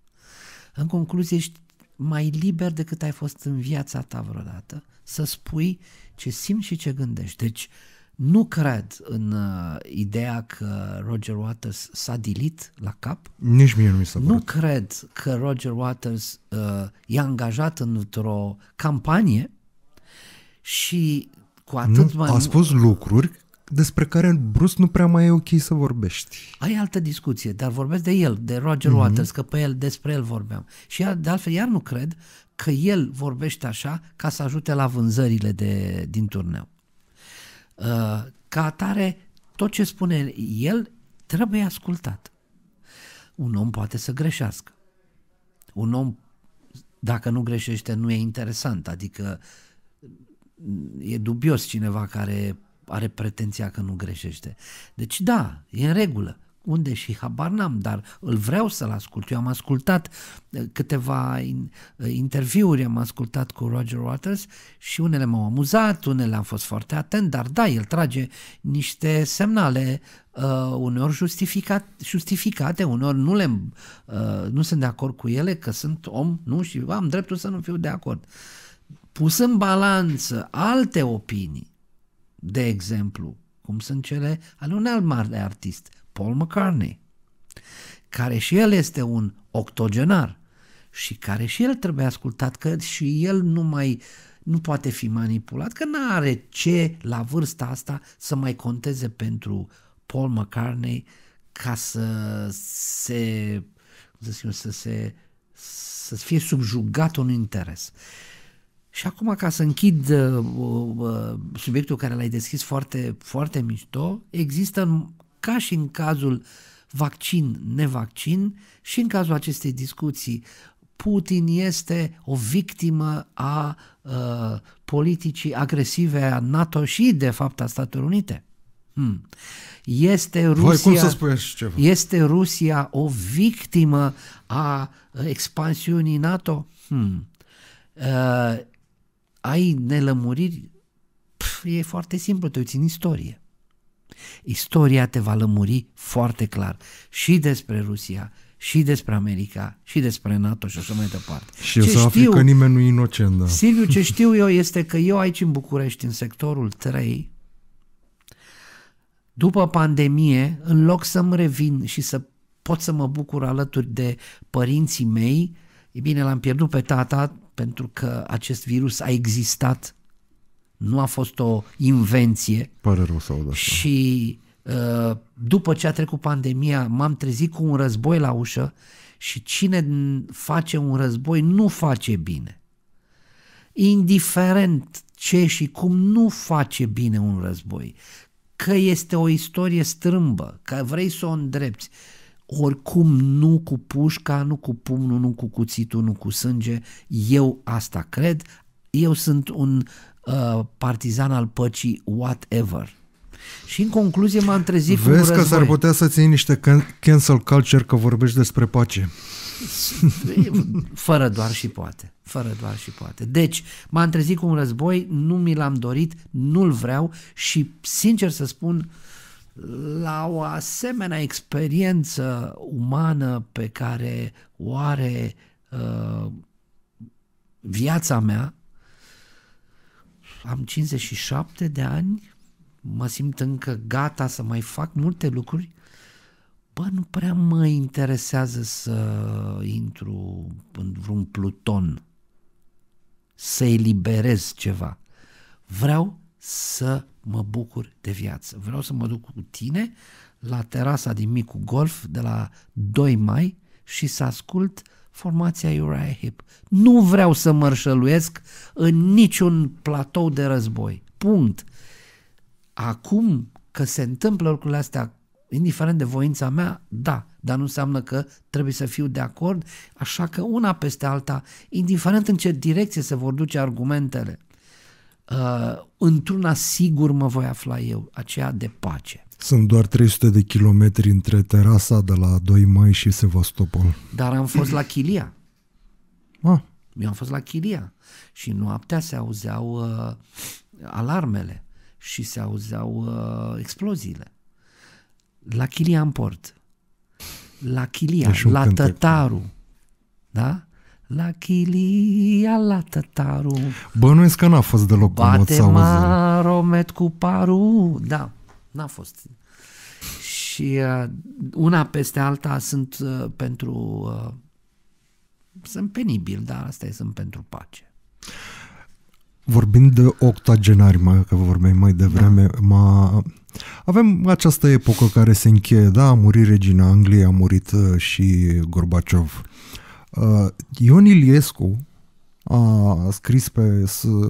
În concluzie, ești mai liber decât ai fost în viața ta vreodată, să spui ce simți și ce gândești. Deci, nu cred în uh, ideea că Roger Waters s-a dilit la cap. Nici mie nu mi s-a părut. Nu cred că Roger Waters uh, e angajat într-o campanie și cu atât nu, mai... A spus lucruri despre care brus nu prea mai e ok să vorbești. Ai altă discuție, dar vorbesc de el, de Roger mm-hmm. Waters, că pe el, despre el vorbeam. Și de altfel iar nu cred că el vorbește așa ca să ajute la vânzările de, din turneu. Uh, ca atare, tot ce spune el trebuie ascultat. Un om poate să greșească. Un om, dacă nu greșește, nu e interesant, adică mm, e dubios cineva care are pretenția că nu greșește. Deci da, e în regulă. Unde și habar n-am, dar îl vreau să-l ascult. Eu am ascultat eh, câteva eh, interviuri, am ascultat cu Roger Waters și unele m-au amuzat, unele am fost foarte atent, dar da, el trage niște semnale uh, uneori justificat, justificate, uneori nu, le, uh, nu sunt de acord cu ele, că sunt om, nu, și am dreptul să nu fiu de acord. Pus în balanță alte opinii, de exemplu, cum sunt cele ale unui alt mare artist, Paul McCartney, care și el este un octogenar și care și el trebuie ascultat, că și el nu mai nu poate fi manipulat, că nu are ce la vârsta asta să mai conteze pentru Paul McCartney ca să se, să, zic, să se să fie subjugat un interes. Și acum, ca să închid uh, uh, uh, subiectul care l-ai deschis foarte, foarte mișto, există, ca și în cazul vaccin-nevaccin, și în cazul acestei discuții, Putin este o victimă a uh, politicii agresive a NATO și, de fapt, a Statelor Unite. Hmm. Este Rusia, Voi cum să ceva? Este Rusia o victimă a uh, expansiunii NATO? Hmm. Uh, ai nelămuriri, pf, e foarte simplu, te uiți în istorie. Istoria te va lămuri foarte clar și despre Rusia, și despre America, și despre NATO și așa mai departe. Și ce să știu, că nimeni nu e inocent. Da. Silviu, ce știu eu este că eu aici în București, în sectorul 3, după pandemie, în loc să-mi revin și să pot să mă bucur alături de părinții mei, e bine, l-am pierdut pe tata, pentru că acest virus a existat, nu a fost o invenție. Pare rău să aud asta. Și uh, după ce a trecut pandemia, m-am trezit cu un război la ușă și cine face un război nu face bine. Indiferent ce și cum nu face bine un război, că este o istorie strâmbă, că vrei să o îndrepți, oricum nu cu pușca, nu cu pumnul, nu cu cuțitul, nu cu sânge, eu asta cred, eu sunt un uh, partizan al păcii whatever. Și în concluzie m-am trezit Vezi cu Vezi că s-ar putea să ții niște cancel culture că vorbești despre pace. Fără doar și poate. Fără doar și poate. Deci, m-am trezit cu un război, nu mi l-am dorit, nu-l vreau și, sincer să spun, uh, la o asemenea experiență umană pe care o are uh, viața mea. Am 57 de ani, mă simt încă gata să mai fac multe lucruri. Bă, nu prea mă interesează să intru în vreun pluton, să eliberez ceva. Vreau să mă bucur de viață. Vreau să mă duc cu tine la terasa din micu golf de la 2 mai și să ascult formația Uriah hip. Nu vreau să mărșăluiesc în niciun platou de război. Punct. Acum că se întâmplă lucrurile astea, indiferent de voința mea, da, dar nu înseamnă că trebuie să fiu de acord, așa că una peste alta, indiferent în ce direcție se vor duce argumentele, uh, într-una sigur mă voi afla eu, aceea de pace. Sunt doar 300 de kilometri între terasa de la 2 mai și Sevastopol. Dar am fost la Chilia. Ah. Eu am fost la Chilia și noaptea se auzeau uh, alarmele și se auzeau uh, exploziile. La Chilia în port. La Chilia, deci la cântec. Tătaru. Da? La chilia, la tătaru Bănuiesc că n-a fost deloc Bate cum maromet cu paru Da, n-a fost Și uh, una peste alta sunt uh, pentru uh, Sunt penibil, dar asta e, sunt pentru pace Vorbind de octogenari, mai, că vorbeai mai devreme, da. ma... avem această epocă care se încheie, da, a murit regina Angliei, a murit uh, și Gorbaciov. Uh, Ion Iliescu a scris pe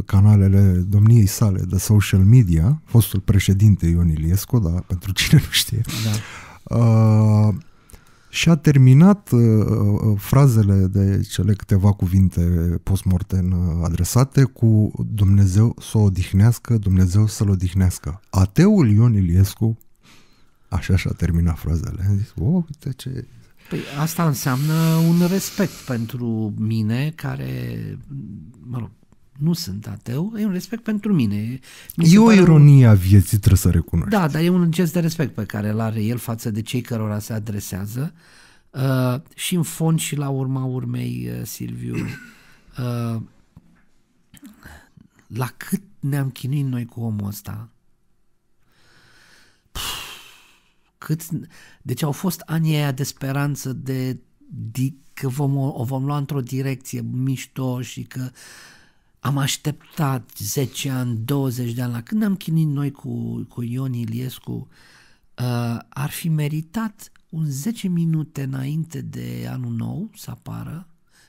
canalele domniei sale de social media, fostul președinte Ion Iliescu, da, pentru cine nu știe, da. uh, și a terminat uh, uh, frazele de cele câteva cuvinte postmortem uh, adresate cu Dumnezeu să o odihnească, Dumnezeu să-l odihnească. Ateul Ion Iliescu, așa și-a terminat frazele. A zis, o, oh, uite ce Păi asta înseamnă un respect pentru mine care, mă rog, nu sunt ateu, e un respect pentru mine. Mi e o ironie un... a vieții, trebuie să recunoști. Da, dar e un gest de respect pe care îl are el față de cei cărora se adresează uh, și în fond și la urma urmei, uh, Silviu, uh, la cât ne-am chinuit noi cu omul ăsta? Puh cât, deci au fost anii aia de speranță de, de că vom, o vom lua într-o direcție mișto și că am așteptat 10 ani, 20 de ani, la când am chinit noi cu, cu Ion Iliescu, uh, ar fi meritat un 10 minute înainte de anul nou să apară,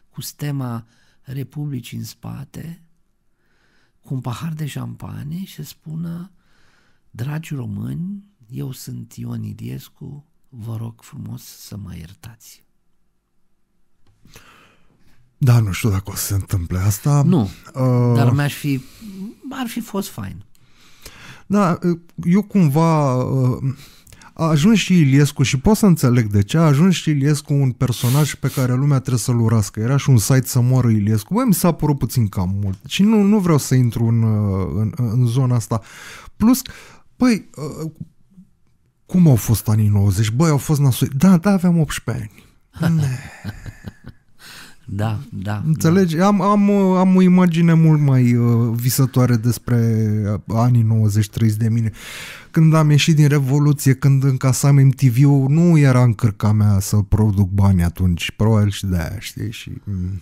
cu stema Republicii în spate, cu un pahar de șampanie și să spună, dragi români, eu sunt Ion Iliescu, vă rog frumos să mă iertați. Da, nu știu dacă o să se întâmple asta. Nu, uh, dar mi-aș fi, ar fi fost fain. Da, uh, eu cumva uh, a ajuns și Iliescu și pot să înțeleg de ce, a ajuns și Iliescu un personaj pe care lumea trebuie să-l urască. Era și un site să moară Iliescu. Băi, mi s-a părut puțin cam mult și nu, nu vreau să intru în, uh, în, în zona asta. Plus, păi, uh, cum au fost anii 90? Băi, au fost nasoi. Da, da, aveam 18 ani. Ne. Da, da, da. Înțelegi? Da. Am, am, am o imagine mult mai uh, visătoare despre uh, anii 90 30 de mine. Când am ieșit din Revoluție, când încasam MTV-ul, nu era în cărca mea să produc bani atunci. Probabil și de-aia, știi? Și, mm.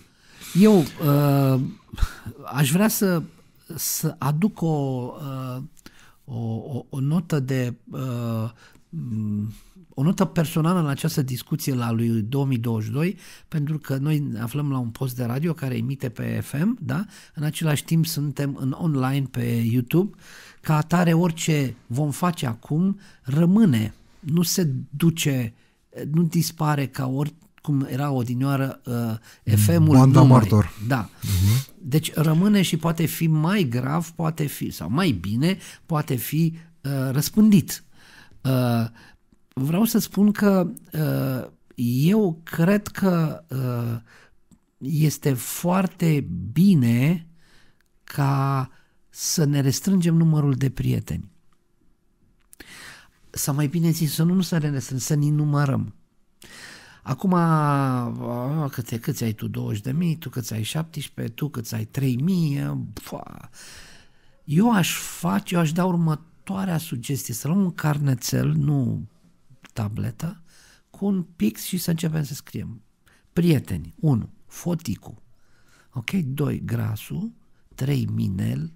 Eu uh, aș vrea să, să aduc o, uh, o, o, o notă de uh, Mm, o notă personală în această discuție la lui 2022, pentru că noi ne aflăm la un post de radio care emite pe FM, da? în același timp suntem în online pe YouTube, ca atare orice vom face acum rămâne, nu se duce, nu dispare ca oricum cum era odinioară uh, FM-ul Banda martor. Da. Uh-huh. Deci rămâne și poate fi mai grav, poate fi, sau mai bine, poate fi uh, răspândit Uh, vreau să spun că uh, eu cred că uh, este foarte bine ca să ne restrângem numărul de prieteni. Sau mai bine zis, să nu să ne restrângem, să ne numărăm. Acum, câte, câți ai tu? 20 de mii, tu câți ai 17, tu câți ai 3 mii? Eu aș face, eu aș da următorul următoarea sugestie, să luăm un carnețel, nu tabletă, cu un pix și să începem să scriem. Prieteni, 1. Foticu. Ok? 2. Grasul. 3. Minel.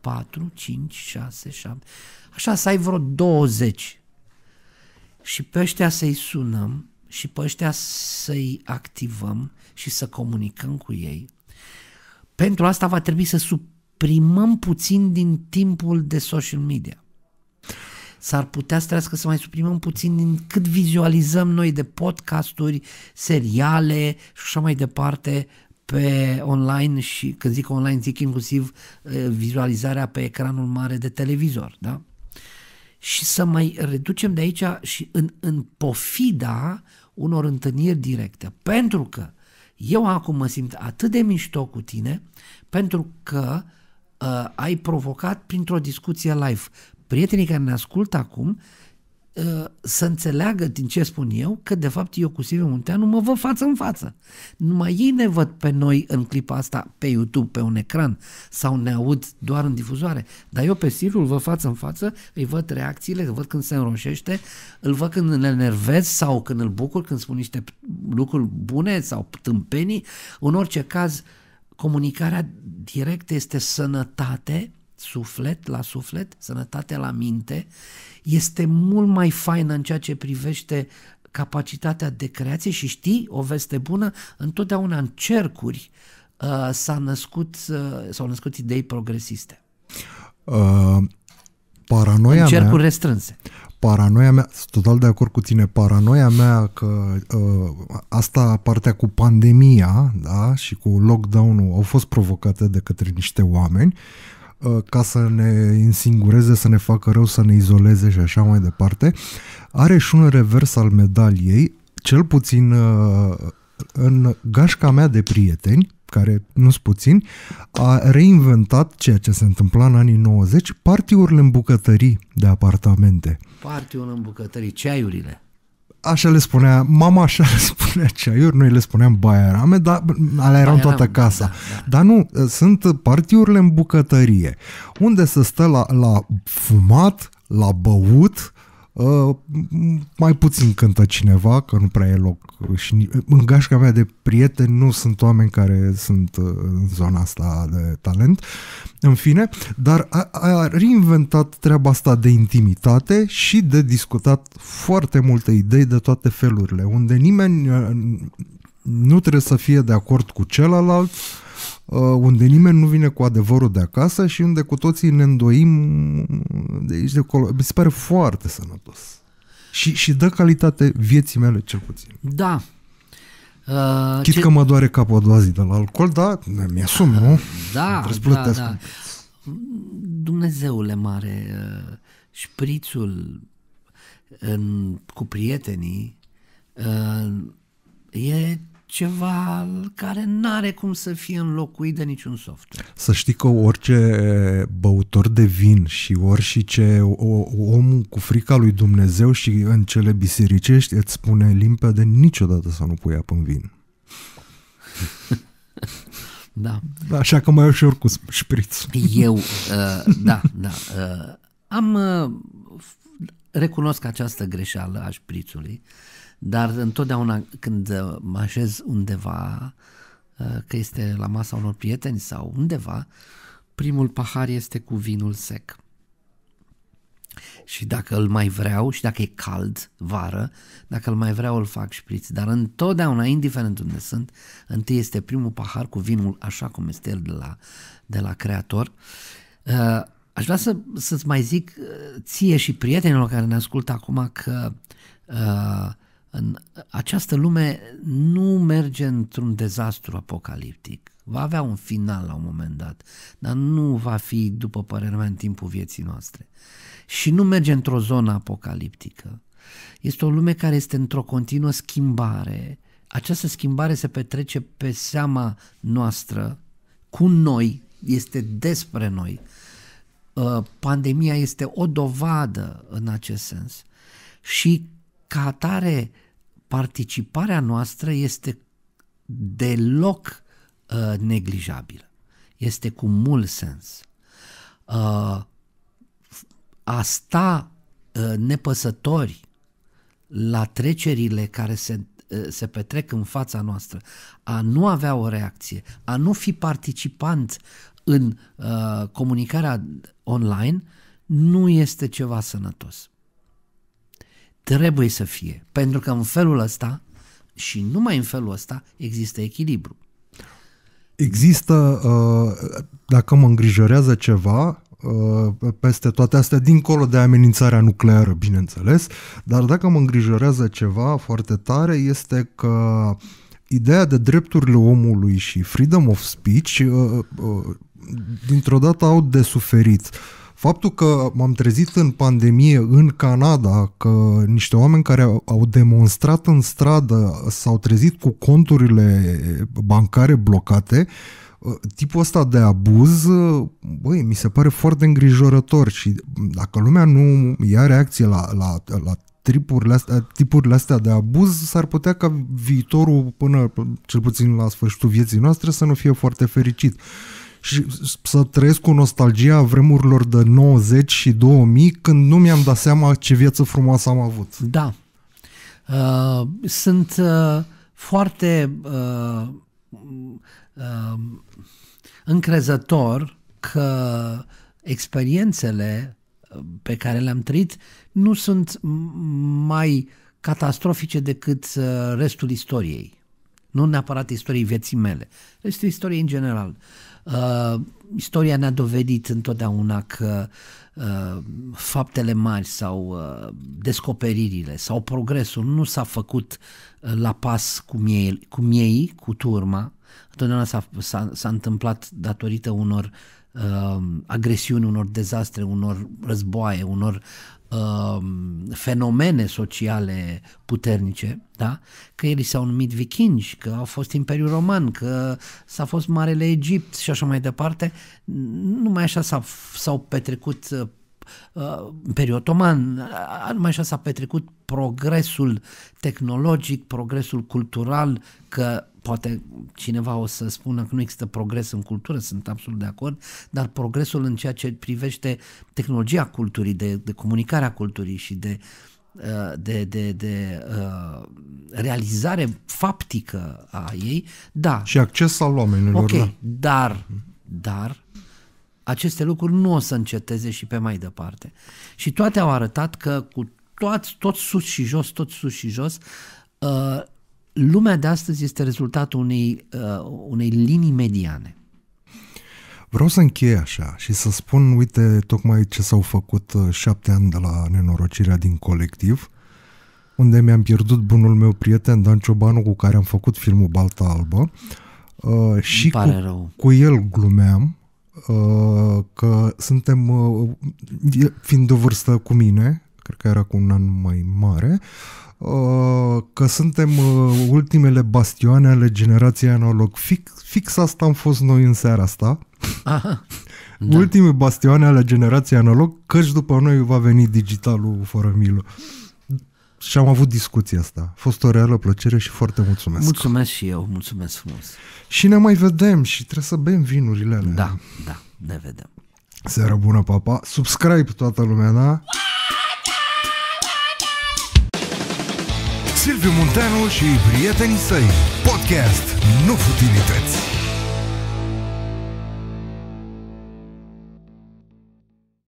4, 5, 6, 7. Așa să ai vreo 20. Și pe ăștia să-i sunăm și pe ăștia să-i activăm și să comunicăm cu ei. Pentru asta va trebui să suprimăm puțin din timpul de social media s-ar putea să trească să mai suprimăm puțin din cât vizualizăm noi de podcasturi, seriale și așa mai departe pe online și când zic online zic inclusiv vizualizarea pe ecranul mare de televizor, da? Și să mai reducem de aici și în, în pofida unor întâlniri directe. Pentru că eu acum mă simt atât de mișto cu tine pentru că uh, ai provocat printr-o discuție live prietenii care ne ascultă acum ă, să înțeleagă din ce spun eu că de fapt eu cu Silviu Munteanu mă văd față în față. Numai ei ne văd pe noi în clipa asta pe YouTube, pe un ecran sau ne aud doar în difuzoare. Dar eu pe Silviu îl văd față în față, îi văd reacțiile, îl văd când se înroșește, îl văd când îl enervez sau când îl bucur, când spun niște lucruri bune sau tâmpenii. În orice caz, comunicarea directă este sănătate suflet la suflet, sănătatea la minte, este mult mai faină în ceea ce privește capacitatea de creație și știi, o veste bună, întotdeauna în cercuri uh, s-a născut, uh, s-au născut idei progresiste. Uh, paranoia în cercuri mea, restrânse. Paranoia mea, sunt total de acord cu tine, paranoia mea că uh, asta, partea cu pandemia da, și cu lockdown-ul au fost provocate de către niște oameni, uh, Uh, ca să ne însingureze, să ne facă rău, să ne izoleze și așa mai departe, are și un revers al medaliei, cel puțin uh, în gașca mea de prieteni, care nu sunt puțini, a reinventat ceea ce se întâmpla în anii 90, partiurile în bucătării de apartamente. Partiul în bucătării, ceaiurile așa le spunea mama, așa le spunea ceaiuri, noi le spuneam baierame, dar alea erau toată casa. Da, da. Dar nu, sunt partiurile în bucătărie, unde se stă la, la fumat, la băut, Uh, mai puțin cântă cineva, că nu prea e loc. Și în gașca mea de prieteni nu sunt oameni care sunt uh, în zona asta de talent, în fine, dar a, a reinventat treaba asta de intimitate și de discutat foarte multe idei de toate felurile, unde nimeni uh, nu trebuie să fie de acord cu celălalt, uh, Uh, unde nimeni nu vine cu adevărul de acasă și unde cu toții ne îndoim de aici de acolo. Mi se pare foarte sănătos. Și, și dă calitate vieții mele cel puțin. Da. Uh, Chit ce... că mă doare capul a doua zi de la alcool, da, mi-asum, nu? Da, da, da. Dumnezeule mare, uh, șprițul în, cu prietenii uh, e ceva care nu are cum să fie înlocuit de niciun software. Să știi că orice băutor de vin și orice om cu frica lui Dumnezeu și în cele bisericești îți spune limpede niciodată să nu pui apă în vin. da. Așa că mai ușor cu șpriț. Eu, uh, da, da. Uh, am, uh, recunosc această greșeală a șprițului. Uh, dar întotdeauna când uh, mă așez undeva, uh, că este la masa unor prieteni sau undeva, primul pahar este cu vinul sec. Și dacă îl mai vreau și dacă e cald vară, dacă îl mai vreau îl fac șpriț, dar întotdeauna, indiferent unde sunt, întâi este primul pahar cu vinul așa cum este el de la, de la creator. Uh, aș vrea să, să-ți mai zic ție și prietenilor care ne ascultă acum că uh, în această lume nu merge într-un dezastru apocaliptic. Va avea un final la un moment dat, dar nu va fi, după părerea mea, în timpul vieții noastre. Și nu merge într-o zonă apocaliptică. Este o lume care este într-o continuă schimbare. Această schimbare se petrece pe seama noastră, cu noi, este despre noi. Uh, pandemia este o dovadă în acest sens. Și ca atare, participarea noastră este deloc uh, neglijabilă. Este cu mult sens. Uh, a sta uh, nepăsători la trecerile care se, uh, se petrec în fața noastră, a nu avea o reacție, a nu fi participant în uh, comunicarea online, nu este ceva sănătos. Trebuie să fie, pentru că în felul ăsta și numai în felul ăsta există echilibru. Există, uh, dacă mă îngrijorează ceva, uh, peste toate astea, dincolo de amenințarea nucleară, bineînțeles, dar dacă mă îngrijorează ceva foarte tare este că ideea de drepturile omului și freedom of speech uh, dintr-o dată au de suferit. Uh, Faptul că m-am trezit în pandemie în Canada, că niște oameni care au demonstrat în stradă s-au trezit cu conturile bancare blocate, ă, tipul ăsta de abuz, ă, băi, mi se pare foarte îngrijorător și dacă lumea nu ia reacție la, la, la tripurile astea, tipurile astea de abuz, s-ar putea ca viitorul până, cel puțin la sfârșitul vieții noastre, să nu fie foarte fericit. Uh, și să trăiesc cu nostalgia vremurilor de 90 și 2000 când nu mi-am dat seama ce viață frumoasă am avut. Da. Uh, sunt uh, foarte uh, uh, încrezător că experiențele uh, pe care le-am trăit nu sunt mai catastrofice decât uh, restul istoriei. Nu neapărat istoriei vieții mele, restul istoriei în general. Uh, Uh, istoria ne-a dovedit întotdeauna că uh, faptele mari sau uh, descoperirile sau progresul nu s-a făcut uh, la pas cu miei cu, cu turma, întotdeauna s-a, s-a, s-a întâmplat datorită unor uh, agresiuni, unor dezastre, unor războaie, unor Um, fenomene sociale puternice, da? că ei s-au numit vikingi, că au fost Imperiul Roman, că s-a fost Marele Egipt și așa mai departe, numai așa s-au, s-au petrecut uh, uh Imperiul Otoman, numai așa s-a petrecut progresul tehnologic, progresul cultural, că poate cineva o să spună că nu există progres în cultură, sunt absolut de acord, dar progresul în ceea ce privește tehnologia culturii, de, de comunicarea culturii și de, uh, de, de, de uh, realizare faptică a ei, da. Și acces al oamenilor. Ok, da. dar, dar aceste lucruri nu o să înceteze și pe mai departe. Și toate au arătat că cu toți, tot sus și jos, tot sus și jos, uh, lumea de astăzi este rezultatul unei, uh, unei linii mediane. Vreau să închei așa și să spun, uite, tocmai ce s-au făcut uh, șapte ani de la nenorocirea din colectiv, unde mi-am pierdut bunul meu prieten Dan Ciobanu cu care am făcut filmul Balta Albă uh, și cu, rău. cu el glumeam uh, că suntem, uh, fiind de vârstă cu mine, cred că era cu un an mai mare, uh, Uh, că suntem uh, ultimele bastioane ale generației analog. Fix, fix asta am fost noi în seara asta. Aha. Da. Ultime bastioane ale generației analog, căci după noi va veni digitalul fără milă. Și am avut discuția asta. A fost o reală plăcere și foarte mulțumesc. Mulțumesc și eu, mulțumesc frumos. Și ne mai vedem și trebuie să bem vinurile alea. Da, da, ne vedem. Seara bună, papa. Subscribe toată lumea, da? Silviu Munteanu și prietenii săi. Podcast Nu Futilități.